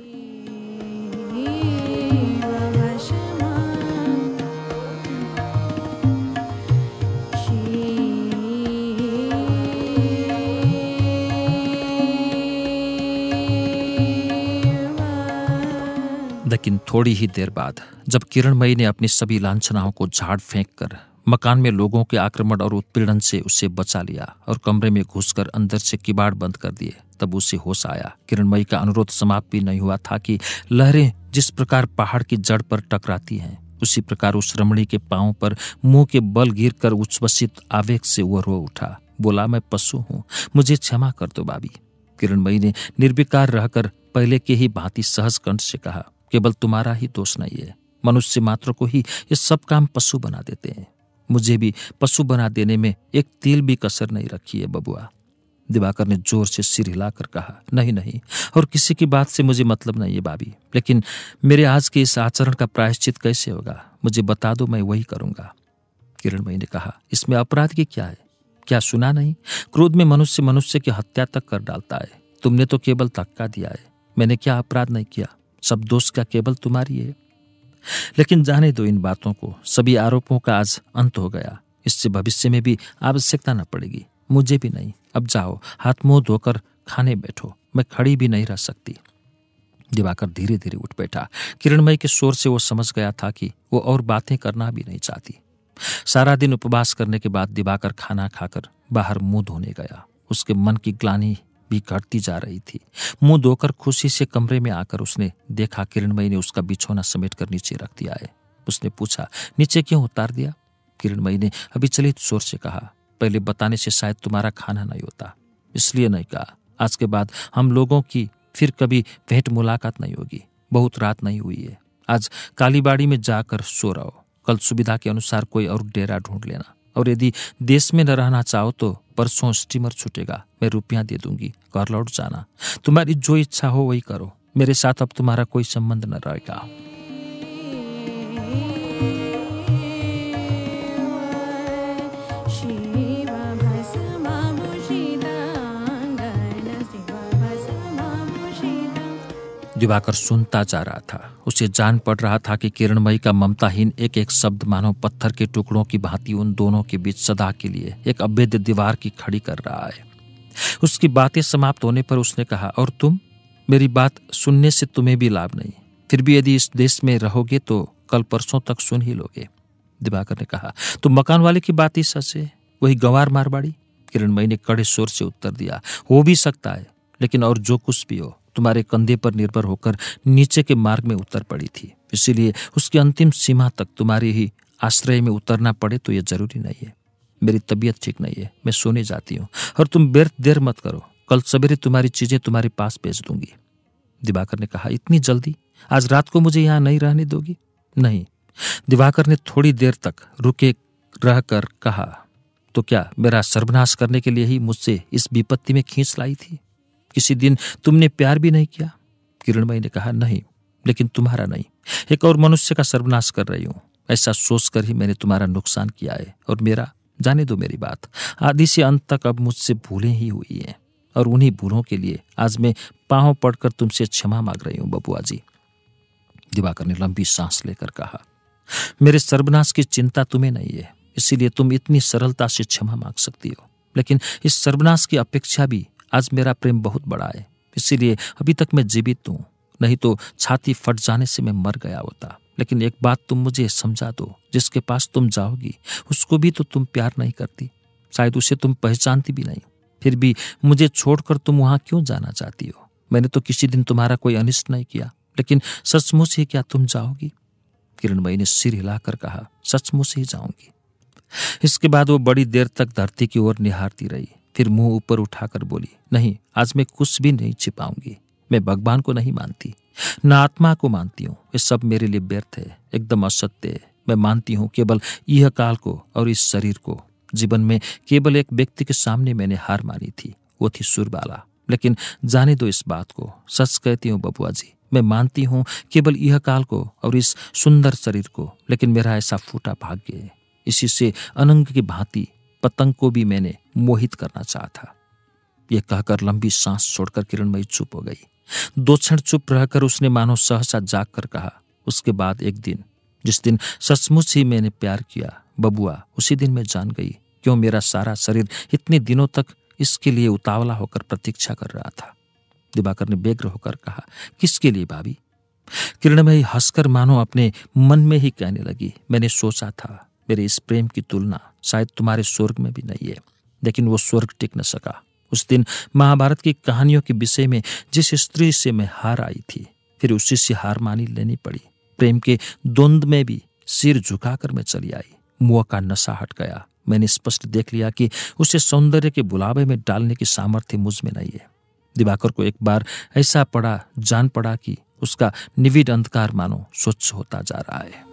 लेकिन थोड़ी ही देर बाद जब किरणमयी ने अपनी सभी लाछनाओं को झाड़ फेंक कर मकान में लोगों के आक्रमण और उत्पीड़न से उसे बचा लिया और कमरे में घुसकर अंदर से किबाड़ बंद कर दिए तब उसे होश आया किरणमयी का अनुरोध समाप्त भी नहीं हुआ था कि लहरें जिस प्रकार पहाड़ की जड़ पर टकराती हैं उसी प्रकार उस रमणी के पाओ पर मुंह के बल गिर कर उच्छ्वसित आवेग से वह रो उठा बोला मैं पशु हूँ मुझे क्षमा कर दो बाबी किरणमयी ने निर्विकार रहकर पहले के ही भांति सहज कंठ से कहा केवल तुम्हारा ही दोष नहीं है मनुष्य मात्र को ही ये सब काम पशु बना देते हैं मुझे भी पशु बना देने में एक तिल भी कसर नहीं रखी है बबुआ दिवाकर ने जोर से सिर हिलाकर कहा नहीं नहीं और किसी की बात से मुझे मतलब नहीं है बाबी लेकिन मेरे आज के इस आचरण का प्रायश्चित कैसे होगा मुझे बता दो मैं वही करूंगा किरणमयी ने कहा इसमें अपराध की क्या है क्या सुना नहीं क्रोध में मनुष्य मनुष्य की हत्या तक कर डालता है तुमने तो केवल धक्का दिया है मैंने क्या अपराध नहीं किया सब दोस्त का केवल तुम्हारी है लेकिन जाने दो इन बातों को सभी आरोपों का आज अंत हो गया इससे भविष्य में भी आवश्यकता न पड़ेगी मुझे भी नहीं अब जाओ हाथ मुंह धोकर खाने बैठो मैं खड़ी भी नहीं रह सकती दिवाकर धीरे धीरे उठ बैठा किरणमय के शोर से वो समझ गया था कि वो और बातें करना भी नहीं चाहती सारा दिन उपवास करने के बाद दिवाकर खाना खाकर बाहर मुंह धोने गया उसके मन की ग्लानी भी घटती जा रही थी मुंह धोकर खुशी से कमरे में आकर उसने देखा किरणमयी ने उसका बिछौना समेट कर नीचे रख दिया है उसने पूछा नीचे क्यों उतार दिया किरणमयी ने अभी चलित शोर से कहा पहले बताने से शायद तुम्हारा खाना नहीं होता इसलिए नहीं कहा आज के बाद हम लोगों की फिर कभी भेंट मुलाकात नहीं होगी बहुत रात नहीं हुई है आज कालीबाड़ी में जाकर सो रहो कल सुविधा के अनुसार कोई और डेरा ढूंढ लेना और यदि देश में न रहना चाहो तो परसों स्टीमर छूटेगा मैं रुपया दे दूंगी घर लौट जाना तुम्हारी जो इच्छा हो वही करो मेरे साथ अब तुम्हारा कोई संबंध न रहेगा दिवाकर सुनता जा रहा था उसे जान पड़ रहा था कि किरणमयी का ममताहीन एक एक शब्द मानो पत्थर के टुकड़ों की भांति उन दोनों के बीच सदा के लिए एक अभेद्य दीवार की खड़ी कर रहा है उसकी बातें समाप्त होने पर उसने कहा और तुम मेरी बात सुनने से तुम्हें भी लाभ नहीं फिर भी यदि इस देश में रहोगे तो कल परसों तक सुन ही लोगे दिवाकर ने कहा तो मकान वाले की बात ही सच है वही गंवार मारवाड़ी किरणमयी ने कड़े शोर से उत्तर दिया हो भी सकता है लेकिन और जो कुछ भी हो तुम्हारे कंधे पर निर्भर होकर नीचे के मार्ग में उतर पड़ी थी इसीलिए उसकी अंतिम सीमा तक तुम्हारे ही आश्रय में उतरना पड़े तो यह जरूरी नहीं है मेरी तबीयत ठीक नहीं है मैं सोने जाती हूँ और तुम व्यर्थ देर मत करो कल सवेरे तुम्हारी चीज़ें तुम्हारे पास भेज दूंगी दिवाकर ने कहा इतनी जल्दी आज रात को मुझे यहाँ नहीं रहने दोगी नहीं दिवाकर ने थोड़ी देर तक रुके रहकर कहा तो क्या मेरा सर्वनाश करने के लिए ही मुझसे इस विपत्ति में खींच लाई थी किसी दिन तुमने प्यार भी नहीं किया किरणमयी ने कहा नहीं लेकिन तुम्हारा नहीं एक और मनुष्य का सर्वनाश कर रही हूँ ऐसा सोच कर ही मैंने तुम्हारा नुकसान किया है और मेरा जाने दो मेरी बात आधी से अंत तक अब मुझसे भूलें ही हुई हैं और उन्हीं भूलों के लिए आज मैं पाँव पड़कर तुमसे क्षमा मांग रही हूँ बबुआ जी दिवाकर ने लंबी सांस लेकर कहा मेरे सर्वनाश की चिंता तुम्हें नहीं है इसीलिए तुम इतनी सरलता से क्षमा मांग सकती हो लेकिन इस सर्वनाश की अपेक्षा भी आज मेरा प्रेम बहुत बड़ा है इसीलिए अभी तक मैं जीवित हूँ नहीं तो छाती फट जाने से मैं मर गया होता लेकिन एक बात तुम मुझे समझा दो जिसके पास तुम जाओगी उसको भी तो तुम प्यार नहीं करती शायद उसे तुम पहचानती भी नहीं फिर भी मुझे छोड़कर तुम वहाँ क्यों जाना चाहती हो मैंने तो किसी दिन तुम्हारा कोई अनिष्ट नहीं किया लेकिन सचमुच ही क्या तुम जाओगी किरणमयी ने सिर हिलाकर कहा सचमुच ही जाऊंगी इसके बाद वो बड़ी देर तक धरती की ओर निहारती रही फिर मुंह ऊपर उठाकर बोली नहीं आज मैं कुछ भी नहीं छिपाऊंगी मैं भगवान को नहीं मानती न आत्मा को मानती हूँ ये सब मेरे लिए व्यर्थ है एकदम असत्य है मैं मानती हूँ केवल यह काल को और इस शरीर को जीवन में केवल एक व्यक्ति के सामने मैंने हार मानी थी वो थी सुरबाला लेकिन जाने दो इस बात को सच कहती हूँ बबुआ जी मैं मानती हूँ केवल यह काल को और इस सुंदर शरीर को लेकिन मेरा ऐसा फूटा भाग्य है इसी से अनंग की भांति पतंग को भी मैंने मोहित करना चाहा था यह कहकर लंबी सांस छोड़कर किरणमयी चुप हो गई दो क्षण चुप रहकर उसने मानो सहसा जाग कर कहा उसके बाद एक दिन जिस दिन सचमुच ही मैंने प्यार किया बबुआ उसी दिन मैं जान गई क्यों मेरा सारा शरीर इतने दिनों तक इसके लिए उतावला होकर प्रतीक्षा कर रहा था दिबाकर ने बेग्र होकर कहा किसके लिए भाभी किरणमयी हंसकर मानो अपने मन में ही कहने लगी मैंने सोचा था मेरे इस प्रेम की तुलना शायद तुम्हारे स्वर्ग में भी नहीं है लेकिन वो स्वर्ग टिक न सका उस दिन महाभारत की कहानियों के विषय में जिस स्त्री से मैं हार आई थी फिर उसी से हार मानी लेनी पड़ी प्रेम के द्वंद में भी सिर झुकाकर मैं चली आई मुआ का नशा हट गया मैंने स्पष्ट देख लिया कि उसे सौंदर्य के बुलावे में डालने की सामर्थ्य मुझ में नहीं है दिवाकर को एक बार ऐसा पड़ा जान पड़ा कि उसका निविड अंधकार मानो स्वच्छ होता जा रहा है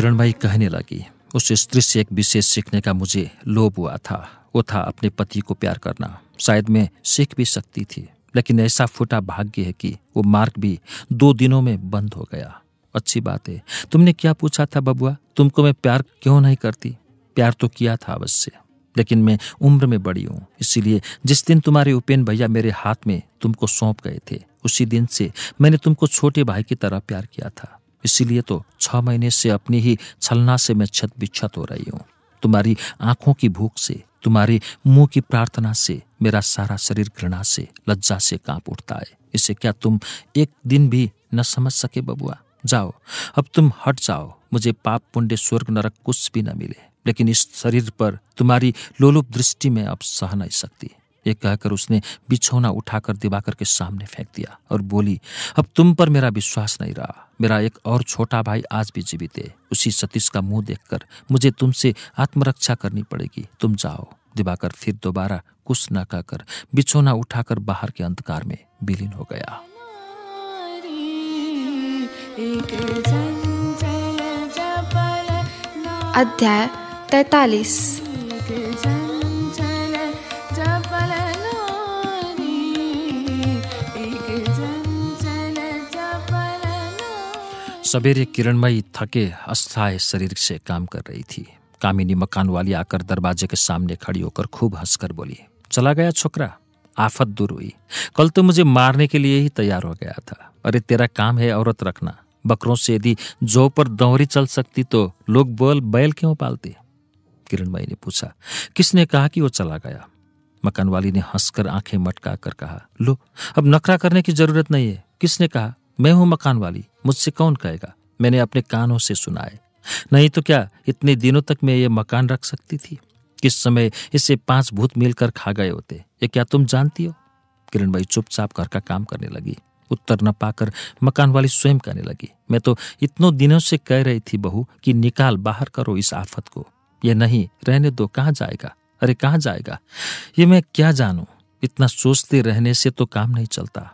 भाई कहने लगी उस स्त्री से एक विशेष सीखने का मुझे लोभ हुआ था वो था अपने पति को प्यार करना शायद मैं सीख भी सकती थी लेकिन ऐसा फूटा भाग्य है कि वो मार्ग भी दो दिनों में बंद हो गया अच्छी बात है तुमने क्या पूछा था बबुआ तुमको मैं प्यार क्यों नहीं करती प्यार तो किया था अवश्य लेकिन मैं उम्र में बड़ी हूँ इसीलिए जिस दिन तुम्हारे उपेन भैया मेरे हाथ में तुमको सौंप गए थे उसी दिन से मैंने तुमको छोटे भाई की तरह प्यार किया था इसीलिए तो छह महीने से अपनी ही छलना से मैं छत बिछत हो रही हूँ तुम्हारी आंखों की भूख से तुम्हारे मुंह की प्रार्थना से मेरा सारा शरीर घृणा से लज्जा से कांप उठता है इसे क्या तुम एक दिन भी न समझ सके बबुआ जाओ अब तुम हट जाओ मुझे पाप पुण्य स्वर्ग नरक कुछ भी न मिले लेकिन इस शरीर पर तुम्हारी लोलुप दृष्टि में अब सह नहीं सकती ये कहकर उसने बिछौना उठाकर दिवाकर के सामने फेंक दिया और बोली अब तुम पर मेरा विश्वास नहीं रहा मेरा एक और छोटा भाई आज भी जीवित है उसी सतीश का मुंह देखकर मुझे तुमसे आत्मरक्षा करनी पड़ेगी तुम जाओ दिवाकर फिर दोबारा कुछ न कहकर बिछौना उठाकर बाहर के अंधकार में विलीन हो गया अध्याय तैतालीस सवेरे किरणमयी थके अस्थाय शरीर से काम कर रही थी कामिनी मकान वाली आकर दरवाजे के सामने खड़ी होकर खूब हंसकर बोली चला गया छोकरा आफत दूर हुई कल तो मुझे मारने के लिए ही तैयार हो गया था अरे तेरा काम है औरत रखना बकरों से यदि जौ पर दौरी चल सकती तो लोग बोल बैल क्यों पालते किरणमयी ने पूछा किसने कहा कि वो चला गया मकान वाली ने हंसकर आंखें मटका कर कहा लो अब नखरा करने की जरूरत नहीं है किसने कहा मैं हूं मकान वाली मुझसे कौन कहेगा मैंने अपने कानों से सुना है नहीं तो क्या इतने दिनों तक मैं ये मकान रख सकती थी किस समय इसे पांच भूत मिलकर खा गए होते ये क्या तुम जानती हो किरण भाई चुपचाप घर का काम करने लगी उत्तर न पाकर मकान वाली स्वयं कहने लगी मैं तो इतनों दिनों से कह रही थी बहू कि निकाल बाहर करो इस आफत को ये नहीं रहने दो कहाँ जाएगा अरे कहाँ जाएगा ये मैं क्या जानू इतना सोचते रहने से तो काम नहीं चलता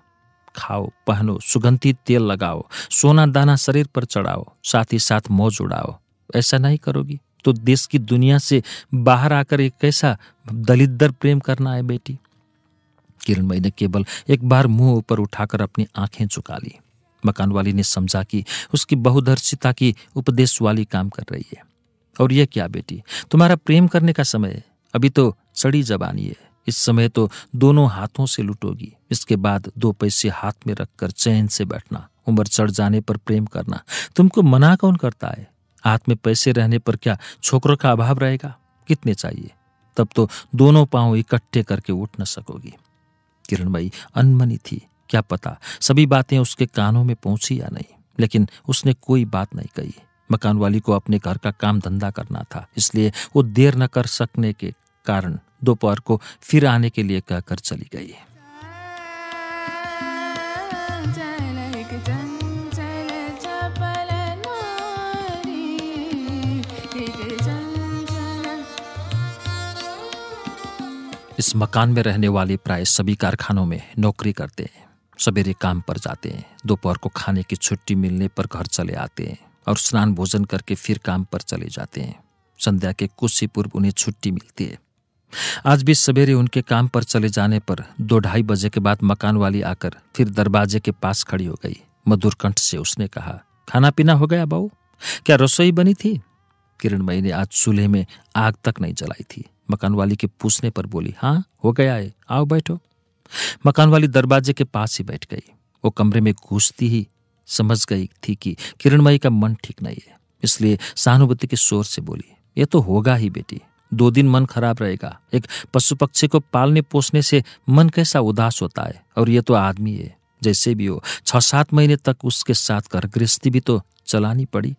खाओ पहनो सुगंधित तेल लगाओ सोना दाना शरीर पर चढ़ाओ साथ ही साथ मौज उड़ाओ ऐसा नहीं करोगी तो देश की दुनिया से बाहर आकर एक कैसा दलित दर प्रेम करना है बेटी किरण मई ने केवल एक बार मुंह ऊपर उठाकर अपनी आंखें चुका ली मकान वाली ने समझा कि उसकी बहुदर्शिता की उपदेश वाली काम कर रही है और यह क्या बेटी तुम्हारा प्रेम करने का समय है अभी तो सड़ी जबानी है इस समय तो दोनों हाथों से लुटोगी इसके बाद दो पैसे हाथ में रखकर चैन से बैठना उम्र चढ़ जाने पर प्रेम करना तुमको मना कौन करता है हाथ में पैसे रहने पर क्या छोकरों का अभाव रहेगा कितने चाहिए तब तो दोनों पांव इकट्ठे करके उठ न सकोगी किरण भाई अनमनी थी क्या पता सभी बातें उसके कानों में पहुंची या नहीं लेकिन उसने कोई बात नहीं कही मकान वाली को अपने घर का काम धंधा करना था इसलिए वो देर न कर सकने के कारण दोपहर को फिर आने के लिए कहकर चली गई इस मकान में रहने वाले प्राय सभी कारखानों में नौकरी करते हैं सवेरे काम पर जाते हैं दोपहर को खाने की छुट्टी मिलने पर घर चले आते हैं और स्नान भोजन करके फिर काम पर चले जाते हैं संध्या के कुछ ही पूर्व उन्हें छुट्टी मिलती है आज भी सवेरे उनके काम पर चले जाने पर दो ढाई बजे के बाद मकान वाली आकर फिर दरवाजे के पास खड़ी हो गई मधुर कंठ से उसने कहा खाना पीना हो गया बाऊ क्या रसोई बनी थी किरणमयी ने आज चूल्हे में आग तक नहीं जलाई थी मकान वाली के पूछने पर बोली हाँ हो गया है आओ बैठो मकान वाली दरवाजे के पास ही बैठ गई वो कमरे में घुसती ही समझ गई थी कि किरणमयी का मन ठीक नहीं है इसलिए सहानुभूति के शोर से बोली ये तो होगा ही बेटी दो दिन मन खराब रहेगा एक पशु पक्षी को पालने पोसने से मन कैसा उदास होता है और ये तो आदमी है जैसे भी हो छः सात महीने तक उसके साथ घर गृहस्थी भी तो चलानी पड़ी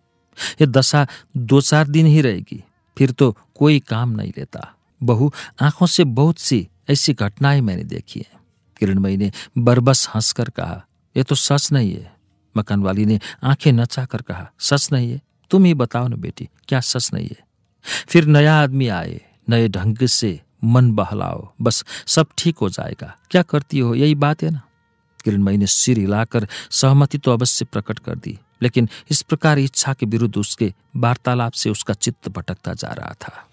ये दशा दो चार दिन ही रहेगी फिर तो कोई काम नहीं लेता बहु आंखों से बहुत सी ऐसी घटनाएं मैंने देखी है किरणमयी ने बरबस हंसकर कहा ये तो सच नहीं है मकान वाली ने आंखें नचा कर कहा सच नहीं है तुम ही बताओ ना बेटी क्या सच नहीं है फिर नया आदमी आए नए ढंग से मन बहलाओ बस सब ठीक हो जाएगा क्या करती हो यही बात है ना किरणमयी ने सिर हिलाकर सहमति तो अवश्य प्रकट कर दी लेकिन इस प्रकार इच्छा के विरुद्ध उसके वार्तालाप से उसका चित्त भटकता जा रहा था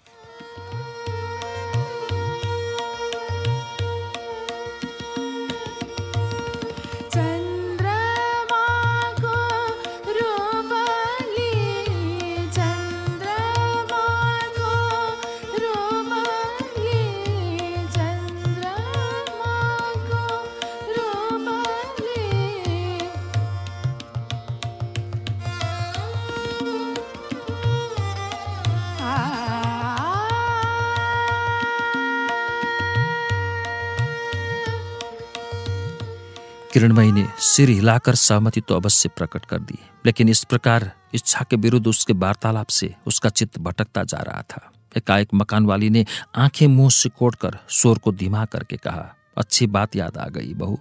किरणमयी ने सिर हिलाकर सहमति तो अवश्य प्रकट कर दी लेकिन इस प्रकार इच्छा के विरुद्ध उसके वार्तालाप से उसका चित्त भटकता जा रहा था एकाएक मकान वाली ने आंखें मुंह सिकोड़ कर शोर को धीमा करके कहा अच्छी बात याद आ गई बहू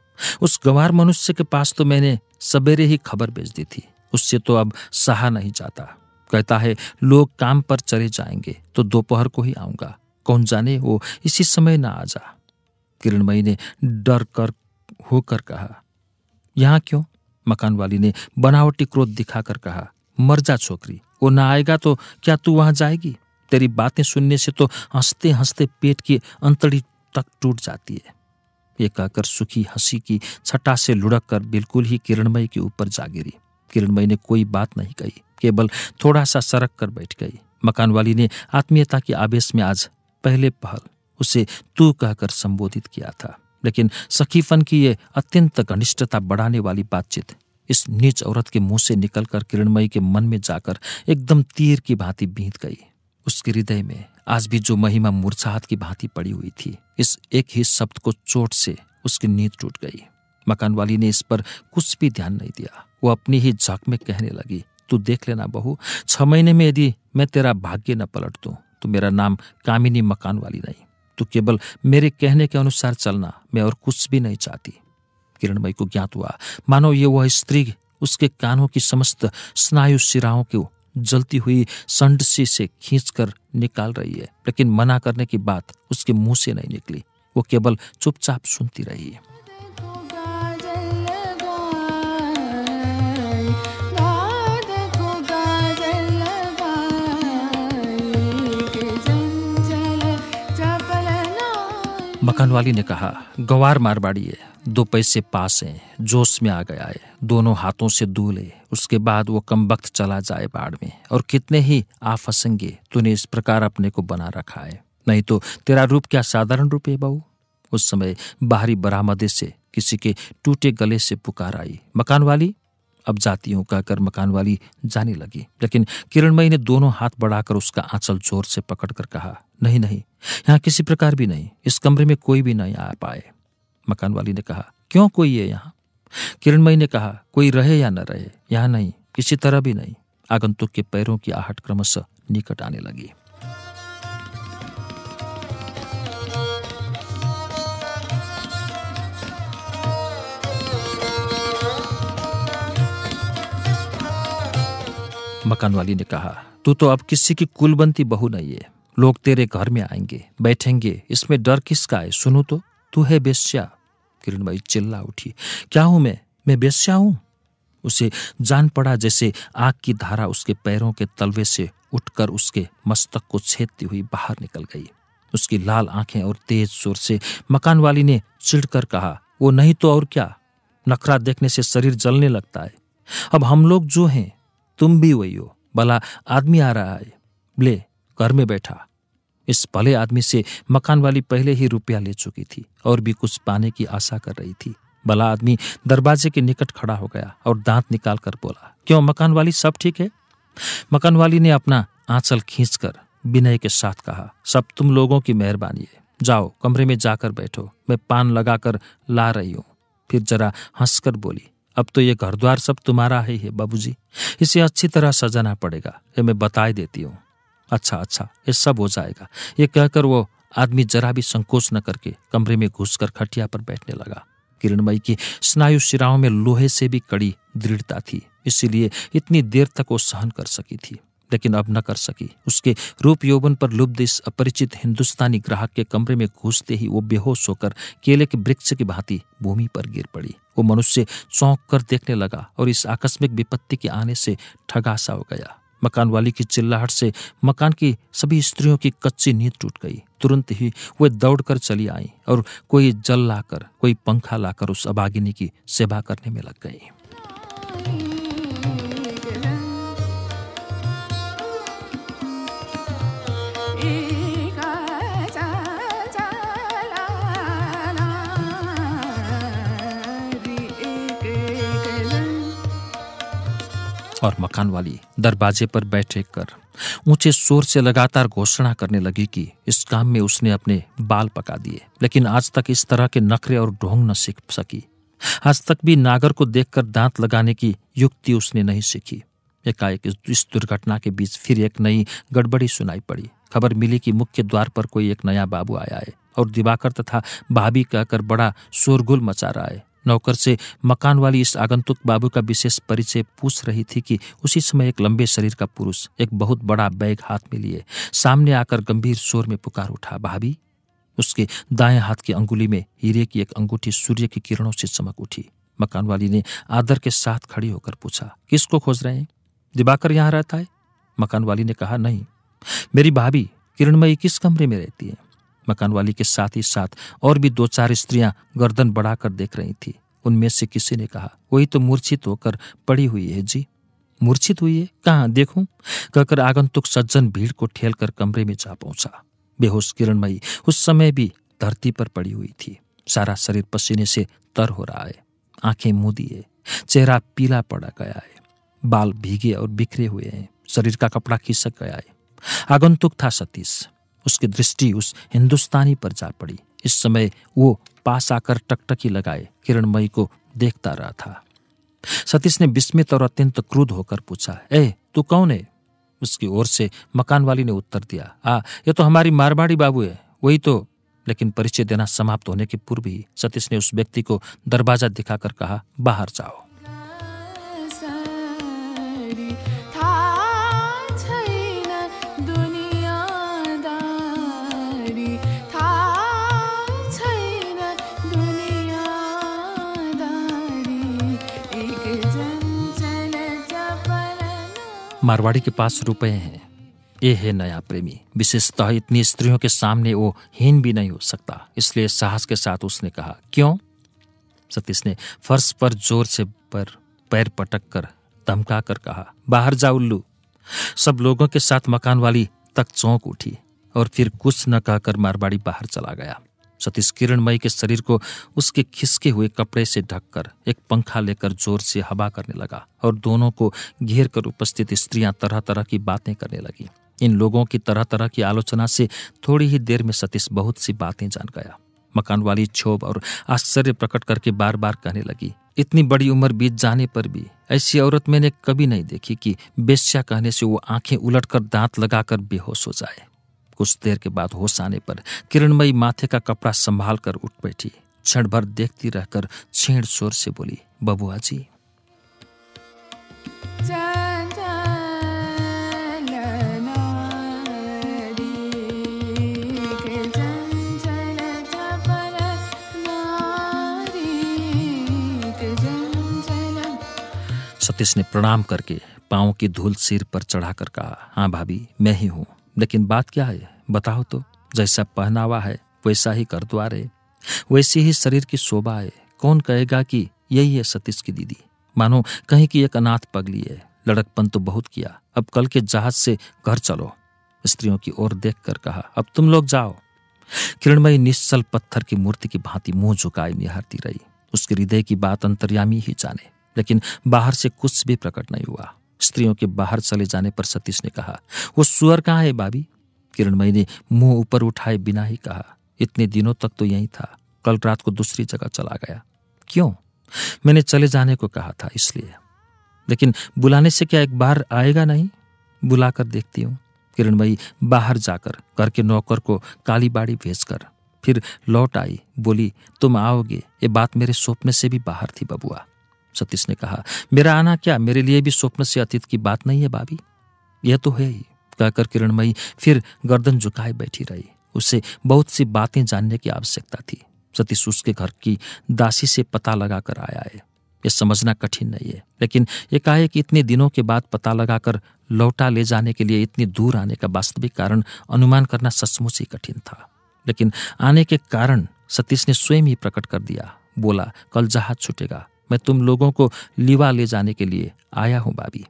उस गवार मनुष्य के पास तो मैंने सवेरे ही खबर भेज दी थी उससे तो अब सहा नहीं जाता कहता है लोग काम पर चले जाएंगे तो दोपहर को ही आऊंगा कौन जाने वो इसी समय ना आ जा किरणमयी ने डर कर होकर कहा यहाँ क्यों मकान वाली ने बनावटी क्रोध दिखाकर कहा मर जा छोकरी वो ना आएगा तो क्या तू वहां जाएगी तेरी बातें सुनने से तो हंसते हंसते पेट की अंतड़ी तक टूट जाती है ये कहकर सुखी हंसी की छटा से लुढ़क कर बिल्कुल ही किरणमयी के ऊपर जा गिरी किरणमयी ने कोई बात नहीं कही केवल थोड़ा सा सरक कर बैठ गई मकान वाली ने आत्मीयता के आवेश में आज पहले पहल उसे तू कहकर संबोधित किया था लेकिन सखीफन की ये अत्यंत घनिष्ठता बढ़ाने वाली बातचीत इस नीच औरत के मुंह से निकलकर किरणमयी के मन में जाकर एकदम तीर की भांति बीत गई उसके हृदय में आज भी जो महिमा मूर्छाहत की भांति पड़ी हुई थी इस एक ही शब्द को चोट से उसकी नींद टूट गई मकान वाली ने इस पर कुछ भी ध्यान नहीं दिया वो अपनी ही झक में कहने लगी तू देख लेना बहू छह महीने में यदि मैं तेरा भाग्य न पलट दूं तो मेरा नाम कामिनी मकान वाली नहीं तू केवल मेरे कहने के अनुसार चलना मैं और कुछ भी नहीं चाहती किरणमयी को ज्ञात हुआ मानो ये वह स्त्री उसके कानों की समस्त स्नायु सिराओं को जलती हुई संडसी से खींचकर निकाल रही है लेकिन मना करने की बात उसके मुंह से नहीं निकली वो केवल चुपचाप सुनती रही है मकानवाली ने कहा गवार मार है दो पैसे पास हैं जोश में आ गया है दोनों हाथों से दूले उसके बाद वो कम वक्त चला जाए बाढ़ में और कितने ही आ फंसेंगे तूने इस प्रकार अपने को बना रखा है नहीं तो तेरा रूप क्या साधारण रूप है बहू उस समय बाहरी बरामदे से किसी के टूटे गले से पुकार आई मकान वाली अब जाती हूँ कहकर मकान वाली जाने लगी लेकिन किरणमयी ने दोनों हाथ बढ़ाकर उसका आंचल जोर से पकड़कर कहा नहीं नहीं यहाँ किसी प्रकार भी नहीं इस कमरे में कोई भी नहीं आ पाए मकान वाली ने कहा क्यों कोई है यहाँ किरणमयी ने कहा कोई रहे या न रहे यहाँ नहीं किसी तरह भी नहीं आगंतुक के पैरों की आहट क्रमशः निकट आने लगी मकान वाली ने कहा तू तो अब किसी की कुलबंती बहू नहीं है लोग तेरे घर में आएंगे बैठेंगे इसमें डर किसका है सुनो तो तू है बेस्या किरण भाई चिल्ला उठी क्या हूं मैं मैं बेस्या हूं उसे जान पड़ा जैसे आग की धारा उसके पैरों के तलवे से उठकर उसके मस्तक को छेदती हुई बाहर निकल गई उसकी लाल आंखें और तेज सुर से मकान वाली ने चिड़कर कहा वो नहीं तो और क्या नखरा देखने से शरीर जलने लगता है अब हम लोग जो हैं तुम भी वही हो भला आदमी आ रहा है ले घर में बैठा इस भले आदमी से मकान वाली पहले ही रुपया ले चुकी थी और भी कुछ पाने की आशा कर रही थी भला आदमी दरवाजे के निकट खड़ा हो गया और दांत निकाल कर बोला क्यों मकान वाली सब ठीक है मकान वाली ने अपना आंचल खींचकर विनय के साथ कहा सब तुम लोगों की मेहरबानी है जाओ कमरे में जाकर बैठो मैं पान लगाकर ला रही हूँ फिर जरा हंसकर बोली अब तो ये घर द्वार सब तुम्हारा ही है बाबूजी इसे अच्छी तरह सजाना पड़ेगा ये मैं बताई देती हूँ अच्छा अच्छा ये सब हो जाएगा ये कहकर वो आदमी जरा भी संकोच न करके कमरे में घुसकर खटिया पर बैठने लगा किरणमयी की स्नायु शिराओं में लोहे से भी कड़ी दृढ़ता थी इसीलिए इतनी देर तक वो सहन कर सकी थी लेकिन अब न कर सकी उसके रूप यौवन पर लुब्ध इस अपरिचित हिंदुस्तानी ग्राहक के कमरे में घुसते ही वो बेहोश होकर केले के वृक्ष की भांति भूमि पर गिर पड़ी वो मनुष्य चौंक कर देखने लगा और इस आकस्मिक विपत्ति के आने से ठगासा हो गया मकान वाली की चिल्लाहट से मकान की सभी स्त्रियों की कच्ची नींद टूट गई तुरंत ही वे दौड़कर चली आईं और कोई जल लाकर कोई पंखा लाकर उस अभागिनी की सेवा करने में लग गई और मकान वाली दरवाजे पर बैठे कर ऊंचे शोर से लगातार घोषणा करने लगी कि इस काम में उसने अपने बाल पका दिए लेकिन आज तक इस तरह के नखरे और ढोंग न सीख सकी आज तक भी नागर को देखकर दांत लगाने की युक्ति उसने नहीं सीखी एकाएक इस दुर्घटना के बीच फिर एक नई गड़बड़ी सुनाई पड़ी खबर मिली कि मुख्य द्वार पर कोई एक नया बाबू आया है और दिवाकर तथा भाभी कहकर बड़ा शोरगुल मचा रहा है नौकर से मकान वाली इस आगंतुक बाबू का विशेष परिचय पूछ रही थी कि उसी समय एक लंबे शरीर का पुरुष एक बहुत बड़ा बैग हाथ में लिए सामने आकर गंभीर शोर में पुकार उठा भाभी उसके दाएं हाथ की अंगुली में हीरे की एक अंगूठी सूर्य की किरणों से चमक उठी मकान वाली ने आदर के साथ खड़ी होकर पूछा किसको खोज रहे हैं दिबाकर यहाँ रहता है मकान वाली ने कहा नहीं मेरी भाभी किरणमयी किस कमरे में रहती है मकान वाली के साथ ही साथ और भी दो चार स्त्रियां गर्दन बढ़ाकर देख रही थी उनमें से किसी ने कहा वही तो मूर्छित होकर पड़ी हुई है जी मूर्छित हुई है कहाँ देखूं कहकर आगंतुक सज्जन भीड़ को ठेल कर कमरे में जा पहुंचा बेहोश किरणमयी उस समय भी धरती पर पड़ी हुई थी सारा शरीर पसीने से तर हो रहा है आंखें मुदी है चेहरा पीला पड़ा गया है बाल भीगे और बिखरे हुए हैं शरीर का कपड़ा खिसक गया है आगंतुक था सतीश उसकी दृष्टि उस हिंदुस्तानी पर जा पड़ी इस समय वो पास आकर टकटकी लगाए किरणमयी को देखता रहा था सतीश ने विस्मित और अत्यंत क्रूध होकर पूछा ए तू कौन है उसकी ओर से मकान वाली ने उत्तर दिया आ ये तो हमारी मारवाड़ी बाबू है वही तो लेकिन परिचय देना समाप्त होने के पूर्व ही सतीश ने उस व्यक्ति को दरवाजा दिखाकर कहा बाहर जाओ मारवाड़ी के पास रुपए हैं ये है नया प्रेमी विशेषतः इतनी स्त्रियों के सामने वो हीन भी नहीं हो सकता इसलिए साहस के साथ उसने कहा क्यों सतीश ने फर्श पर जोर से पर पैर पटक कर धमका कर कहा बाहर जा उल्लू सब लोगों के साथ मकान वाली तक चौंक उठी और फिर कुछ न कहकर मारवाड़ी बाहर चला गया सतीश किरणमयी के शरीर को उसके खिसके हुए कपड़े से ढककर एक पंखा लेकर जोर से हवा करने लगा और दोनों को घेर कर उपस्थित स्त्रियां तरह तरह की बातें करने लगी इन लोगों की तरह तरह की आलोचना से थोड़ी ही देर में सतीश बहुत सी बातें जान गया मकान वाली क्षोभ और आश्चर्य प्रकट करके बार बार कहने लगी इतनी बड़ी उम्र बीत जाने पर भी ऐसी औरत मैंने कभी नहीं देखी कि बेस्या कहने से वो आंखें उलटकर दांत लगाकर बेहोश हो जाए कुछ देर के बाद होश आने पर किरणमयी माथे का कपड़ा संभाल कर उठ बैठी क्षण भर देखती रहकर छेड़ शोर से बोली बबुआ जी सतीश ने प्रणाम करके पाओ की धूल सिर पर चढ़ाकर कहा हाँ भाभी मैं ही हूं लेकिन बात क्या है बताओ तो जैसा पहनावा है वैसा ही कर द्वार है वैसी ही शरीर की शोभा है कौन कहेगा कि यही है सतीश की दीदी मानो कहीं की एक अनाथ पगली है लड़कपन तो बहुत किया अब कल के जहाज से घर चलो स्त्रियों की ओर देख कर कहा अब तुम लोग जाओ किरणमयी निश्चल पत्थर की मूर्ति की भांति मुंह झुकाए निहारती रही उसके हृदय की बात अंतर्यामी ही जाने लेकिन बाहर से कुछ भी प्रकट नहीं हुआ स्त्रियों के बाहर चले जाने पर सतीश ने कहा वो सुअर कहाँ है बाबी किरणमयी ने मुंह ऊपर उठाए बिना ही कहा इतने दिनों तक तो यही था कल रात को दूसरी जगह चला गया क्यों मैंने चले जाने को कहा था इसलिए लेकिन बुलाने से क्या एक बार आएगा नहीं बुलाकर देखती हूँ किरणमयी बाहर जाकर घर के नौकर को कालीबाड़ी भेजकर फिर लौट आई बोली तुम आओगे ये बात मेरे सपने से भी बाहर थी बबुआ सतीश ने कहा मेरा आना क्या मेरे लिए भी स्वप्न से अतीत की बात नहीं है बाबी यह तो है ही कहकर किरणमयी फिर गर्दन झुकाए बैठी रही उसे बहुत सी बातें जानने की आवश्यकता थी सतीश उसके घर की दासी से पता लगाकर आया है यह समझना कठिन नहीं है लेकिन एकाएक इतने दिनों के बाद पता लगाकर लौटा ले जाने के लिए इतनी दूर आने का वास्तविक कारण अनुमान करना सचमुच ही कठिन था लेकिन आने के कारण सतीश ने स्वयं ही प्रकट कर दिया बोला कल जहाज छूटेगा मैं तुम लोगों को लिवा ले जाने के लिए आया हूँ बाबी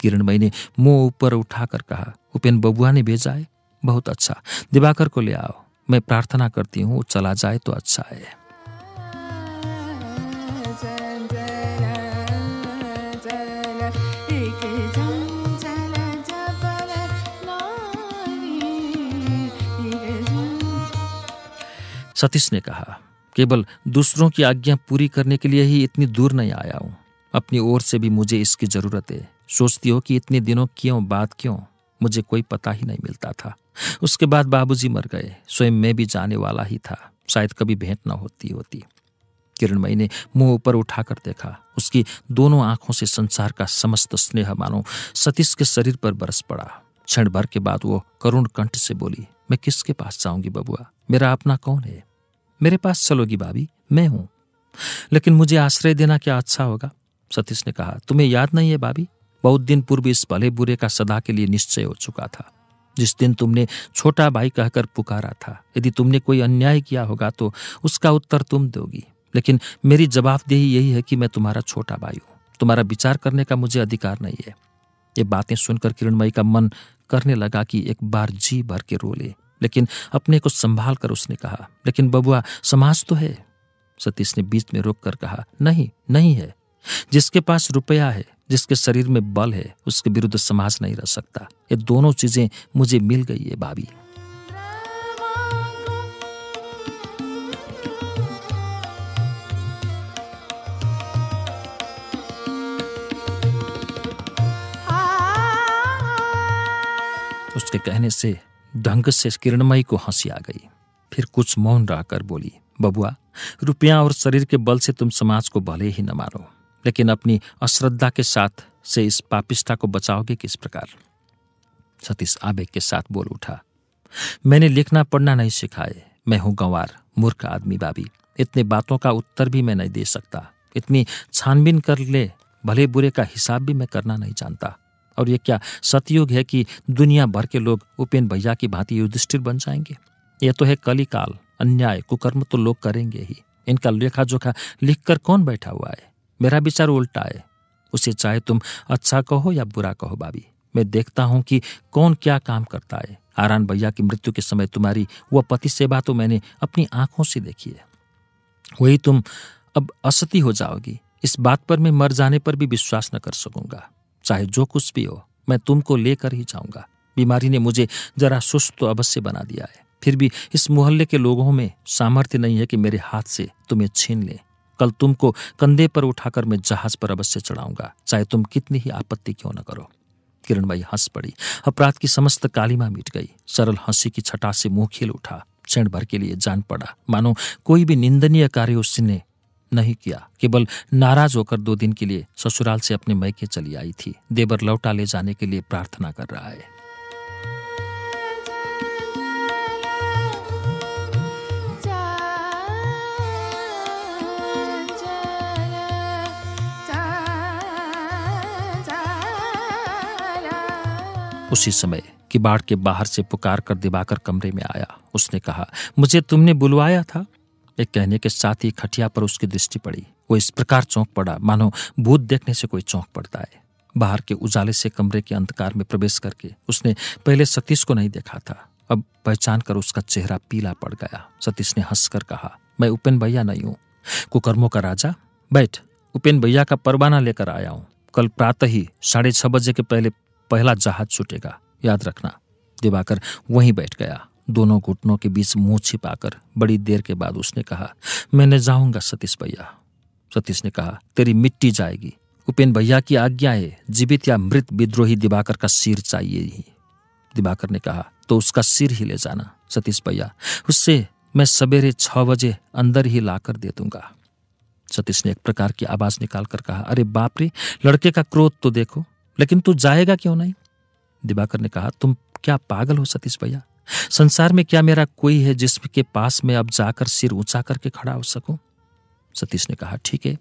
किरणमयी ने मुंह ऊपर उठाकर कहा उपेन बबुआ ने भेजा है बहुत अच्छा दिवाकर को ले आओ मैं प्रार्थना करती हूँ चला जाए तो अच्छा है सतीश ने कहा केवल दूसरों की आज्ञा पूरी करने के लिए ही इतनी दूर नहीं आया हूँ अपनी ओर से भी मुझे इसकी ज़रूरत है सोचती हो कि इतने दिनों क्यों बात क्यों मुझे कोई पता ही नहीं मिलता था उसके बाद बाबूजी मर गए स्वयं मैं भी जाने वाला ही था शायद कभी भेंट ना होती होती किरणमयी ने मुंह ऊपर उठाकर देखा उसकी दोनों आंखों से संसार का समस्त स्नेह मानो सतीश के शरीर पर बरस पड़ा क्षण भर के बाद वो करुण कंठ से बोली मैं किसके पास जाऊंगी बबुआ मेरा अपना कौन है मेरे पास चलोगी भाभी मैं हूं लेकिन मुझे आश्रय देना क्या अच्छा होगा सतीश ने कहा तुम्हें याद नहीं है भाभी बहुत दिन पूर्व इस भले बुरे का सदा के लिए निश्चय हो चुका था जिस दिन तुमने छोटा भाई कहकर पुकारा था यदि तुमने कोई अन्याय किया होगा तो उसका उत्तर तुम दोगी लेकिन मेरी जवाबदेही यही है कि मैं तुम्हारा छोटा भाई हूं तुम्हारा विचार करने का मुझे अधिकार नहीं है ये बातें सुनकर किरणमयी का मन करने लगा कि एक बार जी भर के रो ले लेकिन अपने को संभाल कर उसने कहा लेकिन बबुआ समाज तो है सतीश ने बीच में रोक कर कहा नहीं नहीं है जिसके पास रुपया है जिसके शरीर में बल है उसके विरुद्ध समाज नहीं रह सकता ये दोनों चीजें मुझे मिल गई है भाभी उसके कहने से ढंग से किरणमयी को हंसी आ गई फिर कुछ मौन रहकर बोली बबुआ रुपया और शरीर के बल से तुम समाज को भले ही न मारो लेकिन अपनी अश्रद्धा के साथ से इस पापिष्ठा को बचाओगे किस प्रकार सतीश आबेग के साथ बोल उठा मैंने लिखना पढ़ना नहीं सिखाए मैं हूं गंवार मूर्ख आदमी बाबी इतने बातों का उत्तर भी मैं नहीं दे सकता इतनी छानबीन कर ले भले बुरे का हिसाब भी मैं करना नहीं जानता और ये क्या सतयुग है कि दुनिया भर के लोग उपेन भैया की भांति युधिष्ठिर बन जाएंगे यह तो है कलिकाल अन्याय कुकर्म तो लोग करेंगे ही इनका लेखा जोखा लिख कर कौन बैठा हुआ है मेरा विचार उल्टा है उसे चाहे तुम अच्छा कहो या बुरा कहो भाभी मैं देखता हूँ कि कौन क्या काम करता है आरान भैया की मृत्यु के समय तुम्हारी वह पति सेवा तो मैंने अपनी आंखों से देखी है वही तुम अब असती हो जाओगी इस बात पर मैं मर जाने पर भी विश्वास न कर सकूंगा चाहे जो कुछ भी हो मैं तुमको लेकर ही जाऊंगा बीमारी ने मुझे जरा सुस्त तो अवश्य बना दिया है फिर भी इस मोहल्ले के लोगों में सामर्थ्य नहीं है कि मेरे हाथ से तुम्हें छीन ले कल तुमको कंधे पर उठाकर मैं जहाज पर अवश्य चढ़ाऊंगा चाहे तुम कितनी ही आपत्ति क्यों न करो किरण भाई हंस पड़ी अपराध की समस्त कालिमा मिट गई सरल हंसी की छटा से मुंह खिल उठा क्षण भर के लिए जान पड़ा मानो कोई भी निंदनीय कार्य उसने नहीं किया केवल नाराज होकर दो दिन के लिए ससुराल से अपने मैके चली आई थी देवर लौटा ले जाने के लिए प्रार्थना कर रहा है उसी समय किबाड़ के बाहर से पुकार कर दिबाकर कमरे में आया उसने कहा मुझे तुमने बुलवाया था एक कहने के साथ ही खटिया पर उसकी दृष्टि पड़ी वो इस प्रकार चौंक पड़ा मानो भूत देखने से कोई चौंक पड़ता है बाहर के उजाले से कमरे के अंधकार में प्रवेश करके उसने पहले सतीश को नहीं देखा था अब पहचान कर उसका चेहरा पीला पड़ गया सतीश ने हंसकर कहा मैं उपेन भैया नहीं हूँ कुकर्मों का राजा बैठ उपेन भैया का परवाना लेकर आया हूँ कल प्रातः ही साढ़े छह बजे के पहले पहला जहाज छूटेगा याद रखना दिवाकर वहीं बैठ गया दोनों घुटनों के बीच मुंह छिपाकर बड़ी देर के बाद उसने कहा मैंने जाऊंगा सतीश भैया सतीश ने कहा तेरी मिट्टी जाएगी उपेन भैया की आज्ञा है जीवित या मृत विद्रोही दिवाकर का सिर चाहिए ही दिवाकर ने कहा तो उसका सिर ही ले जाना सतीश भैया उससे मैं सवेरे छह बजे अंदर ही लाकर दे दूंगा सतीश ने एक प्रकार की आवाज निकाल कर कहा अरे बाप रे लड़के का क्रोध तो देखो लेकिन तू जाएगा क्यों नहीं दिवाकर ने कहा तुम क्या पागल हो सतीश भैया संसार में क्या मेरा कोई है जिसके पास मैं अब जाकर सिर ऊंचा करके खड़ा हो सकूं सतीश ने कहा ठीक है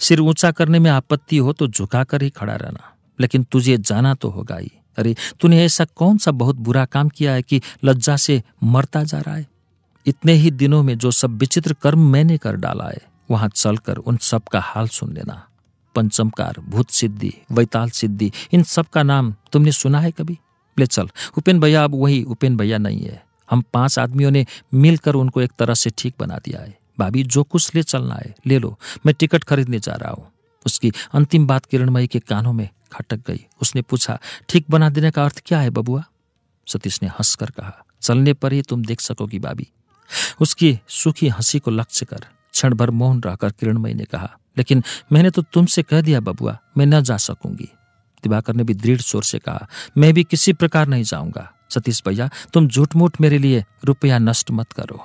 सिर ऊंचा करने में आपत्ति हो तो झुकाकर ही खड़ा रहना लेकिन तुझे जाना तो होगा ही अरे तूने ऐसा कौन सा बहुत बुरा काम किया है कि लज्जा से मरता जा रहा है इतने ही दिनों में जो सब विचित्र कर्म मैंने कर डाला है वहां चलकर उन सब का हाल सुन लेना पंचमकार भूत सिद्धि वैताल सिद्धि इन सब का नाम तुमने सुना है कभी ले चल उपेन भैया अब वही उपेन भैया नहीं है हम पांच आदमियों ने मिलकर उनको एक तरह से ठीक बना दिया है भाभी जो कुछ ले चलना है ले लो मैं टिकट खरीदने जा रहा हूँ उसकी अंतिम बात किरणमयी के कानों में खटक गई उसने पूछा ठीक बना देने का अर्थ क्या है बबुआ सतीश ने हंसकर कहा चलने पर ही तुम देख सकोगी बाबी उसकी सुखी हंसी को लक्ष्य कर क्षण भर मौन रहकर किरणमयी ने कहा लेकिन मैंने तो तुमसे कह दिया बबुआ मैं न जा सकूंगी दिवाकर ने भी दृढ़ शोर से कहा मैं भी किसी प्रकार नहीं जाऊंगा सतीश भैया तुम झूठ मूठ मेरे लिए रुपया नष्ट मत करो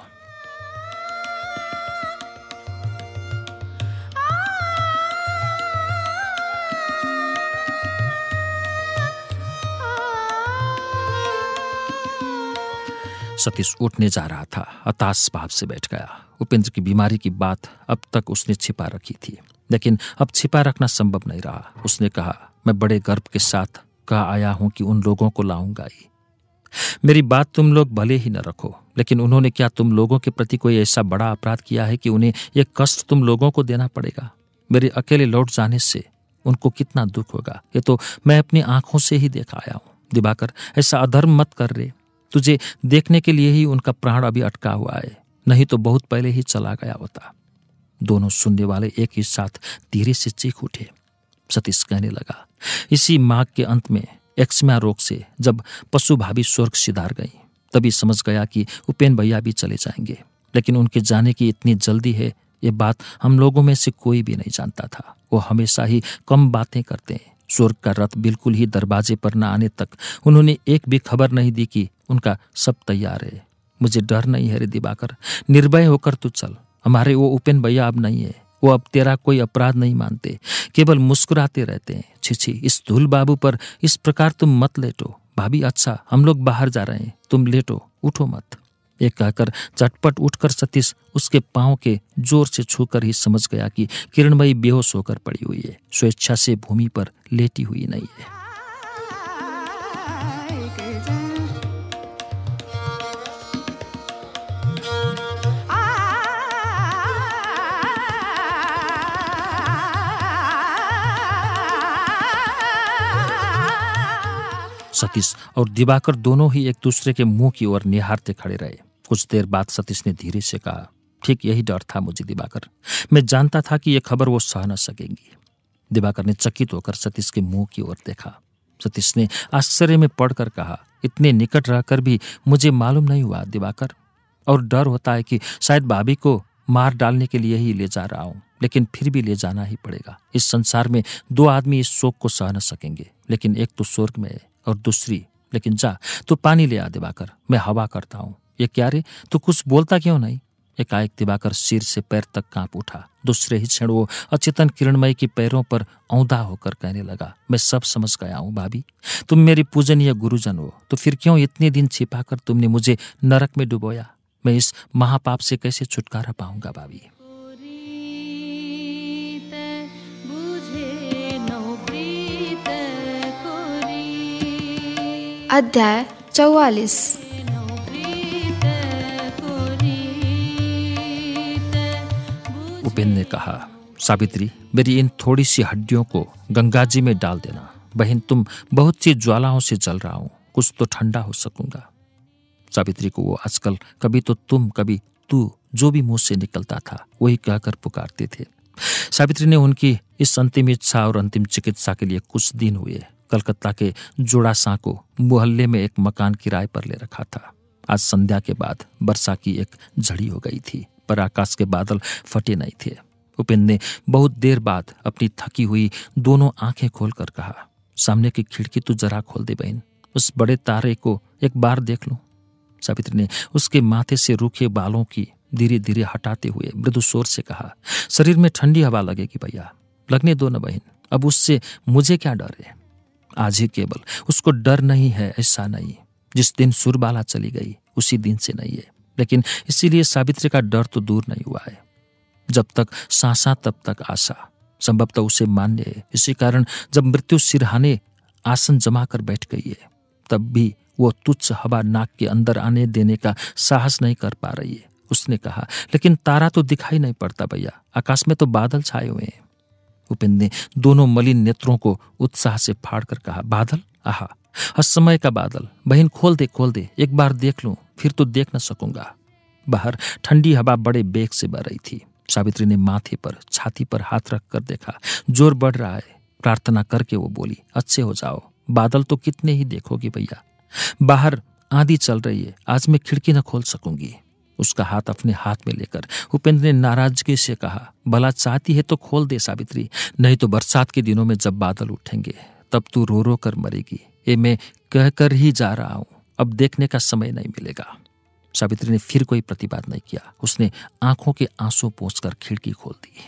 सतीश उठने जा रहा था हताश भाव से बैठ गया उपेंद्र की बीमारी की बात अब तक उसने छिपा रखी थी लेकिन अब छिपा रखना संभव नहीं रहा उसने कहा मैं बड़े गर्व के साथ कहा आया हूं कि उन लोगों को लाऊंगा ही मेरी बात तुम लोग भले ही न रखो लेकिन उन्होंने क्या तुम लोगों के प्रति कोई ऐसा बड़ा अपराध किया है कि उन्हें यह कष्ट तुम लोगों को देना पड़ेगा मेरे अकेले लौट जाने से उनको कितना दुख होगा ये तो मैं अपनी आंखों से ही देखा आया हूं दिबाकर ऐसा अधर्म मत कर रे तुझे देखने के लिए ही उनका प्राण अभी अटका हुआ है नहीं तो बहुत पहले ही चला गया होता दोनों सुनने वाले एक ही साथ धीरे से चीख उठे सतीश कहने लगा इसी माघ के अंत में एक्समा रोग से जब पशु भाभी स्वर्ग सिधार गई तभी समझ गया कि उपेन भैया भी चले जाएंगे लेकिन उनके जाने की इतनी जल्दी है ये बात हम लोगों में से कोई भी नहीं जानता था वो हमेशा ही कम बातें करते हैं स्वर्ग का रथ बिल्कुल ही दरवाजे पर न आने तक उन्होंने एक भी खबर नहीं दी कि उनका सब तैयार है मुझे डर नहीं है रे दिबाकर निर्भय होकर तू चल हमारे वो उपेन भैया अब नहीं है वो अब तेरा कोई अपराध नहीं मानते केवल मुस्कुराते रहते हैं छिछी इस धूल बाबू पर इस प्रकार तुम मत लेटो भाभी अच्छा हम लोग बाहर जा रहे हैं तुम लेटो उठो मत ये कहकर चटपट उठकर सतीश उसके पाँव के जोर से छूकर ही समझ गया कि किरणमयी बेहोश होकर पड़ी हुई है स्वेच्छा से भूमि पर लेटी हुई नहीं है ah! सतीश और दिवाकर दोनों ही एक दूसरे के मुंह की ओर निहारते खड़े रहे कुछ देर बाद सतीश ने धीरे से कहा ठीक यही डर था मुझे दिवाकर मैं जानता था कि यह खबर वो सह न सकेंगी दिवाकर ने चकित होकर सतीश के मुंह की ओर देखा सतीश ने आश्चर्य में पढ़कर कहा इतने निकट रहकर भी मुझे मालूम नहीं हुआ दिवाकर और डर होता है कि शायद भाभी को मार डालने के लिए ही ले जा रहा हूँ लेकिन फिर भी ले जाना ही पड़ेगा इस संसार में दो आदमी इस शोक को सह न सकेंगे लेकिन एक तो स्वर्ग में है और दूसरी लेकिन जा तू पानी ले आ दिवाकर मैं हवा करता हूँ ये क्या रे तू कुछ बोलता क्यों नहीं एकाएक दिवाकर सिर से पैर तक कांप उठा दूसरे ही क्षण वो अचेतन किरणमय के पैरों पर औंधा होकर कहने लगा मैं सब समझ गया हूँ भाभी तुम मेरी पूजनीय गुरुजन हो तो फिर क्यों इतने दिन छिपाकर तुमने मुझे नरक में डुबोया मैं इस महापाप से कैसे छुटकारा पाऊंगा भाभी अध्याय चौवालीस ने कहा सावित्री मेरी इन थोड़ी सी हड्डियों को गंगा जी में डाल देना बहन तुम बहुत सी ज्वालाओं से जल रहा हूं कुछ तो ठंडा हो सकूंगा सावित्री को वो आजकल कभी तो तुम कभी तू जो भी मुंह से निकलता था वही कहकर पुकारते थे सावित्री ने उनकी इस अंतिम इच्छा और अंतिम चिकित्सा के लिए कुछ दिन हुए कलकत्ता के जोड़ासा को मोहल्ले में एक मकान किराए पर ले रखा था आज संध्या के बाद वर्षा की एक झड़ी हो गई थी पर आकाश के बादल फटे नहीं थे उपेंद्र ने बहुत देर बाद अपनी थकी हुई दोनों आंखें खोलकर कहा सामने की खिड़की तो जरा खोल दे बहन उस बड़े तारे को एक बार देख लो सावित्री ने उसके माथे से रूखे बालों की धीरे धीरे हटाते हुए मृदु शोर से कहा शरीर में ठंडी हवा लगेगी भैया लगने दो न बहन अब उससे मुझे क्या डर है आज ही केवल उसको डर नहीं है ऐसा नहीं जिस दिन सुरबाला चली गई उसी दिन से नहीं है लेकिन इसीलिए सावित्री का डर तो दूर नहीं हुआ है जब तक सांसा तब तक आशा संभवतः उसे मान्य है इसी कारण जब मृत्यु सिरहाने आसन जमा कर बैठ गई है तब भी वो तुच्छ हवा नाक के अंदर आने देने का साहस नहीं कर पा रही है उसने कहा लेकिन तारा तो दिखाई नहीं पड़ता भैया आकाश में तो बादल छाए हुए हैं उपेंद्र ने दोनों मलिन नेत्रों को उत्साह से फाड़ कर कहा बादल आहा समय का बादल बहन खोल दे खोल दे एक बार देख लूं फिर तो देख न सकूंगा बाहर ठंडी हवा बड़े बेग से बह रही थी सावित्री ने माथे पर छाती पर हाथ रख कर देखा जोर बढ़ रहा है प्रार्थना करके वो बोली अच्छे हो जाओ बादल तो कितने ही देखोगी भैया बाहर आंधी चल रही है आज मैं खिड़की न खोल सकूंगी उसका हाथ अपने हाथ में लेकर उपेंद्र ने नाराजगी से कहा भला चाहती है तो खोल दे सावित्री नहीं तो बरसात के दिनों में जब बादल उठेंगे तब तू रो रो कर मरेगी ये मैं कह कर ही जा रहा हूं अब देखने का समय नहीं मिलेगा सावित्री ने फिर कोई प्रतिवाद नहीं किया उसने आंखों के आंसू पोंछकर खिड़की खोल दी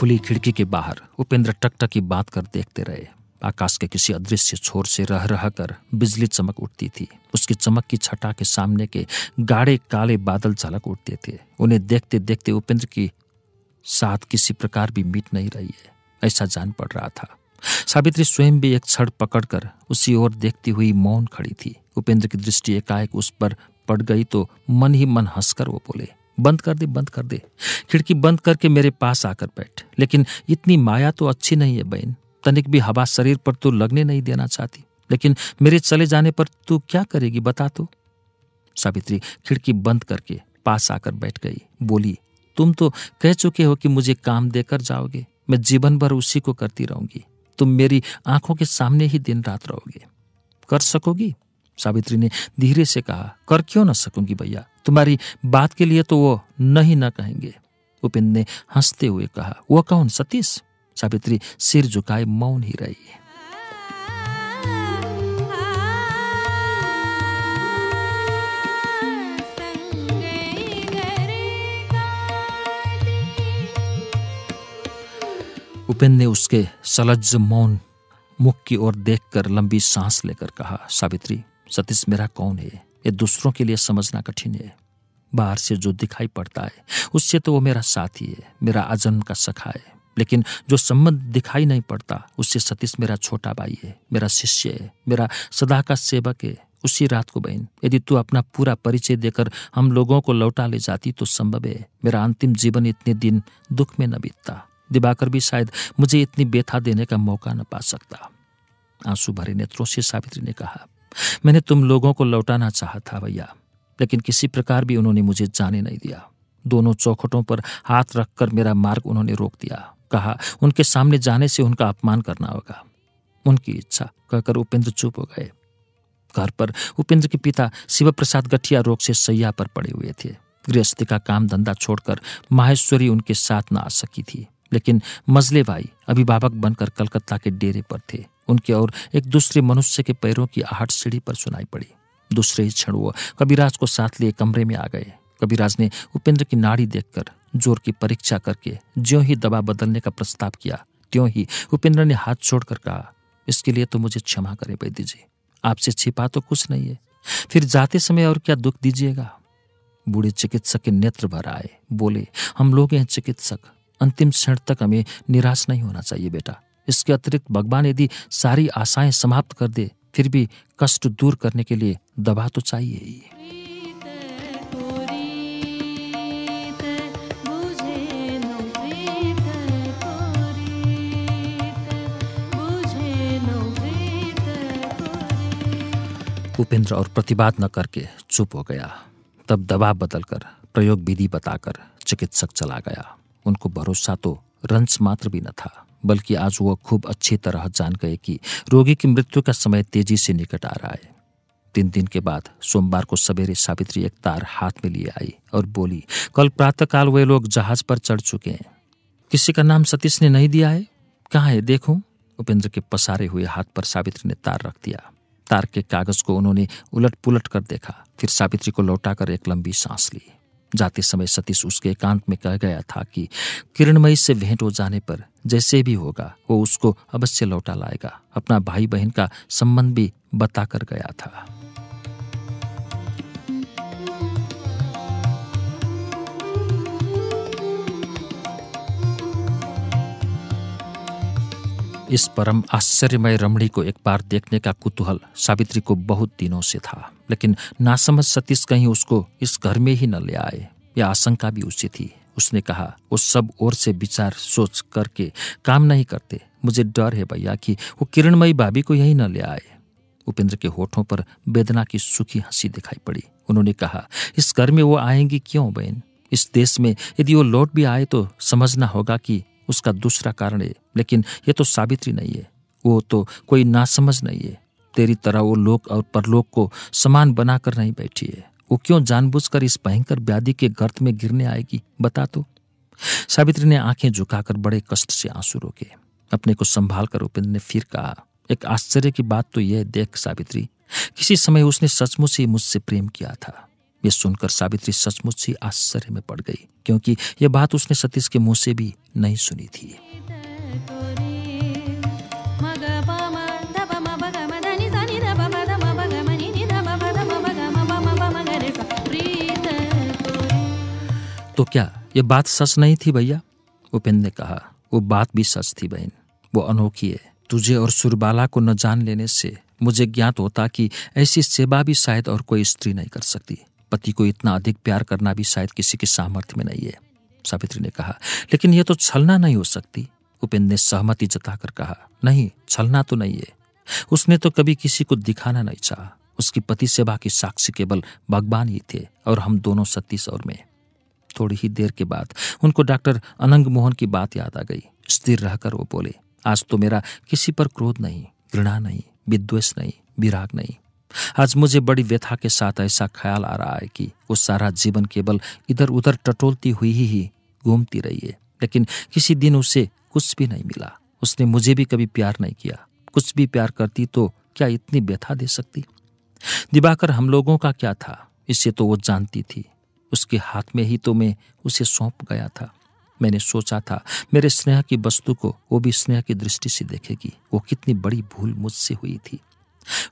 खुली खिड़की के बाहर उपेंद्र टकटकी बात कर देखते रहे आकाश के किसी अदृश्य छोर से रह रह कर बिजली चमक उठती थी उसकी चमक की छटा के सामने के गाढ़े काले बादल झलक उठते थे उन्हें देखते देखते उपेंद्र की साथ किसी प्रकार भी मिट नहीं रही है ऐसा जान पड़ रहा था सावित्री स्वयं भी एक छड़ पकड़कर उसी ओर देखती हुई मौन खड़ी थी उपेंद्र की दृष्टि एकाएक उस पर पड़ गई तो मन ही मन हंसकर वो बोले बंद कर दे बंद कर दे खिड़की बंद करके मेरे पास आकर बैठ लेकिन इतनी माया तो अच्छी नहीं है बहन तनिक भी हवा शरीर पर तो लगने नहीं देना चाहती लेकिन मेरे चले जाने पर तू क्या करेगी बता तो सावित्री खिड़की बंद करके पास आकर बैठ गई बोली तुम तो कह चुके हो कि मुझे काम देकर जाओगे मैं जीवन भर उसी को करती रहूंगी तुम मेरी आंखों के सामने ही दिन रात रहोगे कर सकोगी सावित्री ने धीरे से कहा कर क्यों न सकूंगी भैया तुम्हारी बात के लिए तो वो नहीं ना कहेंगे उपेंद्र ने हंसते हुए कहा वो कौन सतीश सावित्री सिर झुकाए मौन ही रही उपेन ने उसके सलज मौन मुख की ओर देखकर लंबी सांस लेकर कहा सावित्री सतीश मेरा कौन है ये दूसरों के लिए समझना कठिन है बाहर से जो दिखाई पड़ता है उससे तो वो मेरा साथी है मेरा आजन्म का सखा है लेकिन जो संबंध दिखाई नहीं पड़ता उससे सतीश मेरा छोटा भाई है मेरा शिष्य है मेरा सदा का सेवक है उसी रात को बहन यदि तू अपना पूरा परिचय देकर हम लोगों को लौटा ले जाती तो संभव है मेरा अंतिम जीवन इतने दिन दुख में न बीतता दिबाकर भी शायद मुझे इतनी बेथा देने का मौका न पा सकता आंसू भरे नेत्रों से सावित्री ने कहा मैंने तुम लोगों को लौटाना चाहा था भैया लेकिन किसी प्रकार भी उन्होंने मुझे जाने नहीं दिया दोनों चौखटों पर हाथ रखकर मेरा मार्ग उन्होंने रोक दिया कहा उनके सामने जाने से उनका अपमान करना होगा उनकी इच्छा कहकर उपेंद्र चुप हो गए घर पर उपेंद्र के पिता शिवप्रसाद गठिया रोग से सैया पर पड़े हुए थे गृहस्थी का काम धंधा छोड़कर माहेश्वरी उनके साथ ना आ सकी थी लेकिन मजले भाई अभिभावक बनकर कलकत्ता के डेरे पर थे उनकी और एक दूसरे मनुष्य के पैरों की आहट सीढ़ी पर सुनाई पड़ी दूसरे ही क्षण वो कबीराज को साथ लिए कमरे में आ गए कबीराज ने उपेंद्र की नाड़ी देखकर जोर की परीक्षा करके ज्यों ही दबा बदलने का प्रस्ताव किया त्यों ही उपेंद्र ने हाथ छोड़कर कहा इसके लिए तो मुझे क्षमा करें वैद्य जी आपसे छिपा तो कुछ नहीं है फिर जाते समय और क्या दुख दीजिएगा बूढ़े चिकित्सक के नेत्र भर आए बोले हम लोग हैं चिकित्सक अंतिम क्षण तक हमें निराश नहीं होना चाहिए बेटा इसके अतिरिक्त भगवान यदि सारी आशाएं समाप्त कर दे फिर भी कष्ट दूर करने के लिए दबा तो चाहिए ही उपेंद्र और प्रतिवाद न करके चुप हो गया तब दबाव बदलकर प्रयोग विधि बताकर चिकित्सक चला गया उनको भरोसा तो रंच मात्र भी न था बल्कि आज वह खूब अच्छी तरह जान गए कि रोगी की मृत्यु का समय तेजी से निकट आ रहा है तीन दिन के बाद सोमवार को सवेरे सावित्री एक तार हाथ में लिए आई और बोली कल प्रातःकाल वे लोग जहाज पर चढ़ चुके हैं किसी का नाम सतीश ने नहीं दिया है कहाँ है देखो उपेंद्र के पसारे हुए हाथ पर सावित्री ने तार रख दिया तार के कागज को उन्होंने उलट पुलट कर देखा फिर सावित्री को लौटाकर एक लंबी सांस ली जाते समय सतीश उसके एकांत में कह गया था कि किरणमयी से भेंट हो जाने पर जैसे भी होगा वो उसको अवश्य लौटा लाएगा अपना भाई बहन का संबंध भी बताकर गया था इस परम आश्चर्यमय रमणी को एक बार देखने का कुतूहल सावित्री को बहुत दिनों से था लेकिन नासमझ सतीश कहीं उसको इस घर में ही न ले आए यह आशंका भी उसी थी उसने कहा वो सब ओर से विचार सोच करके काम नहीं करते मुझे डर है भैया कि वो किरणमयी भाभी को यही न ले आए उपेंद्र के होठों पर वेदना की सुखी हंसी दिखाई पड़ी उन्होंने कहा इस घर में वो आएंगी क्यों बहन इस देश में यदि वो लौट भी आए तो समझना होगा कि उसका दूसरा कारण है लेकिन ये तो सावित्री नहीं है वो तो कोई नासमझ नहीं है तेरी तरह वो लोक और परलोक को समान बनाकर नहीं बैठी है वो क्यों जानबूझकर इस भयंकर व्याधि के गर्त में गिरने आएगी बता तो सावित्री ने आंखें झुकाकर बड़े कष्ट से आंसू रोके अपने को संभाल कर उपेंद्र ने फिर कहा एक आश्चर्य की बात तो यह देख सावित्री किसी समय उसने सचमुच ही मुझसे प्रेम किया था ये सुनकर सावित्री सचमुच ही आश्चर्य में पड़ गई क्योंकि यह बात उसने सतीश के मुंह से भी नहीं सुनी थी तो क्या यह बात सच नहीं थी भैया उपेंद्र ने कहा वो बात भी सच थी बहन वो अनोखी है तुझे और सुरबाला को न जान लेने से मुझे ज्ञात होता कि ऐसी सेवा भी शायद और कोई स्त्री नहीं कर सकती पति को इतना अधिक प्यार करना भी शायद किसी के सामर्थ्य में नहीं है सावित्री ने कहा लेकिन यह तो छलना नहीं हो सकती उपेंद्र ने सहमति जताकर कहा नहीं छलना तो नहीं है उसने तो कभी किसी को दिखाना नहीं चाहा उसकी पति सेवा की साक्षी केवल भगवान ही थे और हम दोनों सतीश और में थोड़ी ही देर के बाद उनको डॉक्टर अनंग मोहन की बात याद आ गई स्थिर रहकर वो बोले आज तो मेरा किसी पर क्रोध नहीं घृणा नहीं विद्वेष नहीं विराग नहीं आज मुझे बड़ी व्यथा के साथ ऐसा ख्याल आ रहा है कि वो सारा जीवन केवल इधर उधर टटोलती हुई ही घूमती रही है लेकिन किसी दिन उसे कुछ भी नहीं मिला उसने मुझे भी कभी प्यार नहीं किया कुछ भी प्यार करती तो क्या इतनी व्यथा दे सकती दिबाकर हम लोगों का क्या था इसे तो वो जानती थी उसके हाथ में ही तो मैं उसे सौंप गया था मैंने सोचा था मेरे स्नेह की वस्तु को वो भी स्नेह की दृष्टि से देखेगी वो कितनी बड़ी भूल मुझसे हुई थी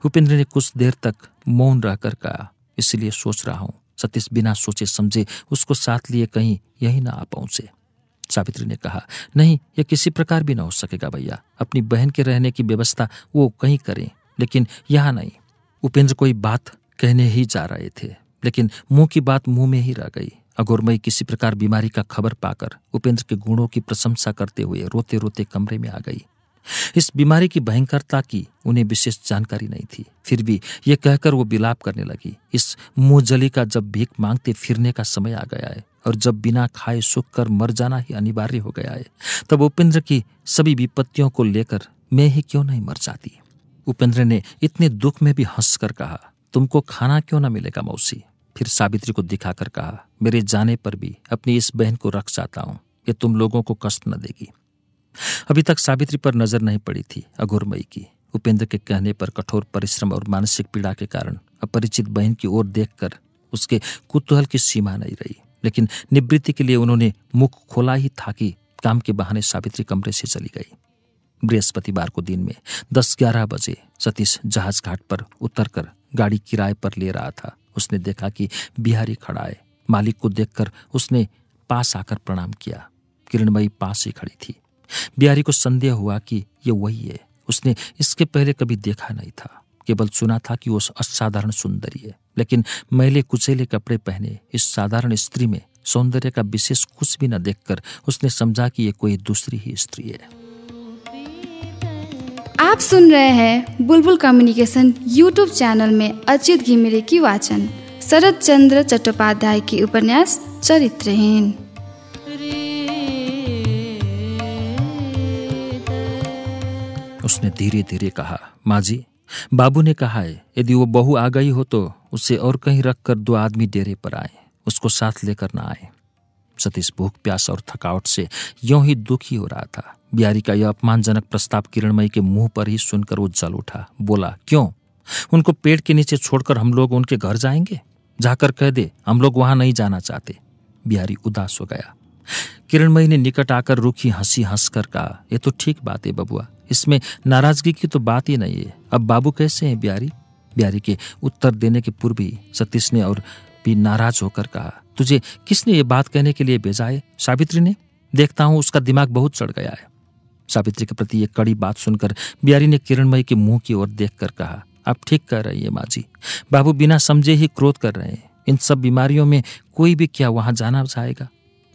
उपेंद्र ने कुछ देर तक मौन रहकर कहा इसलिए सोच रहा हूँ सतीश बिना सोचे समझे उसको साथ लिए कहीं यही ना आ पहुंचे सावित्री ने कहा नहीं यह किसी प्रकार भी ना हो सकेगा भैया अपनी बहन के रहने की व्यवस्था वो कहीं करें लेकिन यहाँ नहीं उपेंद्र कोई बात कहने ही जा रहे थे लेकिन मुंह की बात मुंह में ही रह गई अगोरमई किसी प्रकार बीमारी का खबर पाकर उपेंद्र के गुणों की प्रशंसा करते हुए रोते रोते कमरे में आ गई इस बीमारी की भयंकरता की उन्हें विशेष जानकारी नहीं थी फिर भी ये कहकर वो बिलाप करने लगी इस मुंहजली का जब भीख मांगते फिरने का समय आ गया है और जब बिना खाए सूख कर मर जाना ही अनिवार्य हो गया है तब उपेंद्र की सभी विपत्तियों को लेकर मैं ही क्यों नहीं मर जाती उपेंद्र ने इतने दुख में भी हंस कर कहा तुमको खाना क्यों ना मिलेगा मौसी फिर सावित्री को दिखाकर कहा मेरे जाने पर भी अपनी इस बहन को रख जाता हूँ ये तुम लोगों को कष्ट न देगी अभी तक सावित्री पर नजर नहीं पड़ी थी अघोरमयी की उपेंद्र के कहने पर कठोर परिश्रम और मानसिक पीड़ा के कारण अपरिचित बहन की ओर देखकर उसके कुतूहल की सीमा नहीं रही लेकिन निवृत्ति के लिए उन्होंने मुख खोला ही था कि काम के बहाने सावित्री कमरे से चली गई बृहस्पतिवार को दिन में दस ग्यारह बजे सतीश जहाज घाट पर उतरकर गाड़ी किराए पर ले रहा था उसने देखा कि बिहारी खड़ा है मालिक को देखकर उसने पास आकर प्रणाम किया किरणमयी पास ही खड़ी थी बिहारी को संदेह हुआ कि ये वही है उसने इसके पहले कभी देखा नहीं था केवल सुना था कि वो असाधारण सुंदरी है लेकिन मैले कुचेले कपड़े पहने इस साधारण स्त्री में सौंदर्य का विशेष कुछ भी न देखकर उसने समझा कि ये कोई दूसरी ही स्त्री है आप सुन रहे हैं बुलबुल कम्युनिकेशन यूट्यूब चैनल में अचित घिमिरे की वाचन शरद चंद्र चट्टोपाध्याय की उपन्यास चरित्रहीन उसने धीरे धीरे कहा माँ जी बाबू ने कहा है यदि वो बहू आ गई हो तो उसे और कहीं रख कर दो आदमी डेरे पर आए उसको साथ लेकर ना आए सतीश भूख प्यास और थकावट से यों ही दुखी हो रहा था बिहारी का यह अपमानजनक प्रस्ताव किरणमयी के मुंह पर ही सुनकर वो जल उठा बोला क्यों उनको पेड़ के नीचे छोड़कर हम लोग उनके घर जाएंगे जाकर कह दे हम लोग वहां नहीं जाना चाहते बिहारी उदास हो गया किरणमयी ने निकट आकर रुखी हंसी हंसकर कहा यह तो ठीक बात है बबुआ इसमें नाराजगी की तो बात ही नहीं है अब बाबू कैसे हैं बिहारी बिहारी के उत्तर देने के पूर्व ही सतीश ने और भी नाराज होकर कहा तुझे किसने ये बात कहने के लिए भेजा है सावित्री ने देखता हूँ उसका दिमाग बहुत चढ़ गया है सावित्री के प्रति ये कड़ी बात सुनकर बिहारी ने किरणमयी के मुंह की ओर कर कहा आप ठीक कर रही है माँ जी बाबू बिना समझे ही क्रोध कर रहे हैं इन सब बीमारियों में कोई भी क्या वहां जाना चाहेगा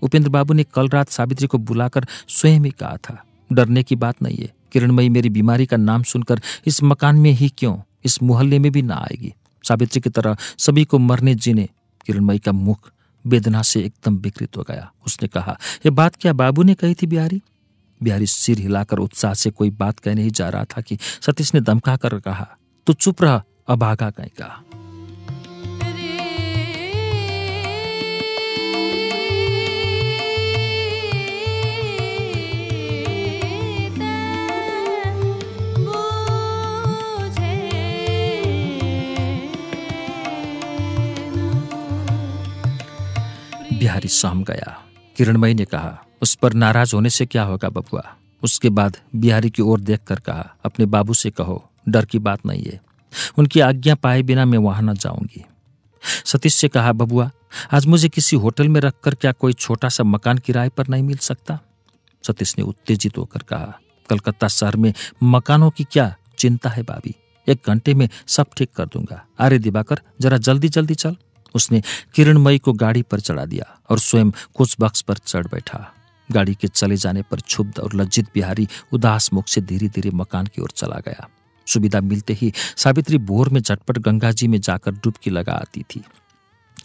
उपेंद्र बाबू ने कल रात सावित्री को बुलाकर स्वयं ही कहा था डरने की बात नहीं है किरणमयी मेरी बीमारी का नाम सुनकर इस मकान में ही क्यों इस मोहल्ले में भी ना आएगी सावित्री की तरह सभी को मरने जीने किरणमयी का मुख वेदना से एकदम विकृत हो गया उसने कहा यह बात क्या बाबू ने कही थी बिहारी बिहारी सिर हिलाकर उत्साह से कोई बात कहने ही जा रहा था कि सतीश ने दमका कर कहा तो चुप रहा अभागा कहीं कहा बिहारी सहम गया किरणमयी ने कहा उस पर नाराज होने से क्या होगा बबुआ उसके बाद बिहारी की ओर देखकर कहा अपने बाबू से कहो डर की बात नहीं है उनकी आज्ञा पाए बिना मैं वहां न जाऊंगी सतीश से कहा बबुआ आज मुझे किसी होटल में रखकर क्या कोई छोटा सा मकान किराए पर नहीं मिल सकता सतीश ने उत्तेजित होकर कहा कलकत्ता शहर में मकानों की क्या चिंता है बाबी एक घंटे में सब ठीक कर दूंगा अरे दिबाकर जरा जल्दी जल्दी चल उसने किरणमयी को गाड़ी पर चढ़ा दिया और स्वयं कोच बक्स पर चढ़ बैठा गाड़ी के चले जाने पर क्षुब्ध और लज्जित बिहारी उदास मुख से धीरे धीरे मकान की ओर चला गया सुविधा मिलते ही सावित्री बोर में झटपट गंगा जी में जाकर डुबकी लगा आती थी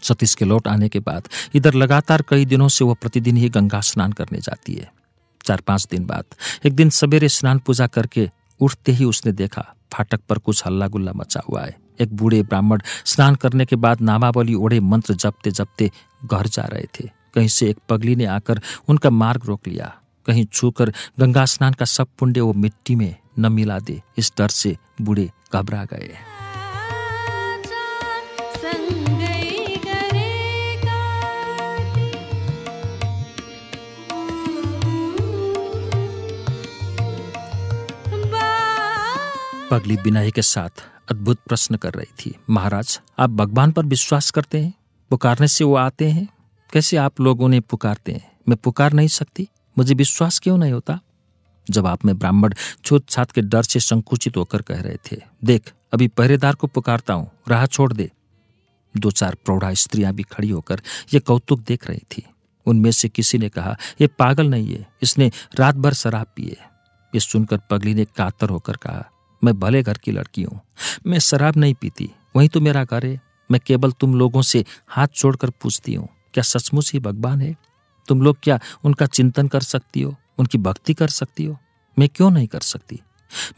सतीश के लौट आने के बाद इधर लगातार कई दिनों से वह प्रतिदिन ही गंगा स्नान करने जाती है चार पांच दिन बाद एक दिन सवेरे स्नान पूजा करके उठते ही उसने देखा फाटक पर कुछ हल्ला गुल्ला मचा हुआ है एक बूढ़े ब्राह्मण स्नान करने के बाद नामावली ओढ़े मंत्र जपते जपते घर जा रहे थे कहीं से एक पगली ने आकर उनका मार्ग रोक लिया कहीं छूकर गंगा स्नान का सब पुण्य वो मिट्टी में न मिला दे इस डर से बूढ़े घबरा गए पगली बिनाई के साथ अद्भुत प्रश्न कर रही थी महाराज आप भगवान पर विश्वास करते हैं पुकारने से वो आते हैं कैसे आप लोग उन्हें पुकारते हैं मैं पुकार नहीं सकती मुझे विश्वास क्यों नहीं होता जवाब में ब्राह्मण छूत छात के डर से संकुचित होकर कह रहे थे देख अभी पहरेदार को पुकारता हूँ राह छोड़ दे दो चार प्रौढ़ा स्त्रियां भी खड़ी होकर ये कौतुक देख रही थी उनमें से किसी ने कहा ये पागल नहीं है इसने रात भर शराब पिए ये सुनकर पगली ने कातर होकर कहा मैं भले घर की लड़की हूँ मैं शराब नहीं पीती वही तो मेरा घर है मैं केवल तुम लोगों से हाथ छोड़कर पूछती हूँ क्या सचमुच ही भगवान है तुम लोग क्या उनका चिंतन कर सकती हो उनकी भक्ति कर सकती हो मैं क्यों नहीं कर सकती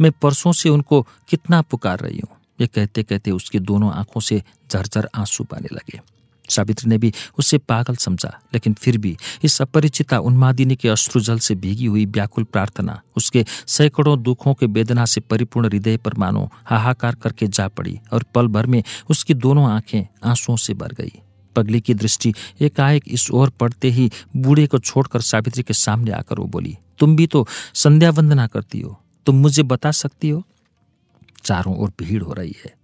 मैं परसों से उनको कितना पुकार रही हूँ ये कहते कहते उसकी दोनों आंखों से झरझर आंसू पाने लगे सावित्री ने भी उसे पागल समझा लेकिन फिर भी इस अपरिचिता उन्मादिनी के अश्रु जल से भीगी हुई व्याकुल प्रार्थना उसके सैकड़ों दुखों के वेदना से परिपूर्ण हृदय पर मानो हाहाकार करके जा पड़ी और पल भर में उसकी दोनों आंखें आंसुओं से भर गई पगली की दृष्टि एकाएक इस ओर पड़ते ही बूढ़े को छोड़कर सावित्री के सामने आकर वो बोली तुम भी तो संध्या वंदना करती हो तुम मुझे बता सकती हो चारों ओर भीड़ हो रही है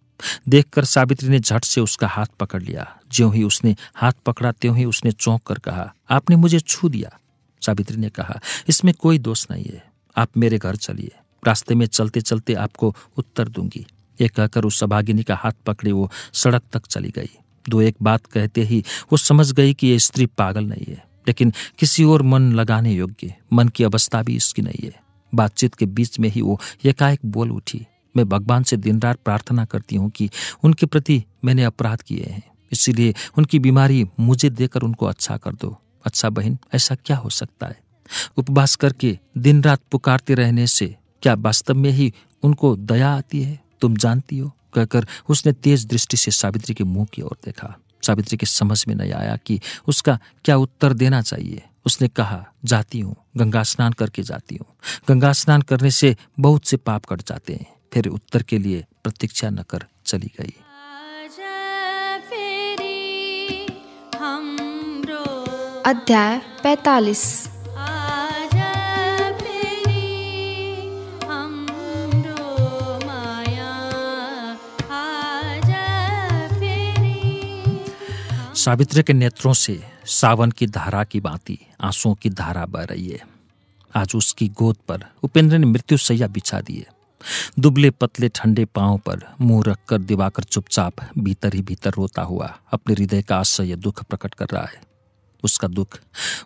देखकर सावित्री ने झट से उसका हाथ पकड़ लिया ज्यों ही उसने हाथ पकड़ा त्यों ही उसने चौंक कर कहा आपने मुझे छू दिया सावित्री ने कहा इसमें कोई दोष नहीं है आप मेरे घर चलिए रास्ते में चलते चलते आपको उत्तर दूंगी ये कहकर उस सभागिनी का हाथ पकड़े वो सड़क तक चली गई दो एक बात कहते ही वो समझ गई कि ये स्त्री पागल नहीं है लेकिन किसी और मन लगाने योग्य मन की अवस्था भी इसकी नहीं है बातचीत के बीच में ही वो एकाएक बोल उठी मैं भगवान से दिन रात प्रार्थना करती हूँ कि उनके प्रति मैंने अपराध किए हैं इसीलिए उनकी बीमारी मुझे देकर उनको अच्छा कर दो अच्छा बहन ऐसा क्या हो सकता है उपवास करके दिन रात पुकारते रहने से क्या वास्तव में ही उनको दया आती है तुम जानती हो कहकर उसने तेज दृष्टि से सावित्री के मुंह की ओर देखा सावित्री के समझ में नहीं आया कि उसका क्या उत्तर देना चाहिए उसने कहा जाती हूँ गंगा स्नान करके जाती हूँ गंगा स्नान करने से बहुत से पाप कट जाते हैं फिर उत्तर के लिए प्रतीक्षा न कर चली गई अध्याय पैतालीस सावित्री के नेत्रों से सावन की धारा की बाती आंसुओं की धारा बह रही है आज उसकी गोद पर उपेंद्र ने मृत्यु सैया बिछा दी है दुबले पतले ठंडे पांव पर मुंह रखकर दिवाकर चुपचाप भीतर ही भीतर रोता हुआ अपने हृदय का आश्चर्य दुख प्रकट कर रहा है उसका दुख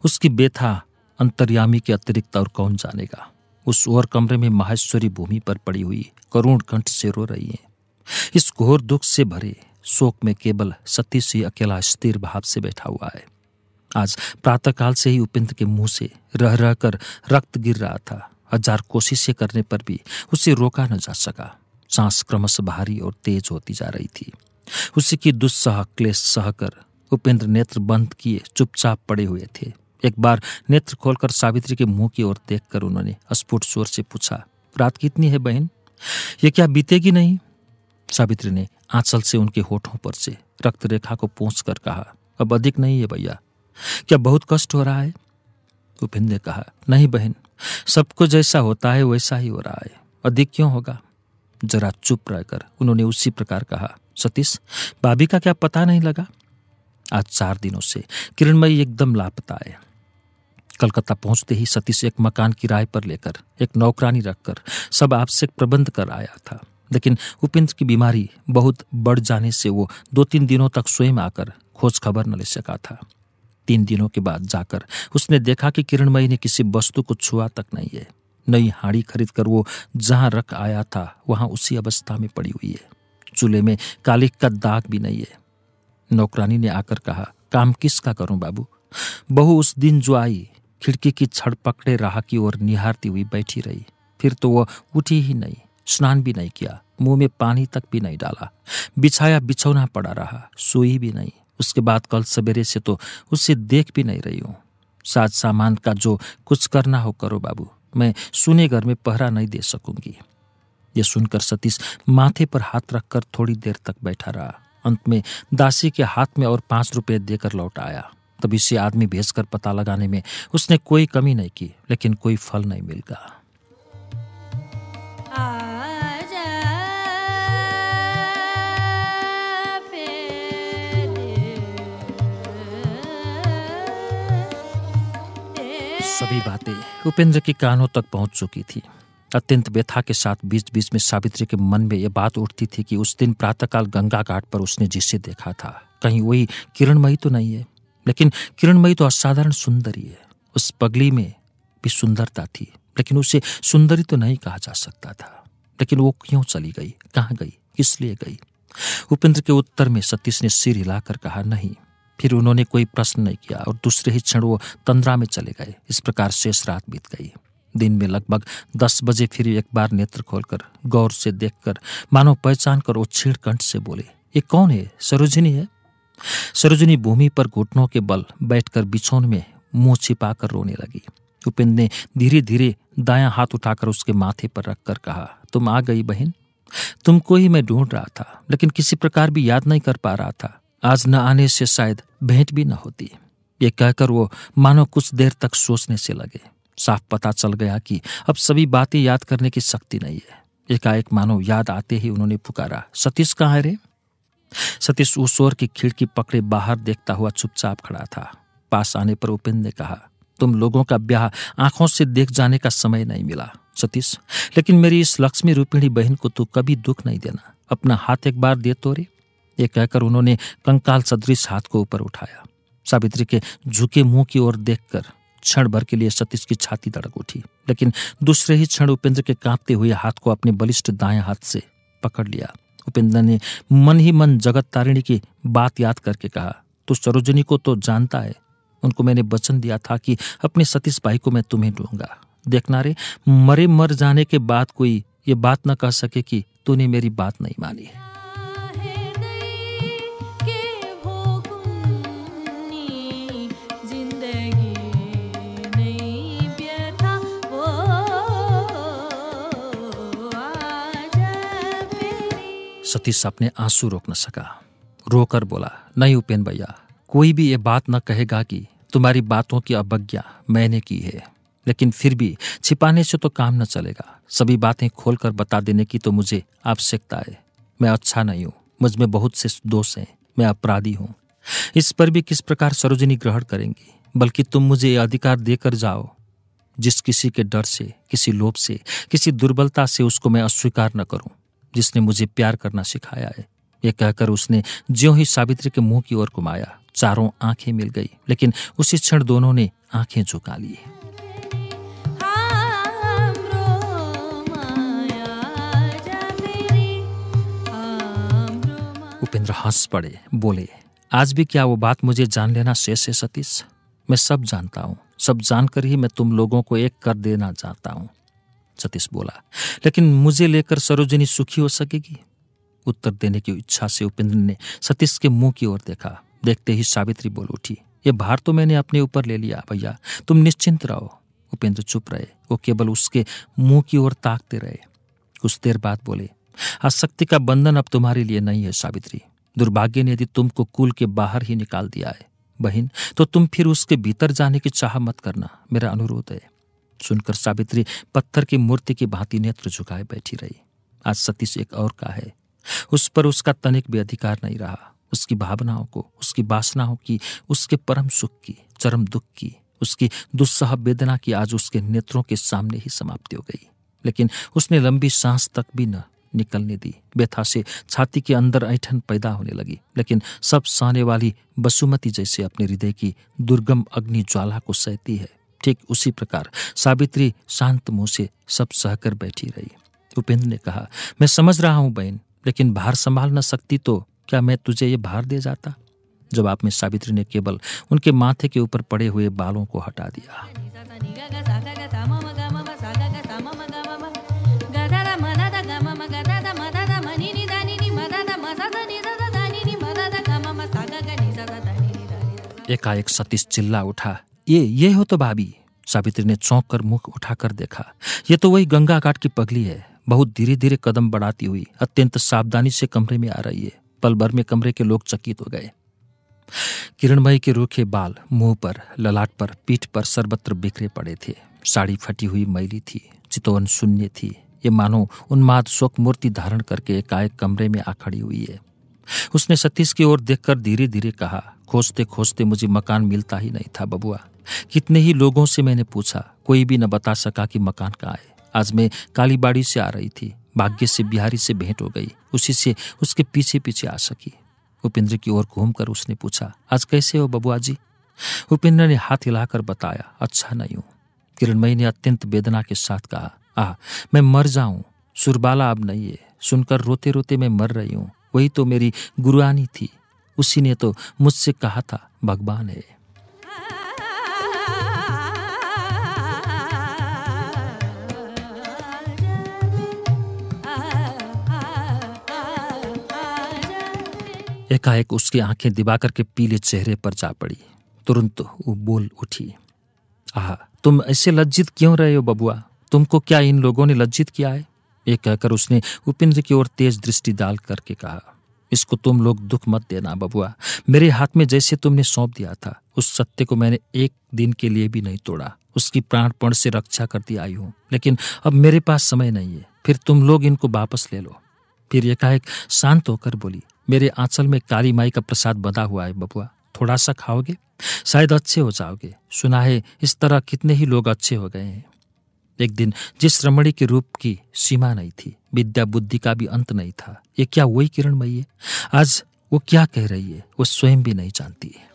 उसकी बेथा अंतर्यामी के अतिरिक्त और कौन जानेगा उस और कमरे में माहेश्वरी भूमि पर पड़ी हुई करुण कंठ से रो रही है इस घोर दुख से भरे शोक में केवल सतीश ही अकेला स्थिर भाव से बैठा हुआ है आज प्रातःकाल से ही उपेंद्र के मुंह से रह रह कर रक्त गिर रहा था हजार कोशिशें करने पर भी उसे रोका न जा सका सांस क्रमश भारी और तेज होती जा रही थी उसी की दुस्सह क्लेश सहकर उपेंद्र नेत्र बंद किए चुपचाप पड़े हुए थे एक बार नेत्र खोलकर सावित्री के मुंह की ओर देखकर उन्होंने स्फुट स्वर से पूछा रात कितनी है बहन ये क्या बीतेगी नहीं सावित्री ने आंचल से उनके होठों पर से रक्त रेखा को पहुँच कर कहा अब अधिक नहीं है भैया क्या बहुत कष्ट हो रहा है उपेंद्र ने कहा नहीं बहन सबको जैसा होता है वैसा ही हो रहा है अधिक क्यों होगा जरा चुप रहकर उन्होंने उसी प्रकार कहा सतीश भाभी का क्या पता नहीं लगा आज चार दिनों से किरणमयी एकदम लापता है कलकत्ता पहुंचते ही सतीश एक मकान किराए पर लेकर एक नौकरानी रखकर सब आपसे प्रबंध कर आया था लेकिन उपेंद्र की बीमारी बहुत बढ़ जाने से वो दो तीन दिनों तक स्वयं आकर खोज खबर न ले सका था तीन दिनों के बाद जाकर उसने देखा कि किरणमयी ने किसी वस्तु को छुआ तक नहीं है नई हाड़ी खरीद कर वो जहां रख आया था वहां उसी अवस्था में पड़ी हुई है चूल्हे में काले का दाग भी नहीं है नौकरानी ने आकर कहा काम किसका करूं बाबू बहू उस दिन जो आई खिड़की की छड़ पकड़े राह की ओर निहारती हुई बैठी रही फिर तो वह उठी ही नहीं स्नान भी नहीं किया मुंह में पानी तक भी नहीं डाला बिछाया बिछौना पड़ा रहा सोई भी नहीं उसके बाद कल सवेरे से तो उसे देख भी नहीं रही हूँ साज सामान का जो कुछ करना हो करो बाबू मैं सुने घर में पहरा नहीं दे सकूंगी ये सुनकर सतीश माथे पर हाथ रखकर थोड़ी देर तक बैठा रहा अंत में दासी के हाथ में और पांच रुपये देकर लौट आया तभी से आदमी भेजकर पता लगाने में उसने कोई कमी नहीं की लेकिन कोई फल नहीं मिल गया सभी बातें उपेंद्र के कानों तक पहुंच चुकी थी अत्यंत व्यथा के साथ बीच बीच में सावित्री के मन में यह बात उठती थी कि उस दिन प्रातःकाल गंगा घाट पर उसने जिसे देखा था कहीं वही किरणमयी तो नहीं है लेकिन किरणमयी तो असाधारण सुंदरी है उस पगली में भी सुंदरता थी लेकिन उसे सुंदरी तो नहीं कहा जा सकता था लेकिन वो क्यों चली गई कहाँ गई किस लिए गई उपेंद्र के उत्तर में सतीश ने सिर हिलाकर कहा नहीं फिर उन्होंने कोई प्रश्न नहीं किया और दूसरे ही क्षण वो तंद्रा में चले गए इस प्रकार शेष रात बीत गई दिन में लगभग दस बजे फिर एक बार नेत्र खोलकर गौर से देखकर मानो पहचान कर वो छीड़ कंठ से बोले ये कौन है सरोजिनी है सरोजिनी भूमि पर घुटनों के बल बैठकर बिछौन में मुंह छिपाकर रोने लगी उपेंद्र ने धीरे धीरे दायां हाथ उठाकर उसके माथे पर रखकर कहा तुम आ गई बहन तुमको ही मैं ढूंढ रहा था लेकिन किसी प्रकार भी याद नहीं कर पा रहा था आज न आने से शायद भेंट भी न होती ये कहकर वो मानो कुछ देर तक सोचने से लगे साफ पता चल गया कि अब सभी बातें याद करने की शक्ति नहीं है एकाएक मानो याद आते ही उन्होंने पुकारा सतीश कहाँ है रे सतीश उस ओर की खिड़की पकड़े बाहर देखता हुआ चुपचाप खड़ा था पास आने पर उपेंद्र ने कहा तुम लोगों का ब्याह आंखों से देख जाने का समय नहीं मिला सतीश लेकिन मेरी इस लक्ष्मी रूपिणी बहन को तू कभी दुख नहीं देना अपना हाथ एक बार दे तो रे ये कहकर उन्होंने कंकाल सदृश हाथ को ऊपर उठाया सावित्री के झुके मुंह की ओर देखकर क्षण भर के लिए सतीश की छाती तड़क उठी लेकिन दूसरे ही क्षण उपेंद्र के कांपते हुए हाथ को अपने बलिष्ठ दाएं हाथ से पकड़ लिया उपेंद्र ने मन ही मन जगत तारिणी की बात याद करके कहा तू सरोजनी को तो जानता है उनको मैंने वचन दिया था कि अपने सतीश भाई को मैं तुम्हें दूंगा देखना रे मरे मर जाने के बाद कोई ये बात न कह सके कि तूने मेरी बात नहीं मानी है सतीश अपने आंसू रोक न सका रोकर बोला नहीं उपेन भैया कोई भी ये बात न कहेगा कि तुम्हारी बातों की अवज्ञा मैंने की है लेकिन फिर भी छिपाने से तो काम न चलेगा सभी बातें खोलकर बता देने की तो मुझे आवश्यकता है मैं अच्छा नहीं हूँ मुझ में बहुत से दोष हैं मैं अपराधी हूँ इस पर भी किस प्रकार सरोजनी ग्रहण करेंगी बल्कि तुम मुझे ये अधिकार देकर जाओ जिस किसी के डर से किसी लोभ से किसी दुर्बलता से उसको मैं अस्वीकार न करूं जिसने मुझे प्यार करना सिखाया है ये कहकर उसने ज्यों ही सावित्री के मुंह की ओर घुमाया चारों आंखें मिल गई लेकिन उसी क्षण दोनों ने आंखें झुका ली उपेंद्र हंस पड़े बोले आज भी क्या वो बात मुझे जान लेना शेष है सतीश मैं सब जानता हूँ सब जानकर ही मैं तुम लोगों को एक कर देना चाहता हूँ सतीश बोला लेकिन मुझे लेकर सरोजनी सुखी हो सकेगी उत्तर देने की इच्छा से उपेंद्र ने सतीश के मुंह की ओर देखा देखते ही सावित्री बोल उठी ये भार तो मैंने अपने ऊपर ले लिया भैया तुम निश्चिंत रहो उपेंद्र चुप रहे वो केवल उसके मुंह की ओर ताकते रहे कुछ देर बाद बोले आसक्ति का बंधन अब तुम्हारे लिए नहीं है सावित्री दुर्भाग्य ने यदि तुमको कुल के बाहर ही निकाल दिया है बहन तो तुम फिर उसके भीतर जाने की चाह मत करना मेरा अनुरोध है सुनकर सावित्री पत्थर की मूर्ति की भांति नेत्र झुकाए बैठी रही आज सतीश एक और का है उस पर उसका तनिक भी अधिकार नहीं रहा उसकी भावनाओं को उसकी वासनाओं की उसके परम सुख की चरम दुख की उसकी दुस्सह वेदना की आज उसके नेत्रों के सामने ही समाप्ति हो गई लेकिन उसने लंबी सांस तक भी न निकलने दी व्यथा से छाती के अंदर ऐठन पैदा होने लगी लेकिन सब सहने वाली बसुमती जैसे अपने हृदय की दुर्गम अग्नि ज्वाला को सहती है ठीक उसी प्रकार सावित्री शांत मुंह से सब सहकर बैठी रही उपेंद्र ने कहा मैं समझ रहा हूं बहन लेकिन भार संभाल न सकती तो क्या मैं तुझे ये भार दे जाता जवाब में सावित्री ने केवल उनके माथे के ऊपर पड़े हुए बालों को हटा दिया एकाएक सतीश चिल्ला उठा ये ये हो तो भाभी सावित्री ने चौंक कर मुख उठाकर देखा ये तो वही गंगा घाट की पगली है बहुत धीरे धीरे कदम बढ़ाती हुई अत्यंत सावधानी से कमरे में आ रही है पल भर में कमरे के लोग चकित हो गए किरणमयी के रूखे बाल मुंह पर ललाट पर पीठ पर सर्वत्र बिखरे पड़े थे साड़ी फटी हुई मैली थी चितवन शून्य थी ये मानो उन्माद शोक मूर्ति धारण करके एकाएक कमरे में आ खड़ी हुई है उसने सतीश की ओर देखकर धीरे धीरे कहा खोजते खोजते मुझे मकान मिलता ही नहीं था बबुआ कितने ही लोगों से मैंने पूछा कोई भी न बता सका कि मकान कहाँ है आज मैं कालीबाड़ी से आ रही थी भाग्य से बिहारी से भेंट हो गई उसी से उसके पीछे पीछे आ सकी उपेंद्र की ओर घूमकर उसने पूछा आज कैसे हो बबुआ जी उपेंद्र ने हाथ हिलाकर बताया अच्छा नहीं हूं किरणमयी ने अत्यंत वेदना के साथ कहा आह मैं मर जाऊं सुरबाला अब नहीं है सुनकर रोते रोते मैं मर रही हूँ वही तो मेरी गुरुआनी थी उसी ने तो मुझसे कहा था भगवान है एकाएक उसकी आंखें दिबा करके पीले चेहरे पर जा पड़ी तुरंत वो बोल उठी आह तुम ऐसे लज्जित क्यों रहे हो बबुआ तुमको क्या इन लोगों ने लज्जित किया है ये कहकर उसने उपेंद्र की ओर तेज दृष्टि डाल करके कहा इसको तुम लोग दुख मत देना बबुआ मेरे हाथ में जैसे तुमने सौंप दिया था उस सत्य को मैंने एक दिन के लिए भी नहीं तोड़ा उसकी प्राणपण से रक्षा करती आई हूं लेकिन अब मेरे पास समय नहीं है फिर तुम लोग इनको वापस ले लो फिर एकाएक शांत होकर बोली मेरे आंचल में काली माई का प्रसाद बंधा हुआ है बबुआ थोड़ा सा खाओगे शायद अच्छे हो जाओगे सुना है इस तरह कितने ही लोग अच्छे हो गए हैं एक दिन जिस रमणी के रूप की सीमा नहीं थी विद्या बुद्धि का भी अंत नहीं था ये क्या वही किरणमयी है आज वो क्या कह रही है वो स्वयं भी नहीं जानती है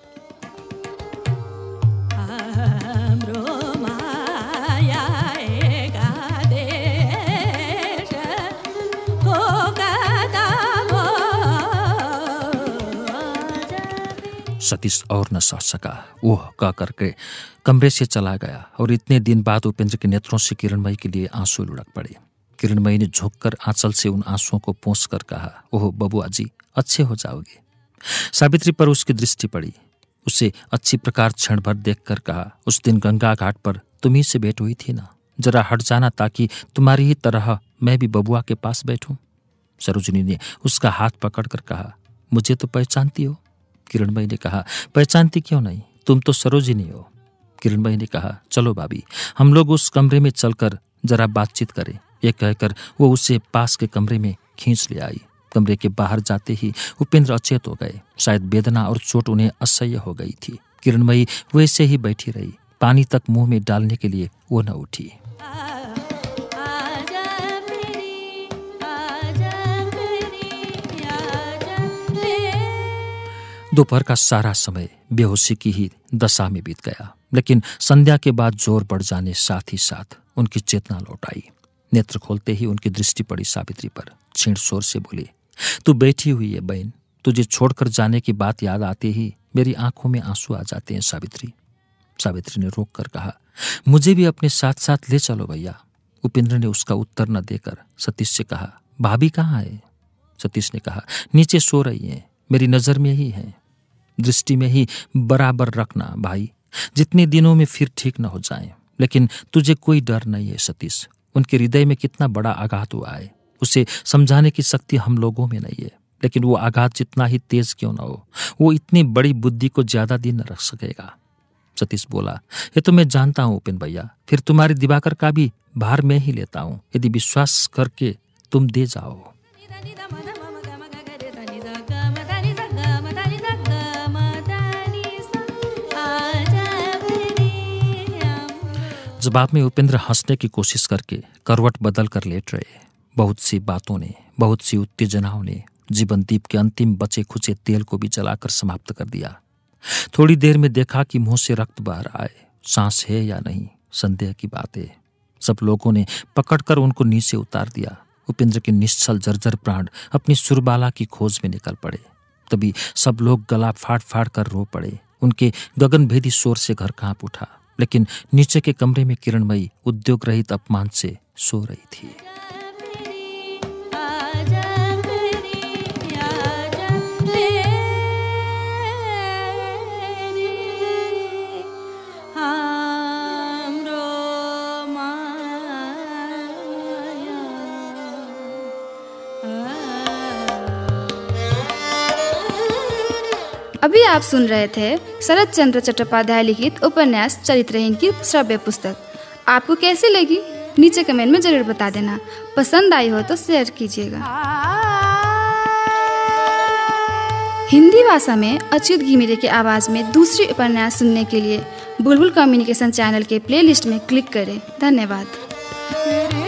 सतीश और न सह सका ओह कह करके कमरे से चला गया और इतने दिन बाद उपेंद्र के नेत्रों से किरणमयी के लिए आंसू लुढ़क पड़े किरणमयी ने झोंक कर आंचल से उन आंसुओं को पोंछ कर कहा ओह बबुआ जी अच्छे हो जाओगे सावित्री पर उसकी दृष्टि पड़ी उसे अच्छी प्रकार क्षण भर देख कर कहा उस दिन गंगा घाट पर तुम्ही से भेंट हुई थी ना जरा हट जाना ताकि तुम्हारी ही तरह मैं भी बबुआ के पास बैठूं सरोजनी ने उसका हाथ पकड़कर कहा मुझे तो पहचानती हो किरणबाई ने कहा पहचानती क्यों नहीं तुम तो सरोजिनी हो किरणबाई ने कहा चलो भाभी हम लोग उस कमरे में चलकर जरा बातचीत करें यह कहकर वो उसे पास के कमरे में खींच ले आई कमरे के बाहर जाते ही उपेंद्र अचेत हो गए शायद वेदना और चोट उन्हें असह्य हो गई थी किरणमयी वैसे ही बैठी रही पानी तक मुंह में डालने के लिए वो न उठी दोपहर का सारा समय बेहोशी की ही दशा में बीत गया लेकिन संध्या के बाद जोर बढ़ जाने साथ ही साथ उनकी चेतना लौट आई नेत्र खोलते ही उनकी दृष्टि पड़ी सावित्री पर छीण शोर से बोली तू बैठी हुई है बहन तुझे छोड़कर जाने की बात याद आते ही मेरी आंखों में आंसू आ जाते हैं सावित्री सावित्री ने रोक कर कहा मुझे भी अपने साथ साथ ले चलो भैया उपेंद्र ने उसका उत्तर न देकर सतीश से कहा भाभी कहाँ है सतीश ने कहा नीचे सो रही हैं मेरी नज़र में ही हैं दृष्टि में ही बराबर रखना भाई जितने दिनों में फिर ठीक न हो जाए लेकिन तुझे कोई डर नहीं है सतीश उनके हृदय में कितना बड़ा आघात हुआ है उसे समझाने की शक्ति हम लोगों में नहीं है लेकिन वो आघात जितना ही तेज क्यों ना हो वो इतनी बड़ी बुद्धि को ज्यादा दिन न रख सकेगा सतीश बोला ये तो मैं जानता हूँ उपेन भैया फिर तुम्हारे दिवाकर का भी भार मैं ही लेता हूँ यदि विश्वास करके तुम दे जाओ जवाब में उपेंद्र हंसने की कोशिश करके करवट बदल कर लेट रहे बहुत सी बातों ने बहुत सी उत्तेजनाओं ने जीवनदीप के अंतिम बचे खुचे तेल को भी जलाकर समाप्त कर दिया थोड़ी देर में देखा कि मुंह से रक्त बाहर आए सांस है या नहीं संदेह की बात है सब लोगों ने पकड़कर उनको नीचे उतार दिया उपेंद्र के निश्चल जर्जर प्राण अपनी सुरबाला की खोज में निकल पड़े तभी सब लोग गला फाड़ फाड़ कर रो पड़े उनके गगनभेदी शोर से घर कांप उठा लेकिन नीचे के कमरे में किरणमयी उद्योग रहित अपमान से सो रही थी अभी आप सुन रहे थे शरद चंद्र चट्टोपाध्याय लिखित उपन्यास चरित्रहीन की श्रव्य पुस्तक आपको कैसी लगी नीचे कमेंट में ज़रूर बता देना पसंद आई हो तो शेयर कीजिएगा हिंदी भाषा में अच्युत घिमिरे की आवाज़ में दूसरी उपन्यास सुनने के लिए बुलबुल कम्युनिकेशन चैनल के प्लेलिस्ट में क्लिक करें धन्यवाद